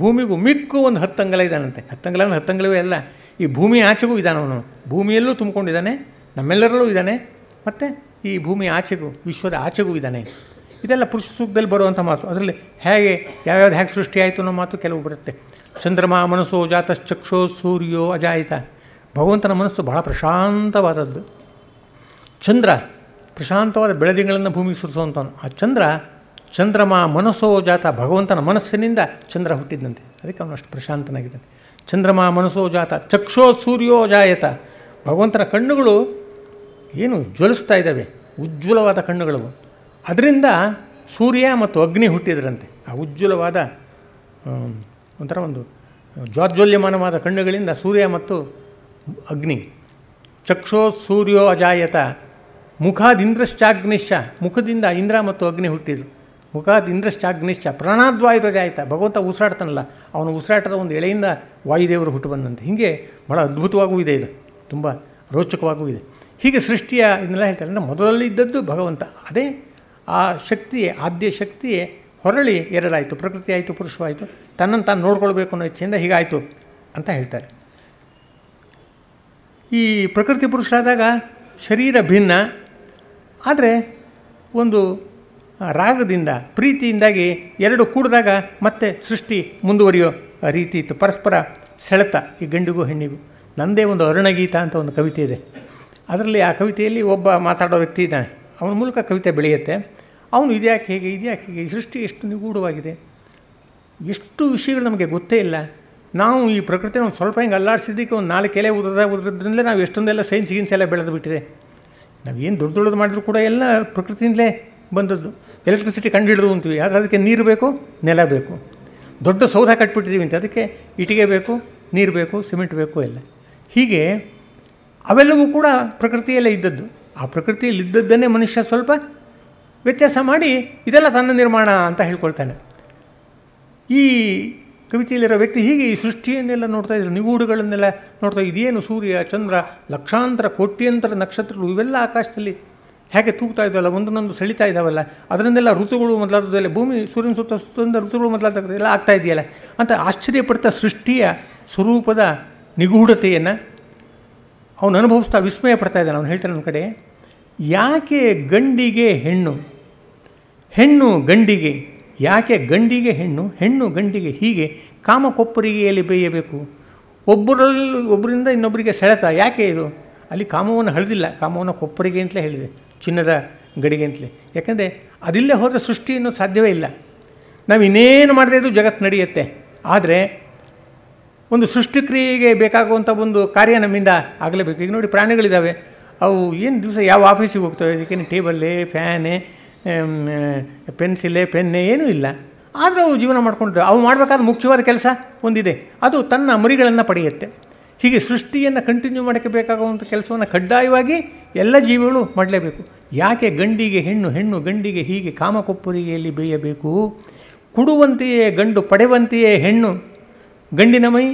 ಭೂಮಿಗೂ ಮಿಕ್ಕು ಒಂದು ಹತ್ತಂಗಲ ಇದ್ದಾನಂತೆ ಹತ್ತಂಗಲ ಹತ್ತಂಗಲವೇ ಅಲ್ಲ ಈ ಭೂಮಿ ಆಚೆಗೂ ಇದ್ದಾನೆ ಅವನು ಭೂಮಿಯಲ್ಲೂ ತುಂಬಿಕೊಂಡಿದ್ದಾನೆ ನಮ್ಮೆಲ್ಲರಲ್ಲೂ ಇದ್ದಾನೆ ಮತ್ತು ಈ ಭೂಮಿ ಆಚೆಗೂ ವಿಶ್ವದ ಆಚೆಗೂ ಇದ್ದಾನೆ ಇದೆಲ್ಲ ಪುರುಷ ಸೂಕ್ತದಲ್ಲಿ ಬರುವಂಥ ಮಾತು ಅದರಲ್ಲಿ ಹೇಗೆ ಯಾವ್ಯಾವ್ದು ಹೇಗೆ ಸೃಷ್ಟಿಯಾಯಿತು ಅನ್ನೋ ಮಾತು ಕೆಲವು ಬರುತ್ತೆ ಚಂದ್ರಮಾ ಮನಸ್ಸೋ ಜಾತಶ್ಚಕ್ಷೋ ಸೂರ್ಯೋ ಅಜಾಯಿತ ಭಗವಂತನ ಮನಸ್ಸು ಬಹಳ ಪ್ರಶಾಂತವಾದದ್ದು ಚಂದ್ರ ಪ್ರಶಾಂತವಾದ ಬೆಳದಿಂಗಳನ್ನು ಭೂಮಿಗೆ ಸುರಿಸುವಂಥವನು ಆ ಚಂದ್ರ ಚಂದ್ರಮ ಮನಸ್ಸೋ ಜಾತ ಭಗವಂತನ ಮನಸ್ಸಿನಿಂದ ಚಂದ್ರ ಹುಟ್ಟಿದ್ದಂತೆ ಅದಕ್ಕೆ ಅವನು ಅಷ್ಟು ಪ್ರಶಾಂತನಾಗಿದ್ದಾನೆ ಚಂದ್ರಮ ಮನಸ್ಸೋ ಜಾತ ಚಕ್ಷೋ ಸೂರ್ಯೋ ಜಾಯತ ಭಗವಂತನ ಕಣ್ಣುಗಳು ಏನು ಜ್ವಲಿಸ್ತಾ ಇದ್ದಾವೆ ಉಜ್ವಲವಾದ ಕಣ್ಣುಗಳು ಅದರಿಂದ ಸೂರ್ಯ ಮತ್ತು ಅಗ್ನಿ ಹುಟ್ಟಿದ್ರಂತೆ ಆ ಉಜ್ವಲವಾದ ಒಂಥರ ಒಂದು ಜ್ವಾಜ್ವಲ್ಯಮಾನವಾದ ಕಣ್ಣುಗಳಿಂದ ಸೂರ್ಯ ಮತ್ತು ಅಗ್ನಿ ಚಕ್ಷೋ ಸೂರ್ಯೋ ಅಜಾಯತ ಮುಖಾದ ಇಂದ್ರಶ್ಚಾಗ್ನಿಶ್ಚ ಮುಖದಿಂದ ಇಂದ್ರ ಮತ್ತು ಅಗ್ನಿ ಹುಟ್ಟಿದರು ಮುಖಾದ ಇಂದ್ರಶ್ಚಾಗ್ನಿಶ್ಚ ಜಾಯತ ಭಗವಂತ ಉಸಿರಾಡ್ತಾನಲ್ಲ ಅವನು ಉಸಿರಾಟದ ಒಂದು ಎಳೆಯಿಂದ ವಾಯುದೇವರು ಹುಟ್ಟು ಬಂದಂತೆ ಹೀಗೆ ಬಹಳ ಅದ್ಭುತವಾಗೂ ಇದೆ ಇದು ತುಂಬ ರೋಚಕವಾಗೂ ಇದೆ ಹೀಗೆ ಸೃಷ್ಟಿಯ ಇದನ್ನೆಲ್ಲ ಹೇಳ್ತಾರೆ ಅಂದರೆ ಮೊದಲಲ್ಲಿ ಇದ್ದದ್ದು ಭಗವಂತ ಅದೇ ಆ ಶಕ್ತಿಯೇ ಆದ್ಯ ಶಕ್ತಿಯೇ ಹೊರಳಿ ಎರಡಾಯಿತು ಪ್ರಕೃತಿ ಆಯಿತು ಪುರುಷವಾಯಿತು ತನ್ನನ್ನು ತಾನು ನೋಡ್ಕೊಳ್ಬೇಕು ಅನ್ನೋ ಇಚ್ಛೆಯಿಂದ ಹೀಗಾಯಿತು ಅಂತ ಹೇಳ್ತಾರೆ ಈ ಪ್ರಕೃತಿ ಪುರುಷರಾದಾಗ ಶರೀರ ಭಿನ್ನ ಆದರೆ ಒಂದು ರಾಗದಿಂದ ಪ್ರೀತಿಯಿಂದಾಗಿ ಎರಡು ಕೂಡಿದಾಗ ಮತ್ತೆ ಸೃಷ್ಟಿ ಮುಂದುವರಿಯೋ ರೀತಿ ಇತ್ತು ಪರಸ್ಪರ ಸೆಳೆತ ಈ ಗಂಡಿಗೂ ಹೆಣ್ಣಿಗೂ ನಂದೇ ಒಂದು ಅರುಣಗೀತ ಅಂತ ಒಂದು ಕವಿತೆ ಇದೆ ಅದರಲ್ಲಿ ಆ ಕವಿತೆಯಲ್ಲಿ ಒಬ್ಬ ಮಾತಾಡೋ ವ್ಯಕ್ತಿ ಇದ್ದಾನೆ ಅವನ ಮೂಲಕ ಕವಿತೆ ಬೆಳೆಯುತ್ತೆ ಅವನು ಇದ್ಯಾಕೆ ಹೇಗೆ ಇದ್ಯಾಕೆ ಹೇಗೆ ಸೃಷ್ಟಿ ಎಷ್ಟು ನಿಗೂಢವಾಗಿದೆ ಎಷ್ಟು ವಿಷಯಗಳು ನಮಗೆ ಗೊತ್ತೇ ಇಲ್ಲ ನಾವು ಈ ಪ್ರಕೃತಿ ಸ್ವಲ್ಪ ಹಿಂಗೆ ಅಲ್ಲಾಡಿಸಿದ್ದಕ್ಕೆ ಒಂದು ನಾಲ್ಕು ಎಲೆ ಉದ್ರದ ಉದ್ರದ್ರಿಂದ ನಾವು ಎಷ್ಟೊಂದೆಲ್ಲ ಸೈನ್ಸ್ ಗೀನ್ಸ್ ಎಲ್ಲ ಬೆಳೆದು ಬಿಟ್ಟಿದೆ ನಾವು ಏನು ದೊಡ್ಡ ದೊಡ್ಡದು ಮಾಡಿದ್ರು ಕೂಡ ಎಲ್ಲ ಪ್ರಕೃತಿಯಿಂದಲೇ ಬಂದದ್ದು ಎಲೆಕ್ಟ್ರಿಸಿಟಿ ಕಂಡು ಅಂತೀವಿ ಆದರೆ ಅದಕ್ಕೆ ನೀರು ಬೇಕು ನೆಲ ಬೇಕು ದೊಡ್ಡ ಸೌಧ ಕಟ್ಬಿಟ್ಟಿದ್ದೀವಿ ಅಂತ ಅದಕ್ಕೆ ಇಟ್ಟಿಗೆ ಬೇಕು ನೀರು ಬೇಕು ಸಿಮೆಂಟ್ ಬೇಕು ಎಲ್ಲ ಹೀಗೆ ಅವೆಲ್ಲವೂ ಕೂಡ ಪ್ರಕೃತಿಯಲ್ಲೇ ಇದ್ದದ್ದು ಆ ಪ್ರಕೃತಿಯಲ್ಲಿ ಇದ್ದದ್ದನ್ನೇ ಮನುಷ್ಯ ಸ್ವಲ್ಪ ವ್ಯತ್ಯಾಸ ಮಾಡಿ ಇದೆಲ್ಲ ತನ್ನ ನಿರ್ಮಾಣ ಅಂತ ಹೇಳ್ಕೊಳ್ತಾನೆ ಈ ಕವಿತೆಯಲ್ಲಿರೋ ವ್ಯಕ್ತಿ ಹೀಗೆ ಈ ಸೃಷ್ಟಿಯನ್ನೆಲ್ಲ ನೋಡ್ತಾ ಇದ್ರು ನಿಗೂಢಗಳನ್ನೆಲ್ಲ ನೋಡ್ತಾ ಇದೇನು ಸೂರ್ಯ ಚಂದ್ರ ಲಕ್ಷಾಂತರ ಕೋಟ್ಯಂತರ ನಕ್ಷತ್ರಗಳು ಇವೆಲ್ಲ ಆಕಾಶದಲ್ಲಿ ಹೇಗೆ ತೂಗ್ತಾ ಇದ್ದಾವಲ್ಲ ಒಂದನ್ನೊಂದು ಸೆಳಿತಾ ಇದ್ದಾವಲ್ಲ ಅದರಿಂದೆಲ್ಲ ಋತುಗಳು ಮೊದಲಾದದಲ್ಲೇ ಭೂಮಿ ಸೂರ್ಯನ ಸುತ್ತ ಸುತ್ತದಿಂದ ಋತುಗಳು ಮೊದಲಾದಲ್ಲ ಆಗ್ತಾ ಇದೆಯಲ್ಲ ಅಂತ ಆಶ್ಚರ್ಯಪಡ್ತಾ ಸೃಷ್ಟಿಯ ಸ್ವರೂಪದ ನಿಗೂಢತೆಯನ್ನು ಅವನು ಅನುಭವಿಸ್ತಾ ವಿಸ್ಮಯ ಪಡ್ತಾ ಇದ್ದಾನೆ ಅವನು ಹೇಳ್ತಾನೆ ನನ್ನ ಕಡೆ ಯಾಕೆ ಗಂಡಿಗೆ ಹೆಣ್ಣು ಹೆಣ್ಣು ಗಂಡಿಗೆ ಯಾಕೆ ಗಂಡಿಗೆ ಹೆಣ್ಣು ಹೆಣ್ಣು ಗಂಡಿಗೆ ಹೀಗೆ ಕಾಮಕೊಪ್ಪರಿಗೆಯಲ್ಲಿ ಬೇಯಬೇಕು ಒಬ್ಬರಲ್ಲಿ ಒಬ್ಬರಿಂದ ಇನ್ನೊಬ್ಬರಿಗೆ ಸೆಳೆತ ಯಾಕೆ ಇದು ಅಲ್ಲಿ ಕಾಮವನ್ನು ಹಳೆದಿಲ್ಲ ಕಾಮವನ್ನು ಕೊಪ್ಪರಿಗೆ ಅಂತಲೇ ಹೇಳಿದೆ ಚಿನ್ನದ ಗಡಿಗೆ ಅಂತಲೇ ಯಾಕೆಂದರೆ ಅದಿಲ್ಲೇ ಹೋದ ಸೃಷ್ಟಿಯನ್ನು ಸಾಧ್ಯವೇ ಇಲ್ಲ ನಾವು ಇನ್ನೇನು ಮಾಡದೇ ಇದು ಜಗತ್ತು ನಡೆಯುತ್ತೆ ಆದರೆ ಒಂದು ಸೃಷ್ಟಿಕ್ರಿಯೆಗೆ ಬೇಕಾಗುವಂಥ ಒಂದು ಕಾರ್ಯ ನಮ್ಮಿಂದ ಆಗಲೇಬೇಕು ಈಗ ನೋಡಿ ಪ್ರಾಣಿಗಳಿದ್ದಾವೆ ಅವು ಏನು ದಿವಸ ಯಾವ ಆಫೀಸಿಗೆ ಹೋಗ್ತವೆ ಅದಕ್ಕೇನು ಟೇಬಲ್ಲೇ ಫ್ಯಾನೇ ಪೆನ್ಸಿಲೆ ಪೆನ್ನೆ ಏನೂ ಇಲ್ಲ ಆದರೂ ಅವು ಜೀವನ ಮಾಡ್ಕೊಂಡು ಅವು ಮಾಡಬೇಕಾದ ಮುಖ್ಯವಾದ ಕೆಲಸ ಒಂದಿದೆ ಅದು ತನ್ನ ಮರಿಗಳನ್ನು ಪಡೆಯುತ್ತೆ ಹೀಗೆ ಸೃಷ್ಟಿಯನ್ನು ಕಂಟಿನ್ಯೂ ಮಾಡೋಕ್ಕೆ ಬೇಕಾಗುವಂಥ ಕೆಲಸವನ್ನು ಕಡ್ಡಾಯವಾಗಿ ಎಲ್ಲ ಜೀವಿಗಳು ಮಾಡಲೇಬೇಕು ಯಾಕೆ ಗಂಡಿಗೆ ಹೆಣ್ಣು ಹೆಣ್ಣು ಗಂಡಿಗೆ ಹೀಗೆ ಕಾಮಕೊಪ್ಪರಿಗೆಯಲ್ಲಿ ಬೇಯಬೇಕು ಕೊಡುವಂತೆಯೇ ಗಂಡು ಪಡೆಯುವಂತೆಯೇ ಹೆಣ್ಣು ಗಂಡಿನ ಮೈ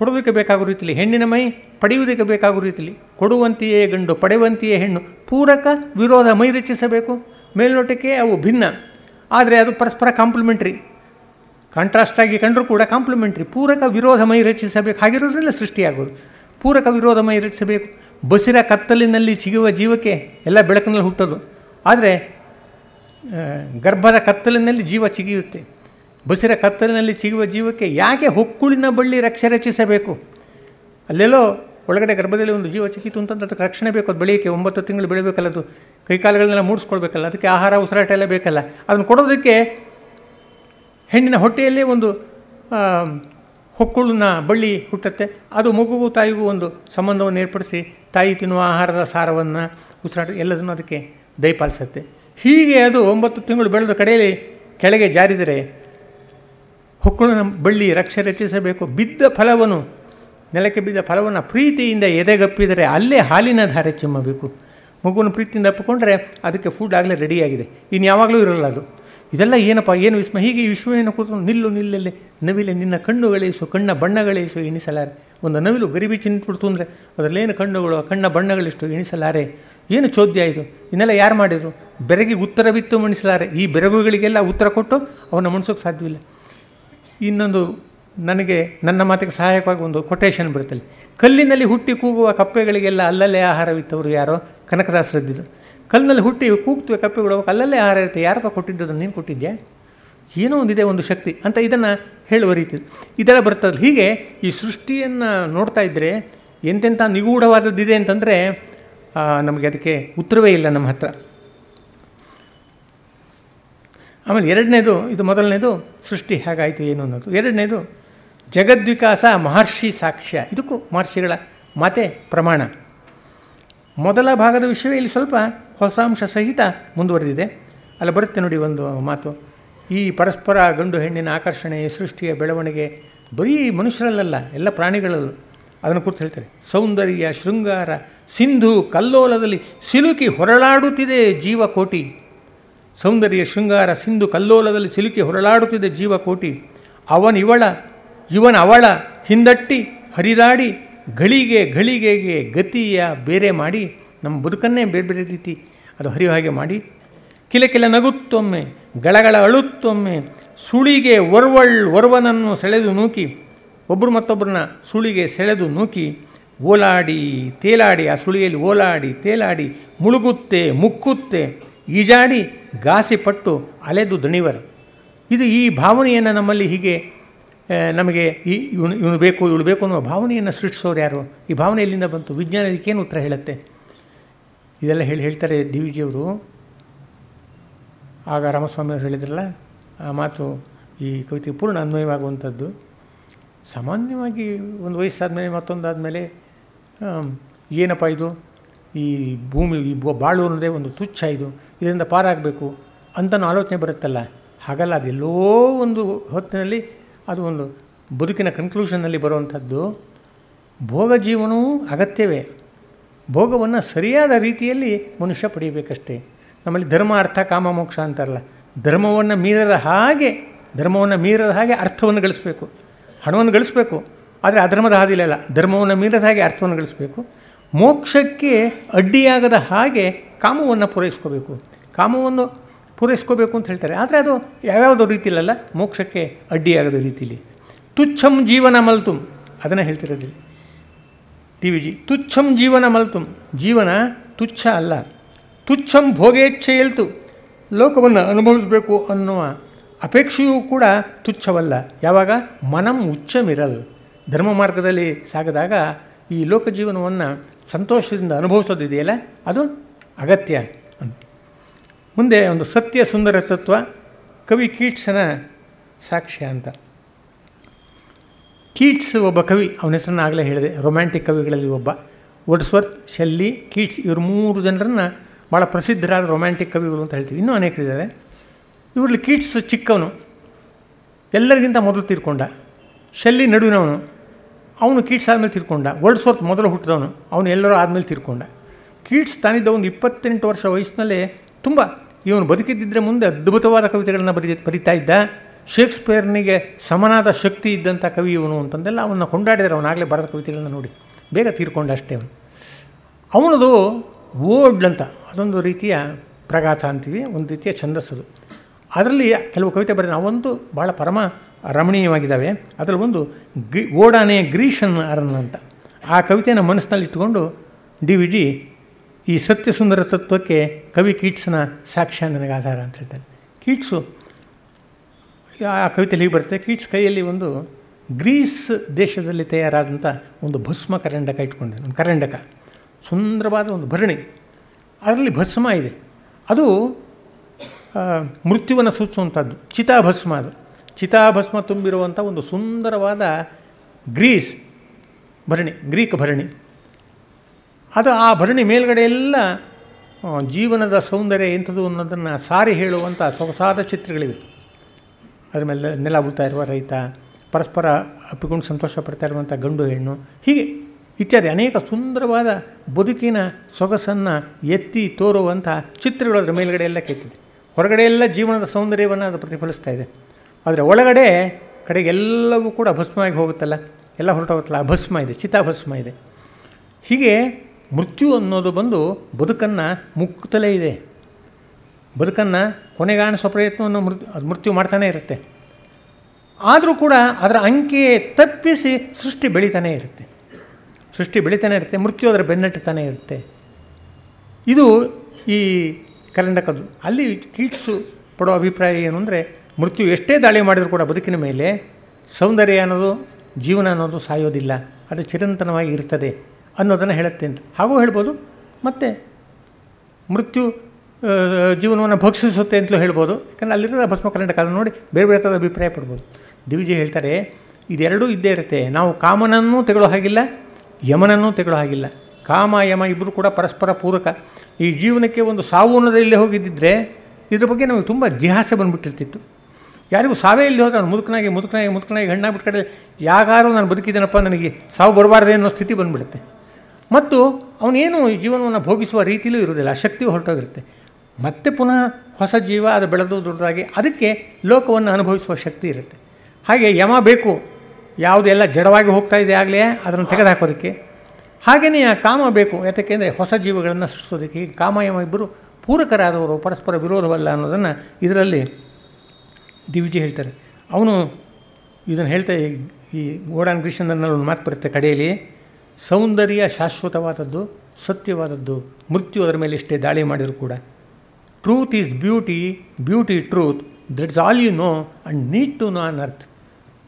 ಕೊಡೋದಕ್ಕೆ ಬೇಕಾಗೋ ರೀತಿಲಿ ಹೆಣ್ಣಿನ ಮೈ ಪಡೆಯುವುದಕ್ಕೆ ಬೇಕಾಗೋ ರೀತಿಲಿ ಕೊಡುವಂತೆಯೇ ಗಂಡು ಪಡೆಯುವಂತೆಯೇ ಹೆಣ್ಣು ಪೂರಕ ವಿರೋಧ ಮೈ ರಚಿಸಬೇಕು ಮೇಲ್ನೋಟಕ್ಕೆ ಅವು ಭಿನ್ನ ಆದರೆ ಅದು ಪರಸ್ಪರ ಕಾಂಪ್ಲಿಮೆಂಟ್ರಿ ಕಾಂಟ್ರಾಸ್ಟಾಗಿ ಕಂಡರೂ ಕೂಡ ಕಾಂಪ್ಲಿಮೆಂಟ್ರಿ ಪೂರಕ ವಿರೋಧಮಯ ರಚಿಸಬೇಕು ಆಗಿರೋದ್ರಿಂದ ಸೃಷ್ಟಿಯಾಗೋದು ಪೂರಕ ವಿರೋಧಮಯ ರಚಿಸಬೇಕು ಬಸಿರ ಕತ್ತಲಿನಲ್ಲಿ ಚಿಗುವ ಜೀವಕ್ಕೆ ಎಲ್ಲ ಬೆಳಕಿನಲ್ಲಿ ಹುಟ್ಟೋದು ಆದರೆ ಗರ್ಭದ ಕತ್ತಲಿನಲ್ಲಿ ಜೀವ ಚಿಗಿಯುತ್ತೆ ಬಸಿರ ಕತ್ತಲಿನಲ್ಲಿ ಚಿಗುವ ಜೀವಕ್ಕೆ ಯಾಕೆ ಹೊಕ್ಕುಳಿನ ಬಳ್ಳಿ ರಕ್ಷೆ ರಚಿಸಬೇಕು ಅಲ್ಲೆಲ್ಲೋ ಒಳಗಡೆ ಗರ್ಭದಲ್ಲಿ ಒಂದು ಜೀವ ಚಿಕ್ಕಿತು ಅಂತಂದ್ರೆ ಅದಕ್ಕೆ ರಕ್ಷಣೆ ಬೇಕು ಅದು ಬೆಳೆಯೋಕ್ಕೆ ಒಂಬತ್ತು ತಿಂಗಳು ಬೆಳಿಬೇಕಲ್ಲ ಅದು ಕೈಕಾಲುಗಳನ್ನೆಲ್ಲ ಮೂಡಿಸ್ಕೊಳ್ಬೇಕಲ್ಲ ಅದಕ್ಕೆ ಆಹಾರ ಉಸಿರಾಟ ಎಲ್ಲ ಬೇಕಲ್ಲ ಅದನ್ನು ಕೊಡೋದಕ್ಕೆ ಹೆಣ್ಣಿನ ಹೊಟ್ಟೆಯಲ್ಲೇ ಒಂದು ಹೊಕ್ಕುಳನ್ನ ಬಳ್ಳಿ ಹುಟ್ಟುತ್ತೆ ಅದು ಮಗುಗೂ ತಾಯಿಗೂ ಒಂದು ಸಂಬಂಧವನ್ನು ಏರ್ಪಡಿಸಿ ತಾಯಿ ತಿನ್ನುವ ಆಹಾರದ ಸಾರವನ್ನು ಉಸಿರಾಟ ಎಲ್ಲದನ್ನು ಅದಕ್ಕೆ ದಯಪಾಲಿಸುತ್ತೆ ಹೀಗೆ ಅದು ಒಂಬತ್ತು ತಿಂಗಳು ಬೆಳೆದ ಕಡೆಯಲ್ಲಿ ಕೆಳಗೆ ಜಾರಿದರೆ ಹೊಕ್ಕುಳಿನ ಬಳ್ಳಿ ರಕ್ಷೆ ರಚಿಸಬೇಕು ಬಿದ್ದ ಫಲವನ್ನು ನೆಲಕ್ಕೆ ಬಿದ್ದ ಫಲವನ್ನು ಪ್ರೀತಿಯಿಂದ ಎದೆಗಪ್ಪಿದರೆ ಅಲ್ಲೇ ಹಾಲಿನ ಧಾರೆ ಚಿಮ್ಮಬೇಕು ಮಗುವನ್ನು ಪ್ರೀತಿಯಿಂದ ಅಪ್ಪಿಕೊಂಡ್ರೆ ಅದಕ್ಕೆ ಫುಡ್ ಆಗಲೇ ರೆಡಿಯಾಗಿದೆ ಇನ್ನು ಯಾವಾಗಲೂ ಇರಲ್ಲ ಅದು ಇದೆಲ್ಲ ಏನಪ್ಪ ಏನು ವಿಸ್ಮ ಹೀಗೆ ವಿಶ್ವವೇನು ಕೂತು ನಿಲ್ಲು ನಿಲ್ಲಲ್ಲಿ ನವಿಲೆ ನಿನ್ನ ಕಣ್ಣುಗಳೇಸು ಕಣ್ಣ ಬಣ್ಣಗಳೇಸು ಎಣಿಸಲಾರೆ ಒಂದು ನವಿಲು ಗರಿಬಿ ಚಿಂತ್ಬಿಡ್ತು ಅಂದರೆ ಅದರಲ್ಲೇನು ಕಣ್ಣುಗಳು ಕಣ್ಣ ಬಣ್ಣಗಳಿಷ್ಟು ಎಣಿಸಲಾರೆ ಏನು ಚೋದ್ಯ ಇದು ಇನ್ನೆಲ್ಲ ಯಾರು ಮಾಡಿದರು ಬೆರಗಿಗೆ ಉತ್ತರ ಬಿತ್ತು ಮಣಿಸಲಾರೆ ಈ ಬೆರಗುಗಳಿಗೆಲ್ಲ ಉತ್ತರ ಕೊಟ್ಟು ಅವನ ಮಣಿಸೋಕ್ಕೆ ಸಾಧ್ಯವಿಲ್ಲ ಇನ್ನೊಂದು ನನಗೆ ನನ್ನ ಮಾತಿಗೆ ಸಹಾಯಕವಾಗಿ ಒಂದು ಕೊಟೇಶನ್ ಬರುತ್ತಲ್ಲಿ ಕಲ್ಲಿನಲ್ಲಿ ಹುಟ್ಟಿ ಕೂಗುವ ಕಪ್ಪೆಗಳಿಗೆಲ್ಲ ಅಲ್ಲಲ್ಲೇ ಆಹಾರವಿತ್ತವರು ಯಾರೋ ಕನಕದಾಸರದ್ದಿದ್ದು ಕಲ್ಲಿನಲ್ಲಿ ಹುಟ್ಟಿ ಕೂಗ್ತೀವಿ ಕಪ್ಪೆ ಅಲ್ಲಲ್ಲೇ ಆಹಾರ ಇರುತ್ತೆ ಯಾರಪ್ಪ ಕೊಟ್ಟಿದ್ದದನ್ನು ನೀನು ಕೊಟ್ಟಿದ್ದೆ ಏನೋ ಒಂದಿದೆ ಒಂದು ಶಕ್ತಿ ಅಂತ ಇದನ್ನು ಹೇಳುವ ರೀತಿ ಇದೆಲ್ಲ ಬರ್ತದೆ ಹೀಗೆ ಈ ಸೃಷ್ಟಿಯನ್ನು ನೋಡ್ತಾ ಇದ್ದರೆ ಎಂತೆಂಥ ನಿಗೂಢವಾದದ್ದಿದೆ ಅಂತಂದರೆ ನಮಗೆ ಅದಕ್ಕೆ ಉತ್ತರವೇ ಇಲ್ಲ ನಮ್ಮ ಹತ್ರ ಆಮೇಲೆ ಎರಡನೇದು ಇದು ಮೊದಲನೇದು ಸೃಷ್ಟಿ ಹೇಗಾಯಿತು ಏನು ಅನ್ನೋದು ಎರಡನೇದು ಜಗದ್ವಿಕಾಸ ಮಹರ್ಷಿ ಸಾಕ್ಷ್ಯ ಇದಕ್ಕೂ ಮಹರ್ಷಿಗಳ ಮಾತೆ ಪ್ರಮಾಣ ಮೊದಲ ಭಾಗದ ವಿಷಯವೇ ಇಲ್ಲಿ ಸ್ವಲ್ಪ ಹೊಸಾಂಶ ಸಹಿತ ಮುಂದುವರೆದಿದೆ ಅಲ್ಲಿ ಬರುತ್ತೆ ನೋಡಿ ಒಂದು ಮಾತು ಈ ಪರಸ್ಪರ ಗಂಡು ಹೆಣ್ಣಿನ ಆಕರ್ಷಣೆ ಸೃಷ್ಟಿಯ ಬೆಳವಣಿಗೆ ಬರೀ ಮನುಷ್ಯರಲ್ಲ ಎಲ್ಲ ಪ್ರಾಣಿಗಳಲ್ಲೂ ಅದನ್ನು ಕುರಿತು ಹೇಳ್ತಾರೆ ಸೌಂದರ್ಯ ಶೃಂಗಾರ ಸಿಂಧು ಕಲ್ಲೋಲದಲ್ಲಿ ಸಿಲುಕಿ ಹೊರಳಾಡುತ್ತಿದೆ ಜೀವಕೋಟಿ ಸೌಂದರ್ಯ ಶೃಂಗಾರ ಸಿಂಧು ಕಲ್ಲೋಲದಲ್ಲಿ ಸಿಲುಕಿ ಹೊರಳಾಡುತ್ತಿದೆ ಜೀವಕೋಟಿ ಅವನಿವಳ ಇವನ ಅವಳ ಹಿಂದಟ್ಟಿ ಹರಿದಾಡಿ ಗಳಿಗೆ ಗಳಿಗೆಗೆ ಗತಿಯ ಬೇರೆ ಮಾಡಿ ನಮ್ಮ ಬದುಕನ್ನೇ ಬೇರೆ ಬೇರೆ ರೀತಿ ಅದು ಹರಿಯೋ ಹಾಗೆ ಮಾಡಿ ಕಿಲಕಿಲ ನಗುತ್ತೊಮ್ಮೆ ಗಳಗಳ ಅಳುತ್ತೊಮ್ಮೆ ಸುಳಿಗೆ ಒರ್ವಳ್ ಒರ್ವನನ್ನು ಸೆಳೆದು ನೂಕಿ ಒಬ್ಬರು ಮತ್ತೊಬ್ಬರನ್ನ ಸುಳಿಗೆ ಸೆಳೆದು ನೂಕಿ ಓಲಾಡಿ ತೇಲಾಡಿ ಆ ಸುಳಿಯಲ್ಲಿ ಓಲಾಡಿ ತೇಲಾಡಿ ಮುಳುಗುತ್ತೆ ಮುಕ್ಕುತ್ತೆ ಈಜಾಡಿ ಗಾಸಿಪಟ್ಟು ಅಲೆದು ದಣಿವರು ಇದು ಈ ಭಾವನೆಯನ್ನು ನಮ್ಮಲ್ಲಿ ಹೀಗೆ ನಮಗೆ ಈ ಇವನು ಇವನು ಬೇಕು ಇವಳು ಬೇಕು ಅನ್ನೋ ಭಾವನೆಯನ್ನು ಸೃಷ್ಟಿಸೋರು ಯಾರು ಈ ಭಾವನೆ ಎಲ್ಲಿಂದ ಬಂತು ವಿಜ್ಞಾನ ಇದಕ್ಕೇನು ಉತ್ತರ ಹೇಳುತ್ತೆ ಇದೆಲ್ಲ ಹೇಳಿ ಹೇಳ್ತಾರೆ ಡಿ ವಿ ಜಿಯವರು ಆಗ ರಾಮಸ್ವಾಮಿಯವರು ಹೇಳಿದ್ರಲ್ಲ ಆ ಮಾತು ಈ ಕವಿತೆ ಪೂರ್ಣ ಅನ್ವಯವಾಗುವಂಥದ್ದು ಸಾಮಾನ್ಯವಾಗಿ ಒಂದು ವಯಸ್ಸಾದ ಮೇಲೆ ಮತ್ತೊಂದಾದ ಮೇಲೆ ಏನಪ್ಪ ಇದು ಈ ಭೂಮಿ ಈ ಬಾಳು ಅನ್ನೋದೇ ಒಂದು ತುಚ್ಛ ಇದು ಇದರಿಂದ ಪಾರಾಗಬೇಕು ಅಂತ ಆಲೋಚನೆ ಬರುತ್ತಲ್ಲ ಹಾಗಲ್ಲ ಅದೆಲ್ಲೋ ಒಂದು ಹೊತ್ತಿನಲ್ಲಿ ಅದು ಒಂದು ಬದುಕಿನ ಕನ್ಕ್ಲೂಷನ್ನಲ್ಲಿ ಬರುವಂಥದ್ದು ಭೋಗ ಜೀವನವೂ ಅಗತ್ಯವೇ ಭೋಗವನ್ನು ಸರಿಯಾದ ರೀತಿಯಲ್ಲಿ ಮನುಷ್ಯ ಪಡೆಯಬೇಕಷ್ಟೇ ನಮ್ಮಲ್ಲಿ ಧರ್ಮ ಅರ್ಥ ಕಾಮ ಮೋಕ್ಷ ಅಂತಾರಲ್ಲ ಧರ್ಮವನ್ನು ಮೀರದ ಹಾಗೆ ಧರ್ಮವನ್ನು ಮೀರದ ಹಾಗೆ ಅರ್ಥವನ್ನು ಗಳಿಸಬೇಕು ಹಣವನ್ನು ಗಳಿಸಬೇಕು ಆದರೆ ಅಧರ್ಮದ ಹಾದಿಲೆಲ್ಲ ಧರ್ಮವನ್ನು ಮೀರದ ಹಾಗೆ ಅರ್ಥವನ್ನು ಗಳಿಸಬೇಕು ಮೋಕ್ಷಕ್ಕೆ ಅಡ್ಡಿಯಾಗದ ಹಾಗೆ ಕಾಮವನ್ನು ಪೂರೈಸ್ಕೋಬೇಕು ಕಾಮವನ್ನು ಪೂರೈಸ್ಕೋಬೇಕು ಅಂತ ಹೇಳ್ತಾರೆ ಆದರೆ ಅದು ಯಾವ್ಯಾವುದೋ ರೀತಿಯಲ್ಲ ಮೋಕ್ಷಕ್ಕೆ ಅಡ್ಡಿಯಾಗದ ರೀತಿಲಿ ತುಚ್ಛಂ ಜೀವನ ಮಲ್ತುಮ್ ಅದನ್ನು ಹೇಳ್ತಿರೋದಿಲ್ಲ ಟಿ ವಿ ಜಿ ತುಚ್ಛಂ ಜೀವನ ಮಲ್ತುಮ್ ಜೀವನ ತುಚ್ಛ ಅಲ್ಲ ತುಚ್ಛಂ ಎಲ್ತು ಲೋಕವನ್ನು ಅನುಭವಿಸಬೇಕು ಅನ್ನುವ ಅಪೇಕ್ಷೆಯೂ ಕೂಡ ತುಚ್ಛವಲ್ಲ ಯಾವಾಗ ಮನಂ ಉಚ್ಚಮಿರಲ್ ಧರ್ಮ ಮಾರ್ಗದಲ್ಲಿ ಸಾಗದಾಗ ಈ ಲೋಕ ಜೀವನವನ್ನು ಸಂತೋಷದಿಂದ ಅನುಭವಿಸೋದಿದೆಯಲ್ಲ ಅದು ಅಗತ್ಯ ಮುಂದೆ ಒಂದು ಸತ್ಯ ಸುಂದರ ತತ್ವ ಕವಿ ಕೀಟ್ಸನ ಸಾಕ್ಷ್ಯ ಅಂತ ಕೀಟ್ಸ್ ಒಬ್ಬ ಕವಿ ಅವನ ಹೆಸರನ್ನು ಆಗಲೇ ಹೇಳಿದೆ ರೊಮ್ಯಾಂಟಿಕ್ ಕವಿಗಳಲ್ಲಿ ಒಬ್ಬ ವರ್ಡ್ಸ್ವರ್ತ್ ಶೆಲ್ಲಿ ಕೀಟ್ಸ್ ಇವರು ಮೂರು ಜನರನ್ನು ಭಾಳ ಪ್ರಸಿದ್ಧರಾದ ರೊಮ್ಯಾಂಟಿಕ್ ಕವಿಗಳು ಅಂತ ಹೇಳ್ತೀವಿ ಇನ್ನೂ ಅನೇಕರಿದ್ದಾರೆ ಇವರಲ್ಲಿ ಕೀಟ್ಸ್ ಚಿಕ್ಕವನು ಎಲ್ಲರಿಗಿಂತ ಮೊದಲು ತೀರ್ಕೊಂಡ ಶೆಲ್ಲಿ ನಡುವಿನವನು ಅವನು ಕೀಟ್ಸ್ ಆದಮೇಲೆ ತೀರ್ಕೊಂಡ ವರ್ಡ್ಸ್ವರ್ತ್ ಮೊದಲು ಹುಟ್ಟಿದವನು ಅವನು ಎಲ್ಲರೂ ಆದಮೇಲೆ ತೀರ್ಕೊಂಡ ಕೀಟ್ಸ್ ತಾನಿದ್ದ ಒಂದು ಇಪ್ಪತ್ತೆಂಟು ವರ್ಷ ವಯಸ್ಸಿನಲ್ಲೇ ತುಂಬ ಇವನು ಬದುಕಿದ್ದಿದ್ರೆ ಮುಂದೆ ಅದ್ಭುತವಾದ ಕವಿತೆಗಳನ್ನು ಬರಿ ಬರಿತಾ ಇದ್ದ ಶೇಕ್ಸ್ಪಿಯರ್ನಿಗೆ ಸಮನಾದ ಶಕ್ತಿ ಇದ್ದಂಥ ಕವಿ ಇವನು ಅಂತಂದೆಲ್ಲ ಅವನ್ನ ಕೊಂಡಾಡಿದರೆ ಅವನಾಗಲೇ ಬರದ ಕವಿತೆಗಳನ್ನ ನೋಡಿ ಬೇಗ ತೀರ್ಕೊಂಡ ಅಷ್ಟೇ ಅವನು ಅವನದು ಅಂತ ಅದೊಂದು ರೀತಿಯ ಪ್ರಘಾತ ಅಂತೀವಿ ಒಂದು ರೀತಿಯ ಛಂದಸ್ಸದು ಅದರಲ್ಲಿ ಕೆಲವು ಕವಿತೆ ಬರೆದ ಅವಂತೂ ಭಾಳ ಪರಮ ರಮಣೀಯವಾಗಿದ್ದಾವೆ ಅದರಲ್ಲಿ ಒಂದು ಗಿ ಓಡಾನೆ ಗ್ರೀಶನ್ ಅರನ್ ಅಂತ ಆ ಕವಿತೆಯನ್ನು ಮನಸ್ಸಿನಲ್ಲಿ ಇಟ್ಟುಕೊಂಡು ಡಿ ವಿ ಜಿ ಈ ಸತ್ಯಸುಂದರ ತತ್ವಕ್ಕೆ ಕವಿ ಕೀಟ್ಸನ ಸಾಕ್ಷ್ಯ ನನಗೆ ಆಧಾರ ಅಂತ ಹೇಳ್ತಾನೆ ಕೀಟ್ಸು ಆ ಕವಿತೆಯಲ್ಲಿ ಹೀಗೆ ಬರುತ್ತೆ ಕೀಟ್ಸ್ ಕೈಯಲ್ಲಿ ಒಂದು ಗ್ರೀಸ್ ದೇಶದಲ್ಲಿ ತಯಾರಾದಂಥ ಒಂದು ಭಸ್ಮ ಕರಂಡಕ ಇಟ್ಕೊಂಡೆ ಒಂದು ಕರಂಡಕ ಸುಂದರವಾದ ಒಂದು ಭರಣಿ ಅದರಲ್ಲಿ ಭಸ್ಮ ಇದೆ ಅದು ಮೃತ್ಯುವನ್ನು ಸೂಚಿಸುವಂಥದ್ದು ಚಿತಾಭಸ್ಮ ಅದು ಚಿತಾಭಸ್ಮ ತುಂಬಿರುವಂಥ ಒಂದು ಸುಂದರವಾದ ಗ್ರೀಸ್ ಭರಣಿ ಗ್ರೀಕ್ ಭರಣಿ ಅದು ಆ ಭರಣಿ ಮೇಲ್ಗಡೆ ಎಲ್ಲ ಜೀವನದ ಸೌಂದರ್ಯ ಎಂಥದ್ದು ಅನ್ನೋದನ್ನು ಸಾರಿ ಹೇಳುವಂಥ ಸೊಗಸಾದ ಚಿತ್ರಗಳಿವೆ ಅದ್ರ ಮೇಲೆ ನೆಲ ಉಳ್ತಾ ಇರುವ ರೈತ ಪರಸ್ಪರ ಅಪ್ಪಿಕೊಂಡು ಸಂತೋಷ ಪಡ್ತಾ ಇರುವಂಥ ಗಂಡು ಹೆಣ್ಣು ಹೀಗೆ ಇತ್ಯಾದಿ ಅನೇಕ ಸುಂದರವಾದ ಬದುಕಿನ ಸೊಗಸನ್ನು ಎತ್ತಿ ತೋರುವಂಥ ಚಿತ್ರಗಳು ಅದರ ಮೇಲ್ಗಡೆ ಎಲ್ಲ ಕೆತ್ತಿದೆ ಹೊರಗಡೆ ಎಲ್ಲ ಜೀವನದ ಸೌಂದರ್ಯವನ್ನು ಅದು ಪ್ರತಿಫಲಿಸ್ತಾ ಇದೆ ಆದರೆ ಒಳಗಡೆ ಕಡೆಗೆಲ್ಲವೂ ಕೂಡ ಭಸ್ಮವಾಗಿ ಹೋಗುತ್ತಲ್ಲ ಎಲ್ಲ ಹೊರಟೋಗುತ್ತಲ್ಲ ಭಸ್ಮ ಇದೆ ಚಿತಾಭಸ್ಮ ಇದೆ ಹೀಗೆ ಮೃತ್ಯು ಅನ್ನೋದು ಬಂದು ಬದುಕನ್ನು ಮುಕ್ತಲೇ ಇದೆ ಬದುಕನ್ನು ಕೊನೆಗಾಣಿಸೋ ಪ್ರಯತ್ನವನ್ನು ಮೃತ್ಯು ಮೃತ್ಯು ಮಾಡ್ತಾನೆ ಇರುತ್ತೆ ಆದರೂ ಕೂಡ ಅದರ ಅಂಕೆ ತಪ್ಪಿಸಿ ಸೃಷ್ಟಿ ಬೆಳೀತಾನೆ ಇರುತ್ತೆ ಸೃಷ್ಟಿ ಬೆಳೀತಾನೆ ಇರುತ್ತೆ ಮೃತ್ಯು ಅದರ ಬೆನ್ನಟ್ಟುತ್ತಾನೆ ಇರುತ್ತೆ ಇದು ಈ ಕರಂಡಕದ್ದು ಅಲ್ಲಿ ಕೀಟ್ಸು ಪಡೋ ಅಭಿಪ್ರಾಯ ಏನು ಅಂದರೆ ಮೃತ್ಯು ಎಷ್ಟೇ ದಾಳಿ ಮಾಡಿದರೂ ಕೂಡ ಬದುಕಿನ ಮೇಲೆ ಸೌಂದರ್ಯ ಅನ್ನೋದು ಜೀವನ ಅನ್ನೋದು ಸಾಯೋದಿಲ್ಲ ಅದು ಚಿರಂತನವಾಗಿ ಇರ್ತದೆ ಅನ್ನೋದನ್ನು ಹೇಳುತ್ತೆ ಅಂತ ಹಾಗೂ ಹೇಳ್ಬೋದು ಮತ್ತು ಮೃತ್ಯು ಜೀವನವನ್ನು ಭಕ್ಷಿಸುತ್ತೆ ಅಂತಲೂ ಹೇಳ್ಬೋದು ಯಾಕಂದರೆ ಅಲ್ಲಿರೋ ಭಸ್ಮ ಕರ್ನಾಟಕ ನೋಡಿ ಬೇರೆ ಬೇರೆ ಥರದ ಅಭಿಪ್ರಾಯ ಪಡ್ಬೋದು ದಿವಿಜಿ ಹೇಳ್ತಾರೆ ಇದೆರಡೂ ಇದ್ದೇ ಇರುತ್ತೆ ನಾವು ಕಾಮನನ್ನೂ ತೆಗೊಳ್ಳೋ ಹಾಗಿಲ್ಲ ಯಮನನ್ನೂ ತೆಗಳೋ ಹಾಗಿಲ್ಲ ಕಾಮ ಯಮ ಇಬ್ಬರು ಕೂಡ ಪರಸ್ಪರ ಪೂರಕ ಈ ಜೀವನಕ್ಕೆ ಒಂದು ಸಾವು ಅನ್ನೋದು ಇಲ್ಲೇ ಹೋಗಿದ್ದಿದ್ರೆ ಇದ್ರ ಬಗ್ಗೆ ನಮಗೆ ತುಂಬ ಜಿಹಾಸೆ ಬಂದುಬಿಟ್ಟಿರ್ತಿತ್ತು ಯಾರಿಗೂ ಸಾವೇ ಇಲ್ಲಿ ಹೋದ್ರೆ ನಾನು ಮುದುಕನಾಗಿ ಮುದುಕನಾಗಿ ಮುದುಕನಾಗಿ ಹಣ್ಣಾಗ್ಬಿಟ್ಟು ಕಡೆ ಯಾರು ನಾನು ಬದುಕಿದ್ದೇನಪ್ಪ ನನಗೆ ಸಾವು ಬರಬಾರ್ದೆ ಅನ್ನೋ ಸ್ಥಿತಿ ಬಂದುಬಿಡುತ್ತೆ ಮತ್ತು ಅವನೇನು ಜೀವನವನ್ನು ಭೋಗಿಸುವ ರೀತಿಯಲ್ಲೂ ಇರುವುದಿಲ್ಲ ಶಕ್ತಿ ಹೊರಟೋಗಿರುತ್ತೆ ಮತ್ತೆ ಪುನಃ ಹೊಸ ಜೀವ ಅದು ಬೆಳೆದು ದೊಡ್ಡದಾಗಿ ಅದಕ್ಕೆ ಲೋಕವನ್ನು ಅನುಭವಿಸುವ ಶಕ್ತಿ ಇರುತ್ತೆ ಹಾಗೆ ಯಮ ಬೇಕು ಯಾವುದೆಲ್ಲ ಜಡವಾಗಿ ಹೋಗ್ತಾ ಇದೆ ಆಗಲೇ ಅದನ್ನು ತೆಗೆದುಹಾಕೋದಕ್ಕೆ ಹಾಗೆಯೇ ಕಾಮ ಬೇಕು ಯಾಕೆಂದರೆ ಹೊಸ ಜೀವಗಳನ್ನು ಸೃಷ್ಟಿಸೋದಕ್ಕೆ ಕಾಮ ಕಾಮಯಮ ಇಬ್ಬರು ಪೂರಕರಾದವರು ಪರಸ್ಪರ ವಿರೋಧವಲ್ಲ ಅನ್ನೋದನ್ನು ಇದರಲ್ಲಿ ದಿವಿಜಿ ಹೇಳ್ತಾರೆ ಅವನು ಇದನ್ನು ಹೇಳ್ತಾ ಈ ಓಡಾನ್ ಕೃಷ್ಣನ್ನಲ್ಲಿ ಒಂದು ಮಾತು ಬರುತ್ತೆ ಕಡೆಯಲ್ಲಿ ಸೌಂದರ್ಯ ಶಾಶ್ವತವಾದದ್ದು ಸತ್ಯವಾದದ್ದು ಮೃತ್ಯು ಅದರ ಮೇಲೆ ಇಷ್ಟೇ ದಾಳಿ ಮಾಡಿದ್ರು ಕೂಡ truth is beauty beauty truth that's all you know and need to know on earth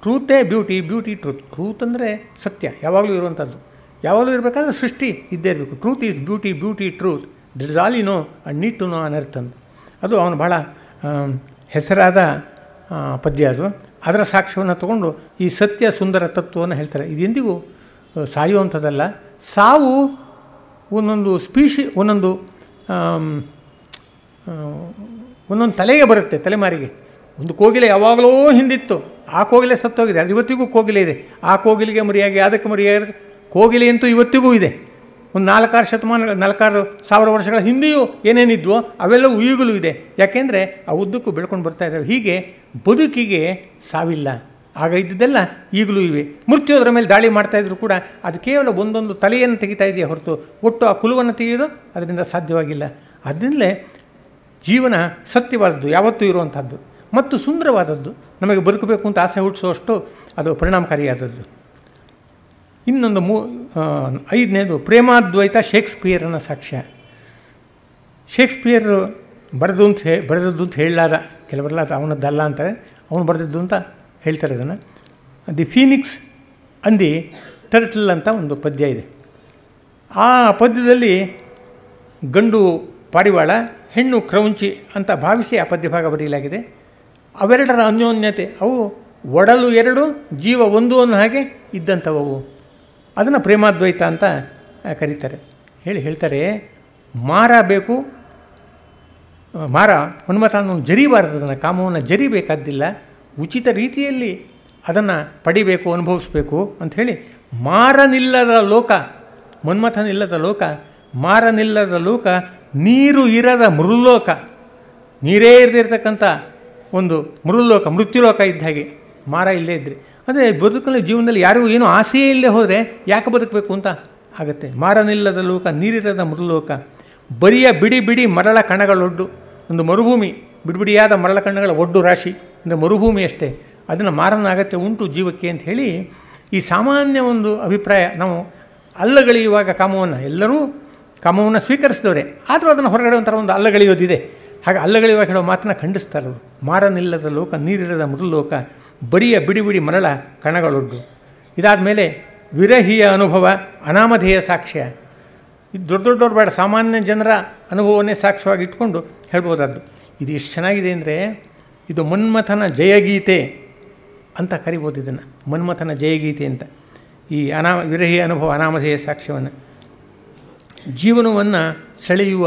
ಟ್ರೂತೇ ಬ್ಯೂಟಿ ಬ್ಯೂಟಿ ಟ್ರೂತ್ ಟ್ರೂತ್ ಅಂದರೆ ಸತ್ಯ ಯಾವಾಗಲೂ ಇರುವಂಥದ್ದು ಯಾವಾಗಲೂ ಇರಬೇಕಾದ್ರೆ ಸೃಷ್ಟಿ ಇದ್ದೇ ಇರಬೇಕು truth is beauty beauty truth that is all you know and need to know on earth ಅಂತ ಅದು ಅವನು ಭಾಳ ಹೆಸರಾದ ಪದ್ಯ ಅದು ಅದರ ಸಾಕ್ಷ್ಯವನ್ನು ತಗೊಂಡು ಈ ಸತ್ಯ ಸುಂದರ ತತ್ವವನ್ನು ಹೇಳ್ತಾರೆ ಇದೆಂದಿಗೂ ಸಾಯುವಂಥದ್ದಲ್ಲ ಸಾವು ಒಂದೊಂದು ಸ್ಪೀಶಿ ಒಂದೊಂದು ಒಂದೊಂದು ತಲೆಗೆ ಬರುತ್ತೆ ತಲೆಮಾರಿಗೆ ಒಂದು ಕೋಗಿಲೆ ಯಾವಾಗಲೋ ಹಿಂದಿತ್ತು ಆ ಕೋಗಿಲೆ ಸತ್ತೋಗಿದೆ ಅದು ಇವತ್ತಿಗೂ ಕೋಗಿಲೆ ಇದೆ ಆ ಕೋಗಿಲಿಗೆ ಮರಿಯಾಗಿ ಅದಕ್ಕೆ ಮರಿಯಾಗಿ ಕೋಗಿಲೆಯಂತೂ ಇವತ್ತಿಗೂ ಇದೆ ಒಂದು ನಾಲ್ಕಾರು ಶತಮಾನ ನಾಲ್ಕಾರು ಸಾವಿರ ವರ್ಷಗಳ ಹಿಂದೆಯೂ ಏನೇನಿದ್ವೋ ಅವೆಲ್ಲ ಈಗಲೂ ಇದೆ ಯಾಕೆಂದರೆ ಆ ಉದ್ದಕ್ಕೂ ಬೆಳ್ಕೊಂಡು ಬರ್ತಾ ಇದ್ದಾವೆ ಹೀಗೆ ಬದುಕಿಗೆ ಸಾವಿಲ್ಲ ಆಗ ಇದ್ದಿದ್ದೆಲ್ಲ ಈಗಲೂ ಇವೆ ಮೃತ್ಯು ಅದರ ಮೇಲೆ ದಾಳಿ ಮಾಡ್ತಾಯಿದ್ರು ಕೂಡ ಅದು ಕೇವಲ ಒಂದೊಂದು ತಲೆಯನ್ನು ತೆಗಿತಾ ಇದೆಯಾ ಹೊರತು ಒಟ್ಟು ಆ ಕುಲವನ್ನು ತೆಗೆಯೋದು ಅದರಿಂದ ಸಾಧ್ಯವಾಗಿಲ್ಲ ಅದರಿಂದಲೇ ಜೀವನ ಸತ್ಯವಾದದ್ದು ಯಾವತ್ತೂ ಇರುವಂಥದ್ದು ಮತ್ತು ಸುಂದರವಾದದ್ದು ನಮಗೆ ಬದುಕಬೇಕು ಅಂತ ಆಸೆ ಹುಟ್ಟಿಸುವಷ್ಟು ಅದು ಪರಿಣಾಮಕಾರಿಯಾದದ್ದು ಇನ್ನೊಂದು ಮೂ ಐದನೇದು ಪ್ರೇಮಾದ್ವೈತ ಶೇಕ್ಸ್ಪಿಯರನ ಸಾಕ್ಷ್ಯ ಶೇಕ್ಸ್ಪಿಯರ್ ಬರೆದು ಅಂತ ಹೇ ಬರೆದದ್ದು ಅಂತ ಹೇಳಲಾದ ಕೆಲವರೆಲ್ಲ ಅದು ಅವನದ್ದಲ್ಲ ಅಂತಾರೆ ಅವನು ಬರೆದಿದ್ದು ಅಂತ ಹೇಳ್ತಾರೆ ಅದನ್ನು ದಿ ಫೀನಿಕ್ಸ್ ಅಂದಿ ಟರ್ಟಲ್ ಅಂತ ಒಂದು ಪದ್ಯ ಇದೆ ಆ ಪದ್ಯದಲ್ಲಿ ಗಂಡು ಪಾಡಿವಾಳ ಹೆಣ್ಣು ಕ್ರೌಂಚಿ ಅಂತ ಭಾವಿಸಿ ಆ ಪದ್ಯ ಭಾಗ ಬರೆಯಲಾಗಿದೆ ಅವೆರಡರ ಅನ್ಯೋನ್ಯತೆ ಅವು ಒಡಲು ಎರಡು ಜೀವ ಒಂದು ಅನ್ನೋ ಹಾಗೆ ಇದ್ದಂಥವು ಅದನ್ನು ಪ್ರೇಮಾದ್ವೈತ ಅಂತ ಕರೀತಾರೆ ಹೇಳಿ ಹೇಳ್ತಾರೆ ಮಾರ ಬೇಕು ಮಾರ ಹನುಮತ ಜರಿಬಾರದು ಅದನ್ನು ಕಾಮವನ್ನು ಜರಿಬೇಕಾದ್ದಿಲ್ಲ ಉಚಿತ ರೀತಿಯಲ್ಲಿ ಅದನ್ನು ಪಡಿಬೇಕು ಅನುಭವಿಸ್ಬೇಕು ಅಂಥೇಳಿ ಮಾರನಿಲ್ಲದ ಲೋಕ ಮನ್ಮಥನಿಲ್ಲದ ಲೋಕ ಮಾರನಿಲ್ಲದ ಲೋಕ ನೀರು ಇರದ ಮೃಲ್ಲೋಕ ನೀರೇ ಇರದಿರ್ತಕ್ಕಂಥ ಒಂದು ಮೃಲ್ಲೋಕ ಮೃತ್ಯುಲೋಕ ಇದ್ದ ಹಾಗೆ ಮಾರ ಇಲ್ಲೇ ಇದ್ದರೆ ಅದೇ ಬದುಕಲ್ಲಿ ಜೀವನದಲ್ಲಿ ಯಾರಿಗೂ ಏನೂ ಆಸೆಯೇ ಇಲ್ಲೇ ಹೋದರೆ ಯಾಕೆ ಬದುಕಬೇಕು ಅಂತ ಆಗುತ್ತೆ ಮಾರನಿಲ್ಲದ ಲೋಕ ನೀರಿರದ ಮೃಲ್ಲೋಕ ಬರಿಯ ಬಿಡಿ ಬಿಡಿ ಮರಳ ಕಣಗಳೊಡ್ಡು ಒಂದು ಮರುಭೂಮಿ ಬಿಡಿಬಿಡಿಯಾದ ಮರಳ ಕಣಗಳ ಒಡ್ಡು ರಾಶಿ ಅಂದರೆ ಮರುಭೂಮಿ ಅಷ್ಟೇ ಅದನ್ನು ಮಾರನ ಅಗತ್ಯ ಉಂಟು ಜೀವಕ್ಕೆ ಅಂತ ಹೇಳಿ ಈ ಸಾಮಾನ್ಯ ಒಂದು ಅಭಿಪ್ರಾಯ ನಾವು ಅಲ್ಲಗಳೆಯುವಾಗ ಕಾಮವನ್ನು ಎಲ್ಲರೂ ಕಾಮವನ್ನು ಸ್ವೀಕರಿಸಿದವರೇ ಆದರೂ ಅದನ್ನು ಹೊರಗಡೆ ಒಂಥರ ಒಂದು ಅಲ್ಲಗಳೆಯೋದಿದೆ ಹಾಗೆ ಅಲ್ಲಗಳೆಯುವಾಗ ಹೇಳೋ ಮಾತನ್ನ ಖಂಡಿಸ್ತಾರೆ ಮಾರನಿಲ್ಲದ ಲೋಕ ನೀರಿರದ ಮೃದು ಲೋಕ ಬರಿಯ ಬಿಡಿ ಬಿಡಿ ಮರಳ ಕಣಗಳೊಡ್ಡು ಇದಾದ ಮೇಲೆ ವಿರಹಿಯ ಅನುಭವ ಅನಾಮಧೇಯ ಸಾಕ್ಷ್ಯ ಇದು ದೊಡ್ಡ ದೊಡ್ಡವ್ರು ಬೇಡ ಸಾಮಾನ್ಯ ಜನರ ಅನುಭವವನ್ನೇ ಸಾಕ್ಷ್ಯವಾಗಿ ಇಟ್ಕೊಂಡು ಹೇಳ್ಬೋದಾದ್ದು ಇದು ಎಷ್ಟು ಚೆನ್ನಾಗಿದೆ ಅಂದರೆ ಇದು ಮನ್ಮಥನ ಜಯಗೀತೆ ಅಂತ ಕರಿಬೋದು ಇದನ್ನು ಮನ್ಮಥನ ಜಯಗೀತೆ ಅಂತ ಈ ಅನಾ ವಿರಹಿ ಅನುಭವ ಅನಾಮಧೇಯ ಸಾಕ್ಷ್ಯವನ್ನು ಜೀವನವನ್ನು ಸೆಳೆಯುವ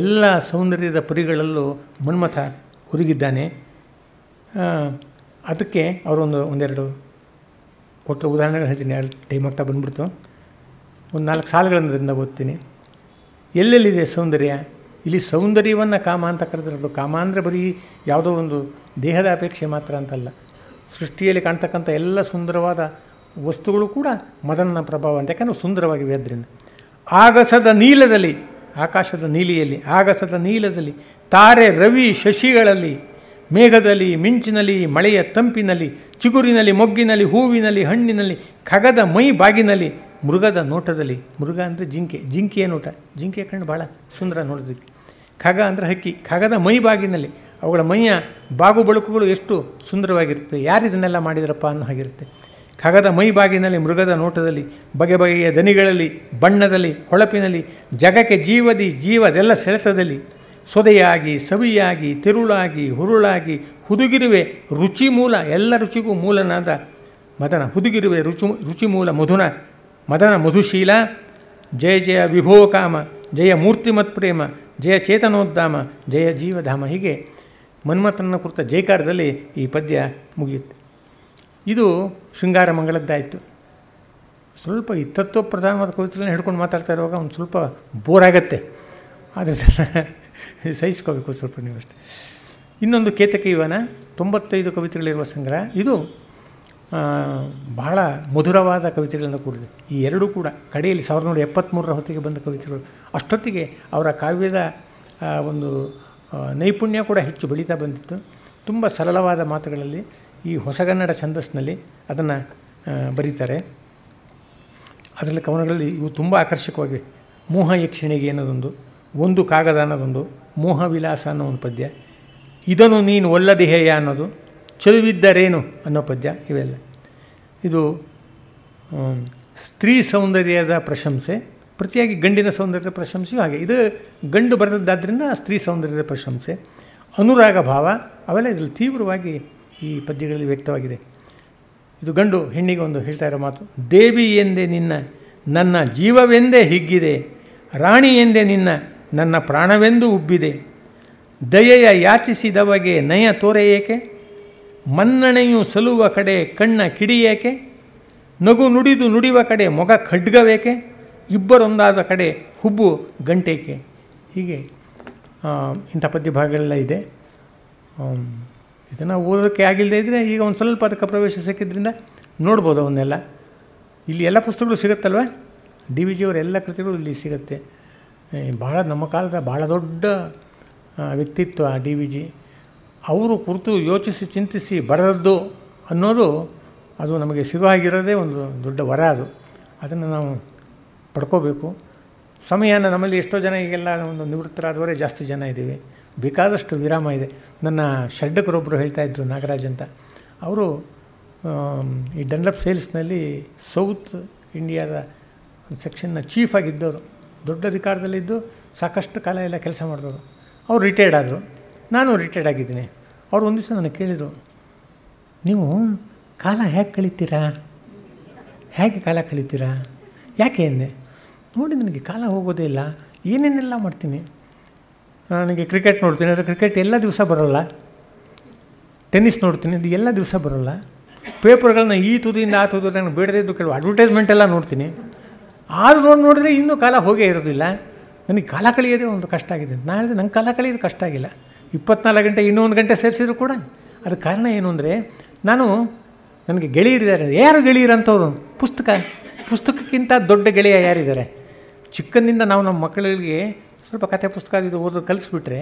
ಎಲ್ಲ ಸೌಂದರ್ಯದ ಪುರಿಗಳಲ್ಲೂ ಮನ್ಮಥ ಹುದುಗಿದ್ದಾನೆ ಅದಕ್ಕೆ ಅವರೊಂದು ಒಂದೆರಡು ಕೊಟ್ಟರು ಉದಾಹರಣೆಗಳು ಹೇಳ್ತೀನಿ ಟೈಮ್ ಆಗ್ತಾ ಬಂದ್ಬಿಡ್ತು ಒಂದು ನಾಲ್ಕು ಸಾಲುಗಳನ್ನು ಅದರಿಂದ ಓದ್ತೀನಿ ಎಲ್ಲೆಲ್ಲಿದೆ ಸೌಂದರ್ಯ ಇಲ್ಲಿ ಸೌಂದರ್ಯವನ್ನು ಕಾಮ ಅಂತ ಕರೆದಿರೋದು ಕಾಮ ಅಂದರೆ ಬರೀ ಯಾವುದೋ ಒಂದು ದೇಹದ ಅಪೇಕ್ಷೆ ಮಾತ್ರ ಅಂತಲ್ಲ ಸೃಷ್ಟಿಯಲ್ಲಿ ಕಾಣ್ತಕ್ಕಂಥ ಎಲ್ಲ ಸುಂದರವಾದ ವಸ್ತುಗಳು ಕೂಡ ಮದನ ಪ್ರಭಾವ ಅಂತ ಯಾಕಂದರೆ ಸುಂದರವಾಗಿವೆ ಅದರಿಂದ ಆಗಸದ ನೀಲದಲ್ಲಿ ಆಕಾಶದ ನೀಲಿಯಲ್ಲಿ ಆಗಸದ ನೀಲದಲ್ಲಿ ತಾರೆ ರವಿ ಶಶಿಗಳಲ್ಲಿ ಮೇಘದಲ್ಲಿ ಮಿಂಚಿನಲ್ಲಿ ಮಳೆಯ ತಂಪಿನಲ್ಲಿ ಚಿಗುರಿನಲ್ಲಿ ಮೊಗ್ಗಿನಲ್ಲಿ ಹೂವಿನಲ್ಲಿ ಹಣ್ಣಿನಲ್ಲಿ ಖಗದ ಮೈ ಬಾಗಿನಲ್ಲಿ ಮೃಗದ ನೋಟದಲ್ಲಿ ಮೃಗ ಅಂದರೆ ಜಿಂಕೆ ಜಿಂಕೆಯ ನೋಟ ಜಿಂಕೆ ಕಂಡು ಭಾಳ ಸುಂದರ ನೋಡಿದ್ವಿ ಖಗ ಅಂದರೆ ಹಕ್ಕಿ ಖಗದ ಮೈ ಬಾಗಿನಲ್ಲಿ ಅವುಗಳ ಮೈಯ ಬಾಗು ಬಳುಕುಗಳು ಎಷ್ಟು ಸುಂದರವಾಗಿರುತ್ತೆ ಯಾರು ಇದನ್ನೆಲ್ಲ ಮಾಡಿದ್ರಪ್ಪ ಅನ್ನೋ ಹಾಗಿರುತ್ತೆ ಖಗದ ಮೈ ಬಾಗಿನಲ್ಲಿ ಮೃಗದ ನೋಟದಲ್ಲಿ ಬಗೆ ಬಗೆಯ ದನಿಗಳಲ್ಲಿ ಬಣ್ಣದಲ್ಲಿ ಹೊಳಪಿನಲ್ಲಿ ಜಗಕ್ಕೆ ಜೀವದಿ ಜೀವದೆಲ್ಲ ಸೆಳೆತದಲ್ಲಿ ಸೊದೆಯಾಗಿ ಸವಿಯಾಗಿ ತಿರುಳಾಗಿ ಹುರುಳಾಗಿ ಹುದುಗಿರುವೆ ರುಚಿ ಮೂಲ ಎಲ್ಲ ರುಚಿಗೂ ಮೂಲನಾದ ಮದನ ಹುದುಗಿರುವೆ ರುಚಿ ರುಚಿ ಮೂಲ ಮಧುನ ಮದನ ಮಧುಶೀಲ ಜಯ ಜಯ ವಿಭೋ ಕಾಮ ಜಯ ಮತ್ ಪ್ರೇಮ ಜಯ ಚೇತನೋದ್ಧಾಮ ಜಯ ಜೀವಧಾಮ ಹೀಗೆ ಮನ್ಮಥನ ಕುರಿತ ಜೈಕಾರದಲ್ಲಿ ಈ ಪದ್ಯ ಮುಗಿಯುತ್ತೆ ಇದು ಶೃಂಗಾರ ಮಂಗಳದ್ದಾಯಿತು ಸ್ವಲ್ಪ ಇತ್ತತ್ವ ಪ್ರಧಾನವಾದ ಕವಿತೆಗಳನ್ನ ಹಿಡ್ಕೊಂಡು ಮಾತಾಡ್ತಾ ಇರುವಾಗ ಒಂದು ಸ್ವಲ್ಪ ಬೋರ್ ಆಗತ್ತೆ ಆದರೆ ಸಹಿಸ್ಕೋಬೇಕು ಸ್ವಲ್ಪ ನೀವು ಅಷ್ಟೇ ಇನ್ನೊಂದು ಕೇತಕ ಯುವನ ತೊಂಬತ್ತೈದು ಕವಿತೆಗಳಿರುವ ಸಂಗ್ರಹ ಇದು ಬಹಳ ಮಧುರವಾದ ಕವಿತೆಗಳನ್ನು ಕೂಡಿದೆ ಈ ಎರಡೂ ಕೂಡ ಕಡೆಯಲ್ಲಿ ಸಾವಿರದ ನೂರ ಎಪ್ಪತ್ತ್ಮೂರರ ಹೊತ್ತಿಗೆ ಬಂದ ಕವಿತೆಗಳು ಅಷ್ಟೊತ್ತಿಗೆ ಅವರ ಕಾವ್ಯದ ಒಂದು ನೈಪುಣ್ಯ ಕೂಡ ಹೆಚ್ಚು ಬೆಳೀತಾ ಬಂದಿತ್ತು ತುಂಬ ಸರಳವಾದ ಮಾತುಗಳಲ್ಲಿ ಈ ಹೊಸಗನ್ನಡ ಛಂದಸ್ನಲ್ಲಿ ಅದನ್ನು ಬರೀತಾರೆ ಅದರಲ್ಲಿ ಕವನಗಳಲ್ಲಿ ಇವು ತುಂಬ ಆಕರ್ಷಕವಾಗಿವೆ ಮೋಹ ಯಕ್ಷಿಣಿಗೆ ಅನ್ನೋದೊಂದು ಒಂದು ಕಾಗದ ಅನ್ನೋದೊಂದು ಮೋಹ ವಿಲಾಸ ಅನ್ನೋ ಒಂದು ಪದ್ಯ ಇದನ್ನು ನೀನು ಹೇಯ ಅನ್ನೋದು ಚಲುವಿದ್ದರೇನು ಅನ್ನೋ ಪದ್ಯ ಇವೆಲ್ಲ ಇದು ಸ್ತ್ರೀ ಸೌಂದರ್ಯದ ಪ್ರಶಂಸೆ ಪ್ರತಿಯಾಗಿ ಗಂಡಿನ ಸೌಂದರ್ಯದ ಪ್ರಶಂಸೆಯೂ ಹಾಗೆ ಇದು ಗಂಡು ಬರೆದದ್ದಾದ್ರಿಂದ ಸ್ತ್ರೀ ಸೌಂದರ್ಯದ ಪ್ರಶಂಸೆ ಅನುರಾಗ ಭಾವ ಅವೆಲ್ಲ ಇದರಲ್ಲಿ ತೀವ್ರವಾಗಿ ಈ ಪದ್ಯಗಳಲ್ಲಿ ವ್ಯಕ್ತವಾಗಿದೆ ಇದು ಗಂಡು ಹೆಣ್ಣಿಗೆ ಒಂದು ಹೇಳ್ತಾ ಇರೋ ಮಾತು ದೇವಿ ಎಂದೇ ನಿನ್ನ ನನ್ನ ಜೀವವೆಂದೇ ಹಿಗ್ಗಿದೆ ರಾಣಿ ಎಂದೇ ನಿನ್ನ ನನ್ನ ಪ್ರಾಣವೆಂದು ಉಬ್ಬಿದೆ ದಯೆಯ ಯಾಚಿಸಿದವಗೆ ನಯ ತೋರೆ ಏಕೆ ಮನ್ನಣೆಯು ಸಲುವ ಕಡೆ ಕಣ್ಣ ಕಿಡಿಯೇಕೆ ನಗು ನುಡಿದು ನುಡಿಯುವ ಕಡೆ ಮೊಗ ಖಡ್ಗವೇಕೆ ಇಬ್ಬರೊಂದಾದ ಕಡೆ ಹುಬ್ಬು ಗಂಟೇಕೆ ಹೀಗೆ ಇಂಥ ಪದ್ಯ ಭಾಗಗಳೆಲ್ಲ ಇದೆ ಇದನ್ನು ಓದೋಕ್ಕೆ ಆಗಿಲ್ಲದೆ ಇದ್ದರೆ ಈಗ ಒಂದು ಸ್ವಲ್ಪ ಅದಕ್ಕೆ ಪ್ರವೇಶ ಸಿಕ್ಕಿದ್ರಿಂದ ನೋಡ್ಬೋದು ಅವನ್ನೆಲ್ಲ ಇಲ್ಲಿ ಎಲ್ಲ ಪುಸ್ತಕಗಳು ಸಿಗುತ್ತಲ್ವ ಡಿ ವಿ ಜಿಯವರ ಎಲ್ಲ ಕೃತಿಗಳು ಇಲ್ಲಿ ಸಿಗುತ್ತೆ ಭಾಳ ನಮ್ಮ ಕಾಲದ ಭಾಳ ದೊಡ್ಡ ವ್ಯಕ್ತಿತ್ವ ಡಿ ವಿ ಜಿ ಅವರು ಕುರಿತು ಯೋಚಿಸಿ ಚಿಂತಿಸಿ ಬರೆದದ್ದು ಅನ್ನೋದು ಅದು ನಮಗೆ ಸಿಗೋ ಆಗಿರೋದೇ ಒಂದು ದೊಡ್ಡ ವರ ಅದು ಅದನ್ನು ನಾವು ಪಡ್ಕೋಬೇಕು ಸಮಯನ ನಮ್ಮಲ್ಲಿ ಎಷ್ಟೋ ಜನ ಈಗೆಲ್ಲ ಒಂದು ನಿವೃತ್ತರಾದವರೇ ಜಾಸ್ತಿ ಜನ ಇದ್ದೀವಿ ಬೇಕಾದಷ್ಟು ವಿರಾಮ ಇದೆ ನನ್ನ ಷಡ್ಡಕರೊಬ್ಬರು ಇದ್ದರು ನಾಗರಾಜ್ ಅಂತ ಅವರು ಈ ಡನ್ಲಪ್ ಸೇಲ್ಸ್ನಲ್ಲಿ ಸೌತ್ ಇಂಡಿಯಾದ ಸೆಕ್ಷನ್ನ ಚೀಫ್ ಆಗಿದ್ದವರು ದೊಡ್ಡ ಅಧಿಕಾರದಲ್ಲಿದ್ದು ಸಾಕಷ್ಟು ಕಾಲ ಎಲ್ಲ ಕೆಲಸ ಮಾಡಿದವರು ಅವ್ರು ರಿಟೈರ್ಡ್ ಆದರು ನಾನು ರಿಟೈರ್ಡ್ ಆಗಿದ್ದೀನಿ ಅವ್ರು ಒಂದು ದಿವಸ ನನಗೆ ಕೇಳಿದರು ನೀವು ಕಾಲ ಹೇಗೆ ಕಳೀತೀರಾ ಹೇಗೆ ಕಾಲ ಕಳೀತೀರಾ ಯಾಕೆ ಅಂದೆ ನೋಡಿ ನನಗೆ ಕಾಲ ಹೋಗೋದೇ ಇಲ್ಲ ಏನೇನೆಲ್ಲ ಮಾಡ್ತೀನಿ ನನಗೆ ಕ್ರಿಕೆಟ್ ನೋಡ್ತೀನಿ ಅಂದರೆ ಕ್ರಿಕೆಟ್ ಎಲ್ಲ ದಿವಸ ಬರೋಲ್ಲ ಟೆನ್ನಿಸ್ ನೋಡ್ತೀನಿ ಅದು ಎಲ್ಲ ದಿವಸ ಬರೋಲ್ಲ ಪೇಪರ್ಗಳನ್ನ ಈ ತುದಿಯಿಂದ ಆ ತುದಿ ನನಗೆ ಬೇಡದಿದ್ದು ಕೆಲವು ಅಡ್ವರ್ಟೈಸ್ಮೆಂಟ್ ಎಲ್ಲ ನೋಡ್ತೀನಿ ಆದರೂ ನೋಡಿ ನೋಡಿದ್ರೆ ಇನ್ನೂ ಕಾಲ ಹೋಗೇ ಇರೋದಿಲ್ಲ ನನಗೆ ಕಾಲ ಕಳಿಯೋದೇ ಒಂದು ಕಷ್ಟ ಆಗಿದೆ ನಾನು ಹೇಳಿದೆ ನಂಗೆ ಕಾಲ ಕಳಿಯೋದು ಕಷ್ಟ ಆಗಿಲ್ಲ ಇಪ್ಪತ್ನಾಲ್ಕು ಗಂಟೆ ಇನ್ನೊಂದು ಗಂಟೆ ಸೇರಿಸಿದ್ರು ಕೂಡ ಅದಕ್ಕೆ ಕಾರಣ ಏನು ಅಂದರೆ ನಾನು ನನಗೆ ಗೆಳೆಯರಿದ್ದಾರೆ ಯಾರು ಗೆಳೆಯರಂಥವ್ರು ಪುಸ್ತಕ ಪುಸ್ತಕಕ್ಕಿಂತ ದೊಡ್ಡ ಗೆಳೆಯ ಯಾರಿದ್ದಾರೆ ಚಿಕ್ಕನಿಂದ ನಾವು ನಮ್ಮ ಮಕ್ಕಳಿಗೆ ಸ್ವಲ್ಪ ಕಥೆ ಪುಸ್ತಕ ಇದು ಓದೋದು ಕಲಿಸ್ಬಿಟ್ರೆ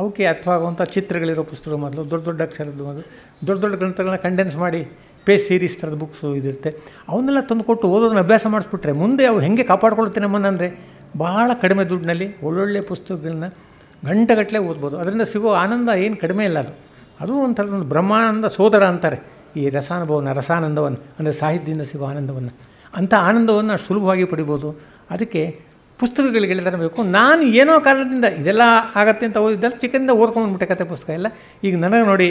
ಅವಕ್ಕೆ ಅರ್ಥವಾಗುವಂಥ ಚಿತ್ರಗಳಿರೋ ಪುಸ್ತಕ ಮೊದಲು ದೊಡ್ಡ ದೊಡ್ಡ ಅಕ್ಷರದ್ದು ಮೊದಲು ದೊಡ್ಡ ದೊಡ್ಡ ಗ್ರಂಥಗಳನ್ನ ಕಂಡೆನ್ಸ್ ಮಾಡಿ ಪೇ ಸೀರೀಸ್ ಥರದ ಬುಕ್ಸು ಇದಿರುತ್ತೆ ಅವನ್ನೆಲ್ಲ ತಂದುಕೊಟ್ಟು ಓದೋದನ್ನ ಅಭ್ಯಾಸ ಮಾಡಿಸ್ಬಿಟ್ರೆ ಮುಂದೆ ಅವು ಹೆಂಗೆ ಕಾಪಾಡ್ಕೊಳ್ತೇನೆ ನಮ್ಮನ್ನಂದರೆ ಭಾಳ ಕಡಿಮೆ ದುಡ್ಡಿನಲ್ಲಿ ಒಳ್ಳೊಳ್ಳೆ ಪುಸ್ತಕಗಳನ್ನ ಗಂಟೆಗಟ್ಟಲೆ ಓದ್ಬೋದು ಅದರಿಂದ ಸಿಗೋ ಆನಂದ ಏನು ಕಡಿಮೆ ಇಲ್ಲ ಅದು ಅದು ಒಂಥರದೊಂದು ಒಂದು ಬ್ರಹ್ಮಾನಂದ ಸೋದರ ಅಂತಾರೆ ಈ ರಸಾನುಭವನ ರಸಾನಂದವನ್ನು ಅಂದರೆ ಸಾಹಿತ್ಯದಿಂದ ಸಿಗೋ ಆನಂದವನ್ನು ಅಂಥ ಆನಂದವನ್ನು ನಾವು ಸುಲಭವಾಗಿ ಪಡಿಬೋದು ಅದಕ್ಕೆ ಪುಸ್ತಕಗಳಿಗೆ ತರಬೇಕು ನಾನು ಏನೋ ಕಾರಣದಿಂದ ಇದೆಲ್ಲ ಆಗತ್ತೆ ಅಂತ ಓದಿದ್ದಲ್ಲ ಚಿಕ್ಕಂದ ಓದ್ಕೊಂಡ್ಬಿಟ್ಟೆ ಕತೆ ಪುಸ್ತಕ ಎಲ್ಲ ಈಗ ನನಗೆ ನೋಡಿ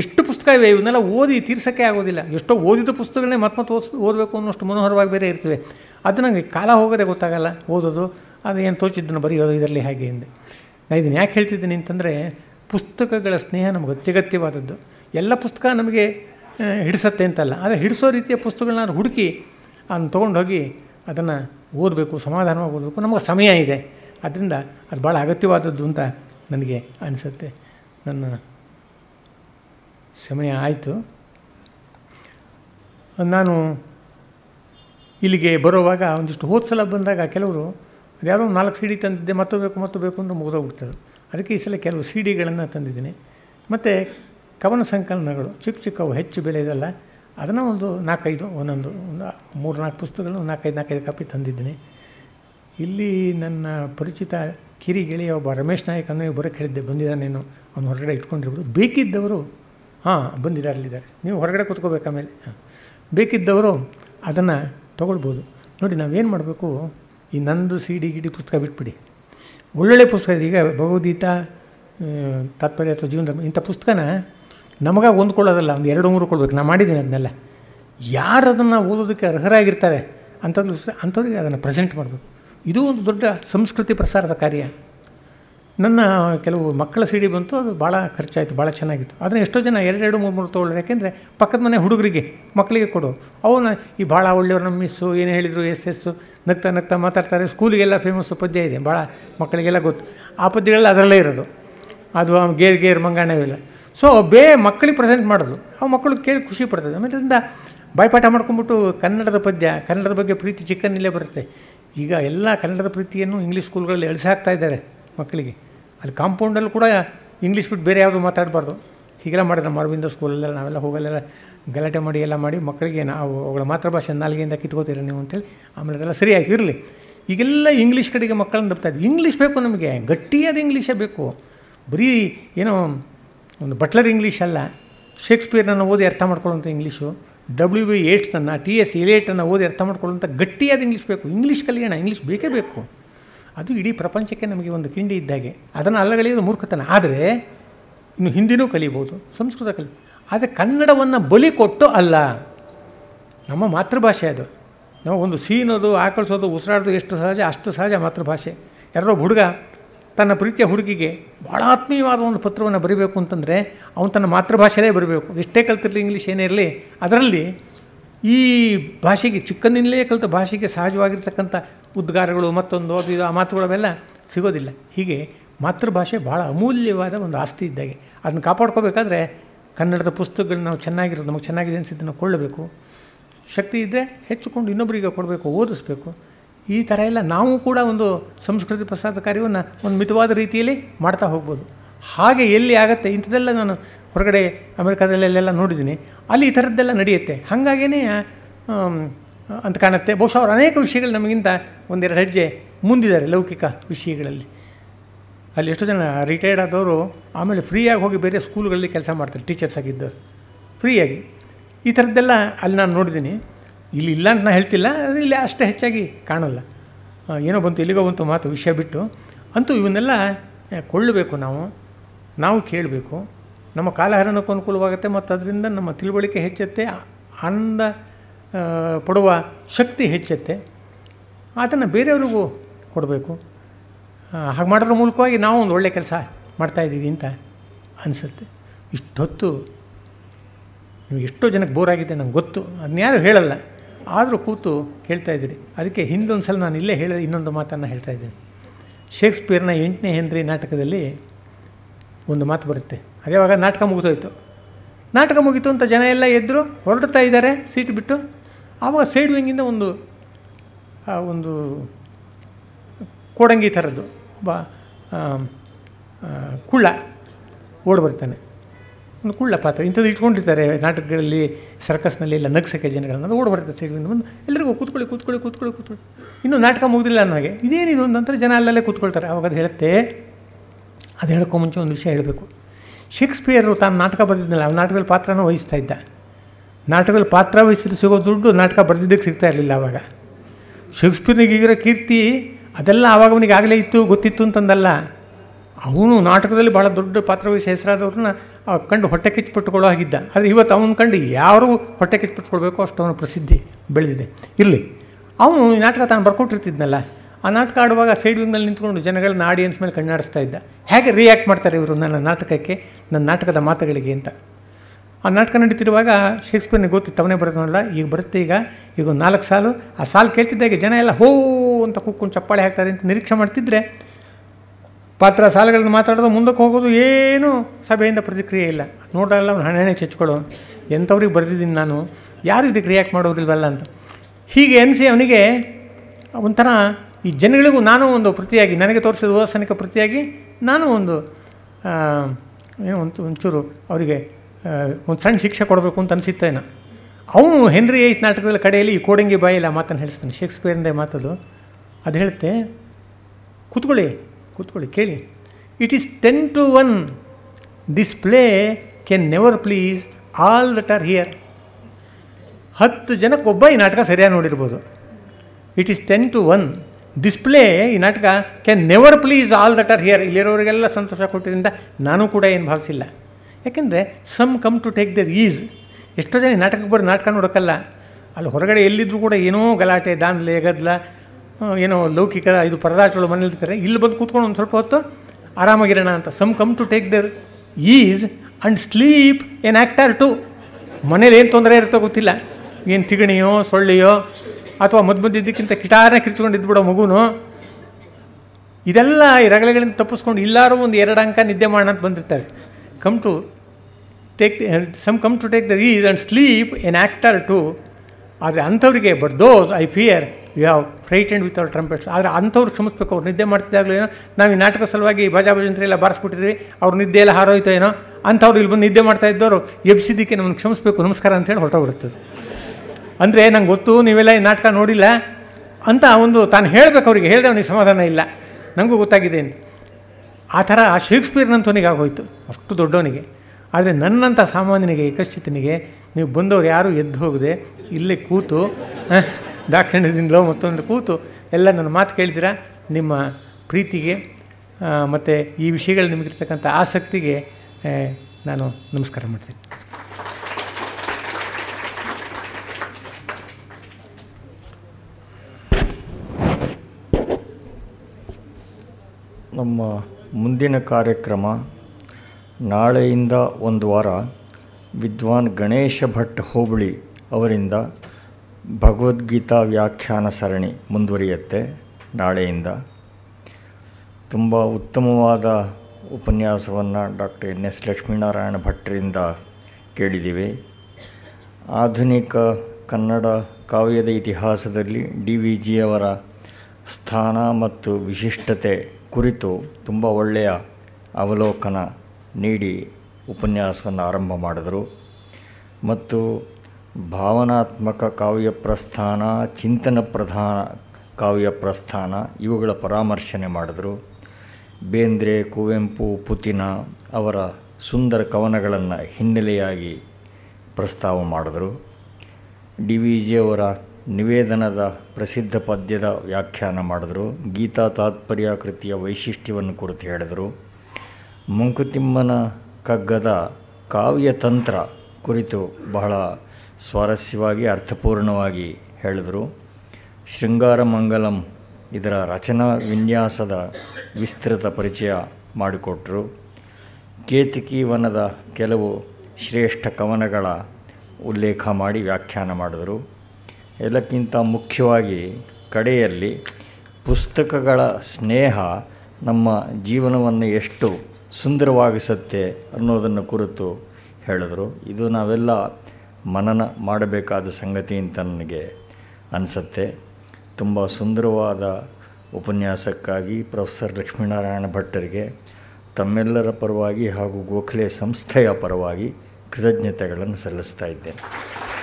ಎಷ್ಟು ಪುಸ್ತಕ ಇವೆ ಇವನ್ನೆಲ್ಲ ಓದಿ ತೀರ್ಸೋಕ್ಕೆ ಆಗೋದಿಲ್ಲ ಎಷ್ಟೋ ಓದಿದ ಪುಸ್ತಕಗಳನ್ನೇ ಮತ್ತೆ ಮತ್ತೆ ಓದಿಸ್ ಓದಬೇಕು ಅನ್ನೋಷ್ಟು ಮನೋಹರವಾಗಿ ಬೇರೆ ಇರ್ತವೆ ಅದು ನನಗೆ ಕಾಲ ಹೋಗೋದೇ ಗೊತ್ತಾಗಲ್ಲ ಓದೋದು ಅದು ಏನು ತೋಚಿದ್ದನ್ನು ಬರೆಯೋದು ಇದರಲ್ಲಿ ಹಾಗೆ ಹಿಂದೆ ನಾನು ಇದನ್ನು ಯಾಕೆ ಹೇಳ್ತಿದ್ದೀನಿ ಅಂತಂದರೆ ಪುಸ್ತಕಗಳ ಸ್ನೇಹ ನಮಗೆ ಅತ್ಯಗತ್ಯವಾದದ್ದು ಎಲ್ಲ ಪುಸ್ತಕ ನಮಗೆ ಹಿಡಿಸತ್ತೆ ಅಂತಲ್ಲ ಆದರೆ ಹಿಡಿಸೋ ರೀತಿಯ ಪುಸ್ತಕಗಳನ್ನ ಹುಡುಕಿ ಅದನ್ನು ತೊಗೊಂಡೋಗಿ ಅದನ್ನು ಓದಬೇಕು ಸಮಾಧಾನವಾಗಿ ಓದಬೇಕು ನಮಗೆ ಸಮಯ ಇದೆ ಅದರಿಂದ ಅದು ಭಾಳ ಅಗತ್ಯವಾದದ್ದು ಅಂತ ನನಗೆ ಅನಿಸುತ್ತೆ ನನ್ನ ಸಮಯ ಆಯಿತು ನಾನು ಇಲ್ಲಿಗೆ ಬರೋವಾಗ ಒಂದಿಷ್ಟು ಹೋದ ಸಲ ಬಂದಾಗ ಕೆಲವರು ಯಾವುದೋ ಒಂದು ನಾಲ್ಕು ಸಿಡಿ ತಂದಿದ್ದೆ ಮತ್ತೊ ಬೇಕು ಮತ್ತು ಬೇಕು ಅಂದರೆ ಮುಗಿದೋಗ್ಬಿಡ್ತದೆ ಅದಕ್ಕೆ ಈ ಸಲ ಕೆಲವು ಸಿಡಿಗಳನ್ನು ತಂದಿದ್ದೀನಿ ಮತ್ತು ಕವನ ಸಂಕಲನಗಳು ಚಿಕ್ಕ ಚಿಕ್ಕವು ಹೆಚ್ಚು ಬೆಲೆ ಇದೆಲ್ಲ ಅದನ್ನು ಒಂದು ನಾಲ್ಕೈದು ಒಂದೊಂದು ಒಂದು ಮೂರು ನಾಲ್ಕು ಪುಸ್ತಕಗಳು ನಾಲ್ಕೈದು ನಾಲ್ಕೈದು ಕಾಪಿ ತಂದಿದ್ದೀನಿ ಇಲ್ಲಿ ನನ್ನ ಪರಿಚಿತ ಕಿರಿ ಗೆಳೆಯ ಒಬ್ಬ ರಮೇಶ್ ನಾಯಕ್ ಅನ್ನೋ ಬರೋಕ್ಕೆ ಹೇಳಿದ್ದೆ ಬಂದಿದ್ದಾನೇನು ಅವ್ನು ಹೊರಗಡೆ ಇಟ್ಕೊಂಡಿರ್ಬೋದು ಬೇಕಿದ್ದವರು ಹಾಂ ಬಂದಿದ್ದಾರೆ ಇಲ್ಲಿದ್ದಾರೆ ನೀವು ಹೊರಗಡೆ ಕೂತ್ಕೋಬೇಕು ಆಮೇಲೆ ಹಾಂ ಬೇಕಿದ್ದವರು ಅದನ್ನು ತೊಗೊಳ್ಬೋದು ನೋಡಿ ನಾವೇನು ಮಾಡಬೇಕು ಈ ನಂದು ಸಿ ಡಿ ಗಿಡಿ ಪುಸ್ತಕ ಬಿಟ್ಬಿಡಿ ಒಳ್ಳೊಳ್ಳೆ ಪುಸ್ತಕ ಇದೆ ಈಗ ಭಗವದ್ಗೀತಾ ತಾತ್ಪರ್ಯ ಅಥವಾ ಜೀವನ ಇಂಥ ಪುಸ್ತಕನ ನಮಗೆ ಹೊಂದ್ಕೊಳ್ಳೋದಲ್ಲ ಒಂದು ಎರಡು ಮೂರು ಕೊಡ್ಬೇಕು ನಾನು ಮಾಡಿದ್ದೀನಿ ಅದನ್ನೆಲ್ಲ ಯಾರು ಅದನ್ನು ಓದೋದಕ್ಕೆ ಅರ್ಹರಾಗಿರ್ತಾರೆ ಅಂಥದ್ದು ಅಂಥವ್ರಿಗೆ ಅದನ್ನು ಪ್ರೆಸೆಂಟ್ ಮಾಡಬೇಕು ಇದು ಒಂದು ದೊಡ್ಡ ಸಂಸ್ಕೃತಿ ಪ್ರಸಾರದ ಕಾರ್ಯ ನನ್ನ ಕೆಲವು ಮಕ್ಕಳ ಸಿಡಿ ಬಂತು ಅದು ಭಾಳ ಖರ್ಚಾಯಿತು ಭಾಳ ಚೆನ್ನಾಗಿತ್ತು ಆದರೆ ಎಷ್ಟೋ ಜನ ಎರಡೆರಡು ಮೂರು ಮೂರು ತೊಗೊಳ್ಳೋರು ಯಾಕೆಂದರೆ ಪಕ್ಕದ ಮನೆ ಹುಡುಗರಿಗೆ ಮಕ್ಕಳಿಗೆ ಕೊಡು ಅವನ ಈ ಭಾಳ ಒಳ್ಳೆಯವ್ರು ನಮ್ಮ ಮಿಸ್ಸು ಏನು ಹೇಳಿದರು ಎಸ್ ಎಸ್ಸು ನಗ್ತಾ ನಗ್ತಾ ಮಾತಾಡ್ತಾರೆ ಸ್ಕೂಲಿಗೆಲ್ಲ ಫೇಮಸ್ ಪದ್ಯ ಇದೆ ಭಾಳ ಮಕ್ಕಳಿಗೆಲ್ಲ ಗೊತ್ತು ಆ ಪದ್ಯಗಳೆಲ್ಲ ಅದರಲ್ಲೇ ಇರೋದು ಅದು ಗೇರ್ ಗೇರ್ ಮಂಗಾಣವಿಲ್ಲ ಸೊ ಬೇ ಮಕ್ಕಳಿಗೆ ಪ್ರೆಸೆಂಟ್ ಮಾಡೋದು ಆ ಮಕ್ಕಳು ಕೇಳಿ ಖುಷಿ ಪಡ್ತದೆ ಅದರಿಂದ ಬಾಯ್ಪಾಠ ಮಾಡ್ಕೊಂಬಿಟ್ಟು ಕನ್ನಡದ ಪದ್ಯ ಕನ್ನಡದ ಬಗ್ಗೆ ಪ್ರೀತಿ ಚಿಕ್ಕನಿಲ್ಲೇ ಬರುತ್ತೆ ಈಗ ಎಲ್ಲ ಕನ್ನಡದ ಪ್ರೀತಿಯನ್ನು ಇಂಗ್ಲೀಷ್ ಸ್ಕೂಲ್ಗಳಲ್ಲಿ ಇದ್ದಾರೆ ಮಕ್ಕಳಿಗೆ ಅಲ್ಲಿ ಕಾಂಪೌಂಡಲ್ಲೂ ಕೂಡ ಇಂಗ್ಲೀಷ್ ಬಿಟ್ಟು ಬೇರೆ ಯಾವುದು ಮಾತಾಡಬಾರ್ದು ಹೀಗೆಲ್ಲ ಮಾಡಿದ ನಮ್ಮ ಸ್ಕೂಲಲ್ಲೆಲ್ಲ ನಾವೆಲ್ಲ ಹೋಗಲ್ಲೆಲ್ಲ ಗಲಾಟೆ ಮಾಡಿ ಎಲ್ಲ ಮಾಡಿ ಮಕ್ಕಳಿಗೆ ನಾವು ಅವಳ ಮಾತೃಭಾಷೆ ನಾಲ್ಗೆಯಿಂದ ಕಿತ್ಕೋತೀರಿ ನೀವು ಅಂತೇಳಿ ಆಮೇಲೆ ಅದೆಲ್ಲ ಸರಿ ಆಯ್ತು ಇರಲಿ ಈಗೆಲ್ಲ ಇಂಗ್ಲೀಷ್ ಕಡೆಗೆ ಮಕ್ಕಳನ್ನ ಇದ್ದೀವಿ ಇಂಗ್ಲೀಷ್ ಬೇಕು ನಮಗೆ ಗಟ್ಟಿಯಾದ ಇಂಗ್ಲೀಷೇ ಬೇಕು ಬರೀ ಏನೋ ಒಂದು ಬಟ್ಲರ್ ಇಂಗ್ಲೀಷ್ ಅಲ್ಲ ಶೇಕ್ಸ್ಪಿಯರ್ನನ್ನು ಓದಿ ಅರ್ಥ ಮಾಡ್ಕೊಳ್ಳೋಂಥ ಇಂಗ್ಲೀಷು ಡಬ್ಲ್ಯೂ ಬಿ ಏಟ್ಸನ್ನು ಟಿ ಎಸ್ ಇಲೇಟನ್ನು ಓದಿ ಅರ್ಥ ಮಾಡ್ಕೊಳ್ಳೋಂಥ ಗಟ್ಟಿಯಾದ ಇಂಗ್ಲೀಷ್ ಬೇಕು ಇಂಗ್ಲೀಷ್ ಕಲಿಯೋಣ ಇಂಗ್ಲೀಷ್ ಬೇಕೇ ಬೇಕು ಅದು ಇಡೀ ಪ್ರಪಂಚಕ್ಕೆ ನಮಗೆ ಒಂದು ಕಿಂಡಿ ಇದ್ದಾಗೆ ಅದನ್ನು ಅಲ್ಲಗಳೆಯೋದು ಮೂರ್ಖತನ ಆದರೆ ಇನ್ನು ಹಿಂದಿನೂ ಕಲಿಬೋದು ಸಂಸ್ಕೃತ ಕಲಿ ಆದರೆ ಕನ್ನಡವನ್ನು ಬಲಿ ಕೊಟ್ಟು ಅಲ್ಲ ನಮ್ಮ ಮಾತೃಭಾಷೆ ಅದು ನಾವು ಒಂದು ಸೀನೋದು ಆಕಳಿಸೋದು ಉಸಿರಾಡೋದು ಎಷ್ಟು ಸಹಜ ಅಷ್ಟು ಸಹಜ ಮಾತೃಭಾಷೆ ಯಾರೋ ಹುಡುಗ ತನ್ನ ಪ್ರೀತಿಯ ಹುಡುಗಿಗೆ ಭಾಳ ಆತ್ಮೀಯವಾದ ಒಂದು ಪತ್ರವನ್ನು ಬರೀಬೇಕು ಅಂತಂದರೆ ಅವನು ತನ್ನ ಮಾತೃಭಾಷೆಯಲ್ಲೇ ಬರೀಬೇಕು ಎಷ್ಟೇ ಕಲ್ತಿರಲಿ ಇಂಗ್ಲೀಷ್ ಏನೇ ಇರಲಿ ಅದರಲ್ಲಿ ಈ ಭಾಷೆಗೆ ಚಿಕ್ಕಂದಿನಲ್ಲೇ ಕಲಿತ ಭಾಷೆಗೆ ಸಹಜವಾಗಿರ್ತಕ್ಕಂಥ ಉದ್ಗಾರಗಳು ಮತ್ತೊಂದು ಅದು ಇದು ಆ ಮಾತುಗಳವೆಲ್ಲ ಸಿಗೋದಿಲ್ಲ ಹೀಗೆ ಮಾತೃಭಾಷೆ ಭಾಳ ಅಮೂಲ್ಯವಾದ ಒಂದು ಆಸ್ತಿ ಇದ್ದಾಗೆ ಅದನ್ನು ಕಾಪಾಡ್ಕೋಬೇಕಾದ್ರೆ ಕನ್ನಡದ ಪುಸ್ತಕಗಳನ್ನ ನಾವು ಚೆನ್ನಾಗಿರೋದು ನಮಗೆ ಚೆನ್ನಾಗಿದೆ ಅನಿಸಿದ್ದನ್ನು ಕೊಳ್ಳಬೇಕು ಶಕ್ತಿ ಇದ್ದರೆ ಹೆಚ್ಚುಕೊಂಡು ಇನ್ನೊಬ್ಬರಿಗೆ ಕೊಡಬೇಕು ಓದಿಸ್ಬೇಕು ಈ ಥರ ಎಲ್ಲ ನಾವು ಕೂಡ ಒಂದು ಸಂಸ್ಕೃತಿ ಪ್ರಸಾದ ಕಾರ್ಯವನ್ನು ಒಂದು ಮಿತವಾದ ರೀತಿಯಲ್ಲಿ ಮಾಡ್ತಾ ಹೋಗ್ಬೋದು ಹಾಗೆ ಎಲ್ಲಿ ಆಗುತ್ತೆ ಇಂಥದ್ದೆಲ್ಲ ನಾನು ಹೊರಗಡೆ ಅಮೆರಿಕಾದಲ್ಲೆಲ್ಲ ನೋಡಿದ್ದೀನಿ ಅಲ್ಲಿ ಈ ಥರದ್ದೆಲ್ಲ ನಡೆಯುತ್ತೆ ಹಾಗಾಗಿಯೇ ಅಂತ ಕಾಣುತ್ತೆ ಬಹುಶಃ ಅವರು ಅನೇಕ ವಿಷಯಗಳು ನಮಗಿಂತ ಒಂದೆರಡು ಹೆಜ್ಜೆ ಮುಂದಿದ್ದಾರೆ ಲೌಕಿಕ ವಿಷಯಗಳಲ್ಲಿ ಅಲ್ಲಿ ಎಷ್ಟೋ ಜನ ರಿಟೈರ್ಡ್ ಆದವರು ಆಮೇಲೆ ಫ್ರೀಯಾಗಿ ಹೋಗಿ ಬೇರೆ ಸ್ಕೂಲ್ಗಳಲ್ಲಿ ಕೆಲಸ ಮಾಡ್ತಾರೆ ಟೀಚರ್ಸ್ ಆಗಿದ್ದವರು ಫ್ರೀಯಾಗಿ ಈ ಥರದ್ದೆಲ್ಲ ಅಲ್ಲಿ ನಾನು ನೋಡಿದ್ದೀನಿ ಇಲ್ಲಿ ಇಲ್ಲ ಅಂತ ನಾನು ಹೇಳ್ತಿಲ್ಲ ಆದರೆ ಇಲ್ಲಿ ಅಷ್ಟೇ ಹೆಚ್ಚಾಗಿ ಕಾಣಲ್ಲ ಏನೋ ಬಂತು ಇಲ್ಲಿಗೋ ಬಂತು ಮಾತು ವಿಷಯ ಬಿಟ್ಟು ಅಂತೂ ಇವನ್ನೆಲ್ಲ ಕೊಳ್ಳಬೇಕು ನಾವು ನಾವು ಕೇಳಬೇಕು ನಮ್ಮ ಕಾಲಹರಣಕ್ಕೂ ಅನುಕೂಲವಾಗುತ್ತೆ ಮತ್ತು ಅದರಿಂದ ನಮ್ಮ ತಿಳುವಳಿಕೆ ಹೆಚ್ಚುತ್ತೆ ಅಂದ ಪಡುವ ಶಕ್ತಿ ಹೆಚ್ಚುತ್ತೆ ಅದನ್ನು ಬೇರೆಯವ್ರಿಗೂ ಕೊಡಬೇಕು ಹಾಗೆ ಮಾಡೋದ್ರ ಮೂಲಕವಾಗಿ ನಾವು ಒಂದು ಒಳ್ಳೆಯ ಕೆಲಸ ಮಾಡ್ತಾಯಿದ್ದೀವಿ ಅಂತ ಅನಿಸುತ್ತೆ ಇಷ್ಟೊತ್ತು ನೀವು ಎಷ್ಟೋ ಜನಕ್ಕೆ ಬೋರ್ ಆಗಿದೆ ನಂಗೆ ಗೊತ್ತು ಅದನ್ನ ಯಾರು ಹೇಳಲ್ಲ ಆದರೂ ಕೂತು ಕೇಳ್ತಾ ಇದ್ದೀರಿ ಅದಕ್ಕೆ ಹಿಂದೊಂದು ಸಲ ನಾನು ಇಲ್ಲೇ ಹೇಳಿದ ಇನ್ನೊಂದು ಮಾತನ್ನು ಹೇಳ್ತಾ ಇದ್ದೀನಿ ಶೇಕ್ಸ್ಪಿಯರ್ನ ಎಂಟನೇ ಹೆನ್ರಿ ನಾಟಕದಲ್ಲಿ ಒಂದು ಮಾತು ಬರುತ್ತೆ ಅದೇ ಯಾವಾಗ ನಾಟಕ ಮುಗಿದೋಯ್ತು ನಾಟಕ ಮುಗೀತು ಅಂತ ಜನ ಎಲ್ಲ ಎದ್ದರು ಹೊರಡ್ತಾ ಇದ್ದಾರೆ ಸೀಟ್ ಬಿಟ್ಟು ಆವಾಗ ಸೈಡ್ ವಿಂಗಿಂದ ಒಂದು ಒಂದು ಕೋಡಂಗಿ ಥರದ್ದು ಒಬ್ಬ ಕುಳ್ಳ ಓಡ್ ಬರ್ತಾನೆ ಒಂದು ಕುಳ್ಳ ಪಾತ್ರ ಇಂಥದ್ದು ಇಟ್ಕೊಂಡಿರ್ತಾರೆ ನಾಟಕಗಳಲ್ಲಿ ಸರ್ಕಸ್ನಲ್ಲಿ ಎಲ್ಲ ನಗ್ಸಕ್ಕೆ ಜನಗಳನ್ನ ಓಡ್ ಸೈಡ್ ವಿಂಗ್ ಒಂದು ಎಲ್ಲರಿಗೂ ಕೂತ್ಕೊಳ್ಳಿ ಕೂತ್ಕೊಳ್ಳಿ ಕೂತ್ಕೊಳ್ಳಿ ಕೂತ್ಕೊಳ್ಳಿ ಇನ್ನೂ ನಾಟಕ ಮುಗಿದಿಲ್ಲ ಅನ್ನೋ ಹಾಗೆ ಇದೇನಿದು ಒಂದು ನಂತರ ಜನ ಅಲ್ಲಲ್ಲೇ ಕೂತ್ಕೊಳ್ತಾರೆ ಅವಾಗ ಅದು ಹೇಳುತ್ತೆ ಅದು ಹೇಳ್ಕೊ ಮುಂಚೆ ಒಂದು ವಿಷಯ ಹೇಳಬೇಕು ಶೇಕ್ಸ್ಪಿಯರು ತಾನು ನಾಟಕ ಬರೆದಿದ್ದನಲ್ಲ ಅವ್ನ ನಾಟಕದಲ್ಲಿ ಪಾತ್ರನೂ ವಹಿಸ್ತಾ ಇದ್ದ ನಾಟಕದಲ್ಲಿ ಪಾತ್ರ ವಹಿಸಿದ್ರೆ ಸಿಗೋ ದುಡ್ಡು ನಾಟಕ ಬರೆದಿದ್ದಕ್ಕೆ ಸಿಗ್ತಾ ಇರಲಿಲ್ಲ ಅವಾಗ ಶೇಕ್ಸ್ಪಿಯರ್ನಿಗಿರೋ ಕೀರ್ತಿ ಅದೆಲ್ಲ ಆವಾಗ ಅವನಿಗೆ ಆಗಲೇ ಇತ್ತು ಗೊತ್ತಿತ್ತು ಅಂತಂದಲ್ಲ ಅವನು ನಾಟಕದಲ್ಲಿ ಭಾಳ ದೊಡ್ಡ ಪಾತ್ರ ಹೆಸರಾದವ್ರನ್ನ ಕಂಡು ಹೊಟ್ಟೆ ಕಿಚ್ಚುಪಟ್ಟುಕೊಳ್ಳೋ ಹಾಗಿದ್ದ ಆದರೆ ಇವತ್ತು ಅವನು ಕಂಡು ಯಾರು ಹೊಟ್ಟೆ ಕಿಚ್ಚಿಬಿಟ್ಕೊಳ್ಬೇಕು ಅಷ್ಟು ಅವನ ಪ್ರಸಿದ್ಧಿ ಬೆಳೆದಿದೆ ಇರಲಿ ಅವನು ನಾಟಕ ತಾನು ಬರ್ಕೊಟ್ಟಿರ್ತಿದ್ನಲ್ಲ ಆ ನಾಟಕ ಆಡುವಾಗ ಸೈಡ್ ವಿಂಗ್ನಲ್ಲಿ ನಿಂತ್ಕೊಂಡು ಜನಗಳನ್ನ ಆಡಿಯನ್ಸ್ ಮೇಲೆ ಕಣ್ಣಾಡಿಸ್ತಾ ಇದ್ದ ಹೇಗೆ ರಿಯಾಕ್ಟ್ ಮಾಡ್ತಾರೆ ಇವರು ನನ್ನ ನಾಟಕಕ್ಕೆ ನನ್ನ ನಾಟಕದ ಮಾತುಗಳಿಗೆ ಅಂತ ಆ ನಾಟಕ ನಡೀತಿರುವಾಗ ಶೇಕ್ಸ್ಪಿಯರ್ನಿಗೆ ಗೊತ್ತಿತ್ತು ಅವನೇ ಬರ್ತಾನಲ್ಲ ಈಗ ಬರುತ್ತೆ ಈಗ ಈಗ ಒಂದು ನಾಲ್ಕು ಸಾಲು ಆ ಸಾಲು ಕೇಳ್ತಿದ್ದಾಗೆ ಜನ ಎಲ್ಲ ಹೋ ಅಂತ ಕೂತ್ಕೊಂಡು ಚಪ್ಪಾಳೆ ಹಾಕ್ತಾರೆ ಅಂತ ನಿರೀಕ್ಷೆ ಮಾಡ್ತಿದ್ರೆ ಪಾತ್ರ ಸಾಲುಗಳನ್ನ ಮಾತಾಡೋದು ಮುಂದಕ್ಕೆ ಹೋಗೋದು ಏನೂ ಸಭೆಯಿಂದ ಪ್ರತಿಕ್ರಿಯೆ ಇಲ್ಲ ನೋಡಲ್ಲ ಅವ್ನು ಹಣೆಣೆ ಚಚ್ಕೊಳ್ಳೋ ಎಂಥವ್ರಿಗೆ ಬರೆದಿದ್ದೀನಿ ನಾನು ಯಾರು ಇದಕ್ಕೆ ರಿಯಾಕ್ಟ್ ಮಾಡೋದಿಲ್ವಲ್ಲ ಅಂತ ಹೀಗೆ ಸಿ ಅವನಿಗೆ ಒಂಥರ ಈ ಜನಗಳಿಗೂ ನಾನು ಒಂದು ಪ್ರತಿಯಾಗಿ ನನಗೆ ತೋರಿಸಿದ ವಾಸನಿಕ ಪ್ರತಿಯಾಗಿ ನಾನು ಒಂದು ಏನೋ ಒಂದು ಒಂಚೂರು ಅವರಿಗೆ ಒಂದು ಸಣ್ಣ ಶಿಕ್ಷೆ ಕೊಡಬೇಕು ಅಂತ ಅನಿಸುತ್ತೇನ ಅವನು ಹೆನ್ರಿ ಏತ್ ನಾಟಕದಲ್ಲಿ ಕಡೆಯಲ್ಲಿ ಈ ಕೋಡಂಗಿ ಬಾಯಿಲ್ಲ ಮಾತನ್ನು ಹೇಳಿಸ್ತಾನೆ ಶೇಕ್ಸ್ಪಿಯರ್ದೇ ಮಾತದು ಅದು ಹೇಳುತ್ತೆ ಕೂತ್ಕೊಳ್ಳಿ ಕೂತ್ಕೊಳ್ಳಿ ಕೇಳಿ it is ten to one this play can never please all that are here ಹತ್ತು ಜನಕ್ಕೊಬ್ಬ ಈ ನಾಟಕ ಸರಿಯಾಗಿ ನೋಡಿರ್ಬೋದು it is ten to one this play ಈ ನಾಟಕ can never please all that are here ಇಲ್ಲಿರೋರಿಗೆಲ್ಲ ಸಂತೋಷ ಕೊಟ್ಟಿದ್ದರಿಂದ ನಾನು ಕೂಡ ಏನು ಭಾವಿಸಿಲ್ಲ ಯಾಕೆಂದರೆ some come to take their ease ಎಷ್ಟೋ ಜನ ನಾಟಕಕ್ಕೆ ಬರೋ ನಾಟಕ ನೋಡೋಕ್ಕಲ್ಲ ಅಲ್ಲಿ ಹೊರಗಡೆ ಎಲ್ಲಿದ್ದರೂ ಕೂಡ ಏನೋ ಗಲಾಟೆ ದಾನ್ಲೆ ಗದ್ದಲ ಏನೋ ಲೌಕಿಕ ಇದು ಪರದಾಟಗಳು ಮನೇಲಿರ್ತಾರೆ ಇಲ್ಲಿ ಬಂದು ಕೂತ್ಕೊಂಡು ಒಂದು ಸ್ವಲ್ಪ ಹೊತ್ತು ಆರಾಮಾಗಿರೋಣ ಅಂತ some come to take their ease and sleep an act or two ಮನೇಲಿ ಏನು ತೊಂದರೆ ಇರುತ್ತೋ ಗೊತ್ತಿಲ್ಲ ಏನು ತಿಗಣಿಯೋ ಸೊಳ್ಳೆಯೋ ಅಥವಾ ಮದ್ ಮದ್ದಿದ್ದಕ್ಕಿಂತ ಇದ್ದಕ್ಕಿಂತ ಕಿಟಾರನೇ ಬಿಡೋ ಮಗುನು ಇದೆಲ್ಲ ಈ ರಗಳೆಗಳಿಂದ ತಪ್ಪಿಸ್ಕೊಂಡು ಇಲ್ಲಾರೂ ಒಂದು ಎರಡು ಅಂಕ ನಿದ್ದೆ ಮಾಡೋಣ ಅಂತ ಬಂದಿರ್ತಾರೆ come to take some come to take their ease and sleep an act or two ಆದರೆ ಅಂಥವ್ರಿಗೆ but those I fear you have frighted with our trumpets ಆದರೆ ಅಂಥವ್ರು ಕ್ಷಮಿಸ್ಬೇಕು ಅವ್ರು ನಿದ್ದೆ ಮಾಡ್ತಿದ್ದಾಗಲೂ ಏನೋ ನಾವು ಈ ನಾಟಕ ಸಲುವಾಗಿ ಬಾಜಾ ಭಜಂತ್ರಿ ಎಲ್ಲ ಬಾರಿಸ್ಬಿಟ್ಟಿದ್ವಿ ಅವ್ರ ನಿದ್ದೆ ಎಲ್ಲ ಹಾರೋಯ್ತೋ ಏನೋ ಅಂಥವ್ರು ಇಲ್ಲಿ ಬಂದು ನಿದ್ದೆ ಮಾಡ್ತಾ ಇದ್ದವರು ಎಬ್ಸಿದ್ದಕ್ಕೆ ನಮ್ಮನ್ನು ಕ್ಷಮಿಸ್ಬೇಕು ನಮಸ್ಕಾರ ಅಂತ ಹೇಳಿ ಹೊರಟೋಗ್ಬಿಡ್ತದೆ ಅಂದರೆ ನಂಗೆ ಗೊತ್ತು ನೀವೆಲ್ಲ ಈ ನಾಟಕ ನೋಡಿಲ್ಲ ಅಂತ ಒಂದು ತಾನು ಹೇಳಬೇಕು ಅವರಿಗೆ ಹೇಳಿದೆ ಅವನಿಗೆ ಸಮಾಧಾನ ಇಲ್ಲ ನನಗೂ ಗೊತ್ತಾಗಿದೆ ಆ ಥರ ಆ ಅವನಿಗೆ ಆಗೋಯ್ತು ಅಷ್ಟು ದೊಡ್ಡವನಿಗೆ ಆದರೆ ನನ್ನಂಥ ಸಾಮಾನ್ಯನಿಗೆ ಏಕಶ್ಚಿತನಿಗೆ ನೀವು ಬಂದವರು ಯಾರೂ ಎದ್ದು ಹೋಗದೆ ಇಲ್ಲಿ ಕೂತು ದಾಕ್ಷಿಣ್ಯದಿಂದಲೋ ಮತ್ತೊಂದು ಕೂತು ಎಲ್ಲ ನನ್ನ ಮಾತು ಕೇಳಿದಿರ ನಿಮ್ಮ ಪ್ರೀತಿಗೆ ಮತ್ತು ಈ ವಿಷಯಗಳು ನಿಮಗಿರ್ತಕ್ಕಂಥ ಆಸಕ್ತಿಗೆ ನಾನು ನಮಸ್ಕಾರ ಮಾಡ್ತೀನಿ ನಮ್ಮ ಮುಂದಿನ ಕಾರ್ಯಕ್ರಮ ನಾಳೆಯಿಂದ ಒಂದು ವಾರ ವಿದ್ವಾನ್ ಗಣೇಶ ಭಟ್ ಹೋಬಳಿ ಅವರಿಂದ ಭಗವದ್ಗೀತಾ ವ್ಯಾಖ್ಯಾನ ಸರಣಿ ಮುಂದುವರಿಯುತ್ತೆ ನಾಳೆಯಿಂದ ತುಂಬ ಉತ್ತಮವಾದ ಉಪನ್ಯಾಸವನ್ನು ಡಾಕ್ಟರ್ ಎನ್ ಎಸ್ ಲಕ್ಷ್ಮೀನಾರಾಯಣ ಭಟ್ರಿಂದ ಕೇಳಿದ್ದೀವಿ ಆಧುನಿಕ ಕನ್ನಡ ಕಾವ್ಯದ ಇತಿಹಾಸದಲ್ಲಿ ಡಿ ವಿ ಜಿ ಅವರ ಸ್ಥಾನ ಮತ್ತು ವಿಶಿಷ್ಟತೆ ಕುರಿತು ತುಂಬ ಒಳ್ಳೆಯ ಅವಲೋಕನ ನೀಡಿ ಉಪನ್ಯಾಸವನ್ನು ಆರಂಭ ಮಾಡಿದರು ಮತ್ತು ಭಾವನಾತ್ಮಕ ಕಾವ್ಯ ಪ್ರಸ್ಥಾನ ಚಿಂತನ ಪ್ರಧಾನ ಕಾವ್ಯ ಪ್ರಸ್ಥಾನ ಇವುಗಳ ಪರಾಮರ್ಶನೆ ಮಾಡಿದರು ಬೇಂದ್ರೆ ಕುವೆಂಪು ಪುತಿನ ಅವರ ಸುಂದರ ಕವನಗಳನ್ನು ಹಿನ್ನೆಲೆಯಾಗಿ ಪ್ರಸ್ತಾವ ಮಾಡಿದರು ಡಿ ವಿ ಅವರ ನಿವೇದನದ ಪ್ರಸಿದ್ಧ ಪದ್ಯದ ವ್ಯಾಖ್ಯಾನ ಮಾಡಿದರು ಗೀತಾ ತಾತ್ಪರ್ಯ ಕೃತಿಯ ವೈಶಿಷ್ಟ್ಯವನ್ನು ಕುರಿತು ಹೇಳಿದರು ಮುಂಕುತಿಮ್ಮನ ಕಗ್ಗದ ಕಾವ್ಯತಂತ್ರ ಕುರಿತು ಬಹಳ ಸ್ವಾರಸ್ಯವಾಗಿ ಅರ್ಥಪೂರ್ಣವಾಗಿ ಹೇಳಿದರು ಶೃಂಗಾರ ಮಂಗಲಂ ಇದರ ರಚನಾ ವಿನ್ಯಾಸದ ವಿಸ್ತೃತ ಪರಿಚಯ ಮಾಡಿಕೊಟ್ರು ವನದ ಕೆಲವು ಶ್ರೇಷ್ಠ ಕವನಗಳ ಉಲ್ಲೇಖ ಮಾಡಿ ವ್ಯಾಖ್ಯಾನ ಮಾಡಿದರು ಎಲ್ಲಕ್ಕಿಂತ ಮುಖ್ಯವಾಗಿ ಕಡೆಯಲ್ಲಿ ಪುಸ್ತಕಗಳ ಸ್ನೇಹ ನಮ್ಮ ಜೀವನವನ್ನು ಎಷ್ಟು ಸುಂದರವಾಗಿಸುತ್ತೆ ಅನ್ನೋದನ್ನು ಕುರಿತು ಹೇಳಿದರು ಇದು ನಾವೆಲ್ಲ ಮನನ ಮಾಡಬೇಕಾದ ಸಂಗತಿ ಅಂತ ನನಗೆ ಅನಿಸತ್ತೆ ತುಂಬ ಸುಂದರವಾದ ಉಪನ್ಯಾಸಕ್ಕಾಗಿ ಪ್ರೊಫೆಸರ್ ಲಕ್ಷ್ಮೀನಾರಾಯಣ ಭಟ್ಟರಿಗೆ ತಮ್ಮೆಲ್ಲರ ಪರವಾಗಿ ಹಾಗೂ ಗೋಖಲೆ ಸಂಸ್ಥೆಯ ಪರವಾಗಿ ಕೃತಜ್ಞತೆಗಳನ್ನು ಸಲ್ಲಿಸ್ತಾ ಇದ್ದೇನೆ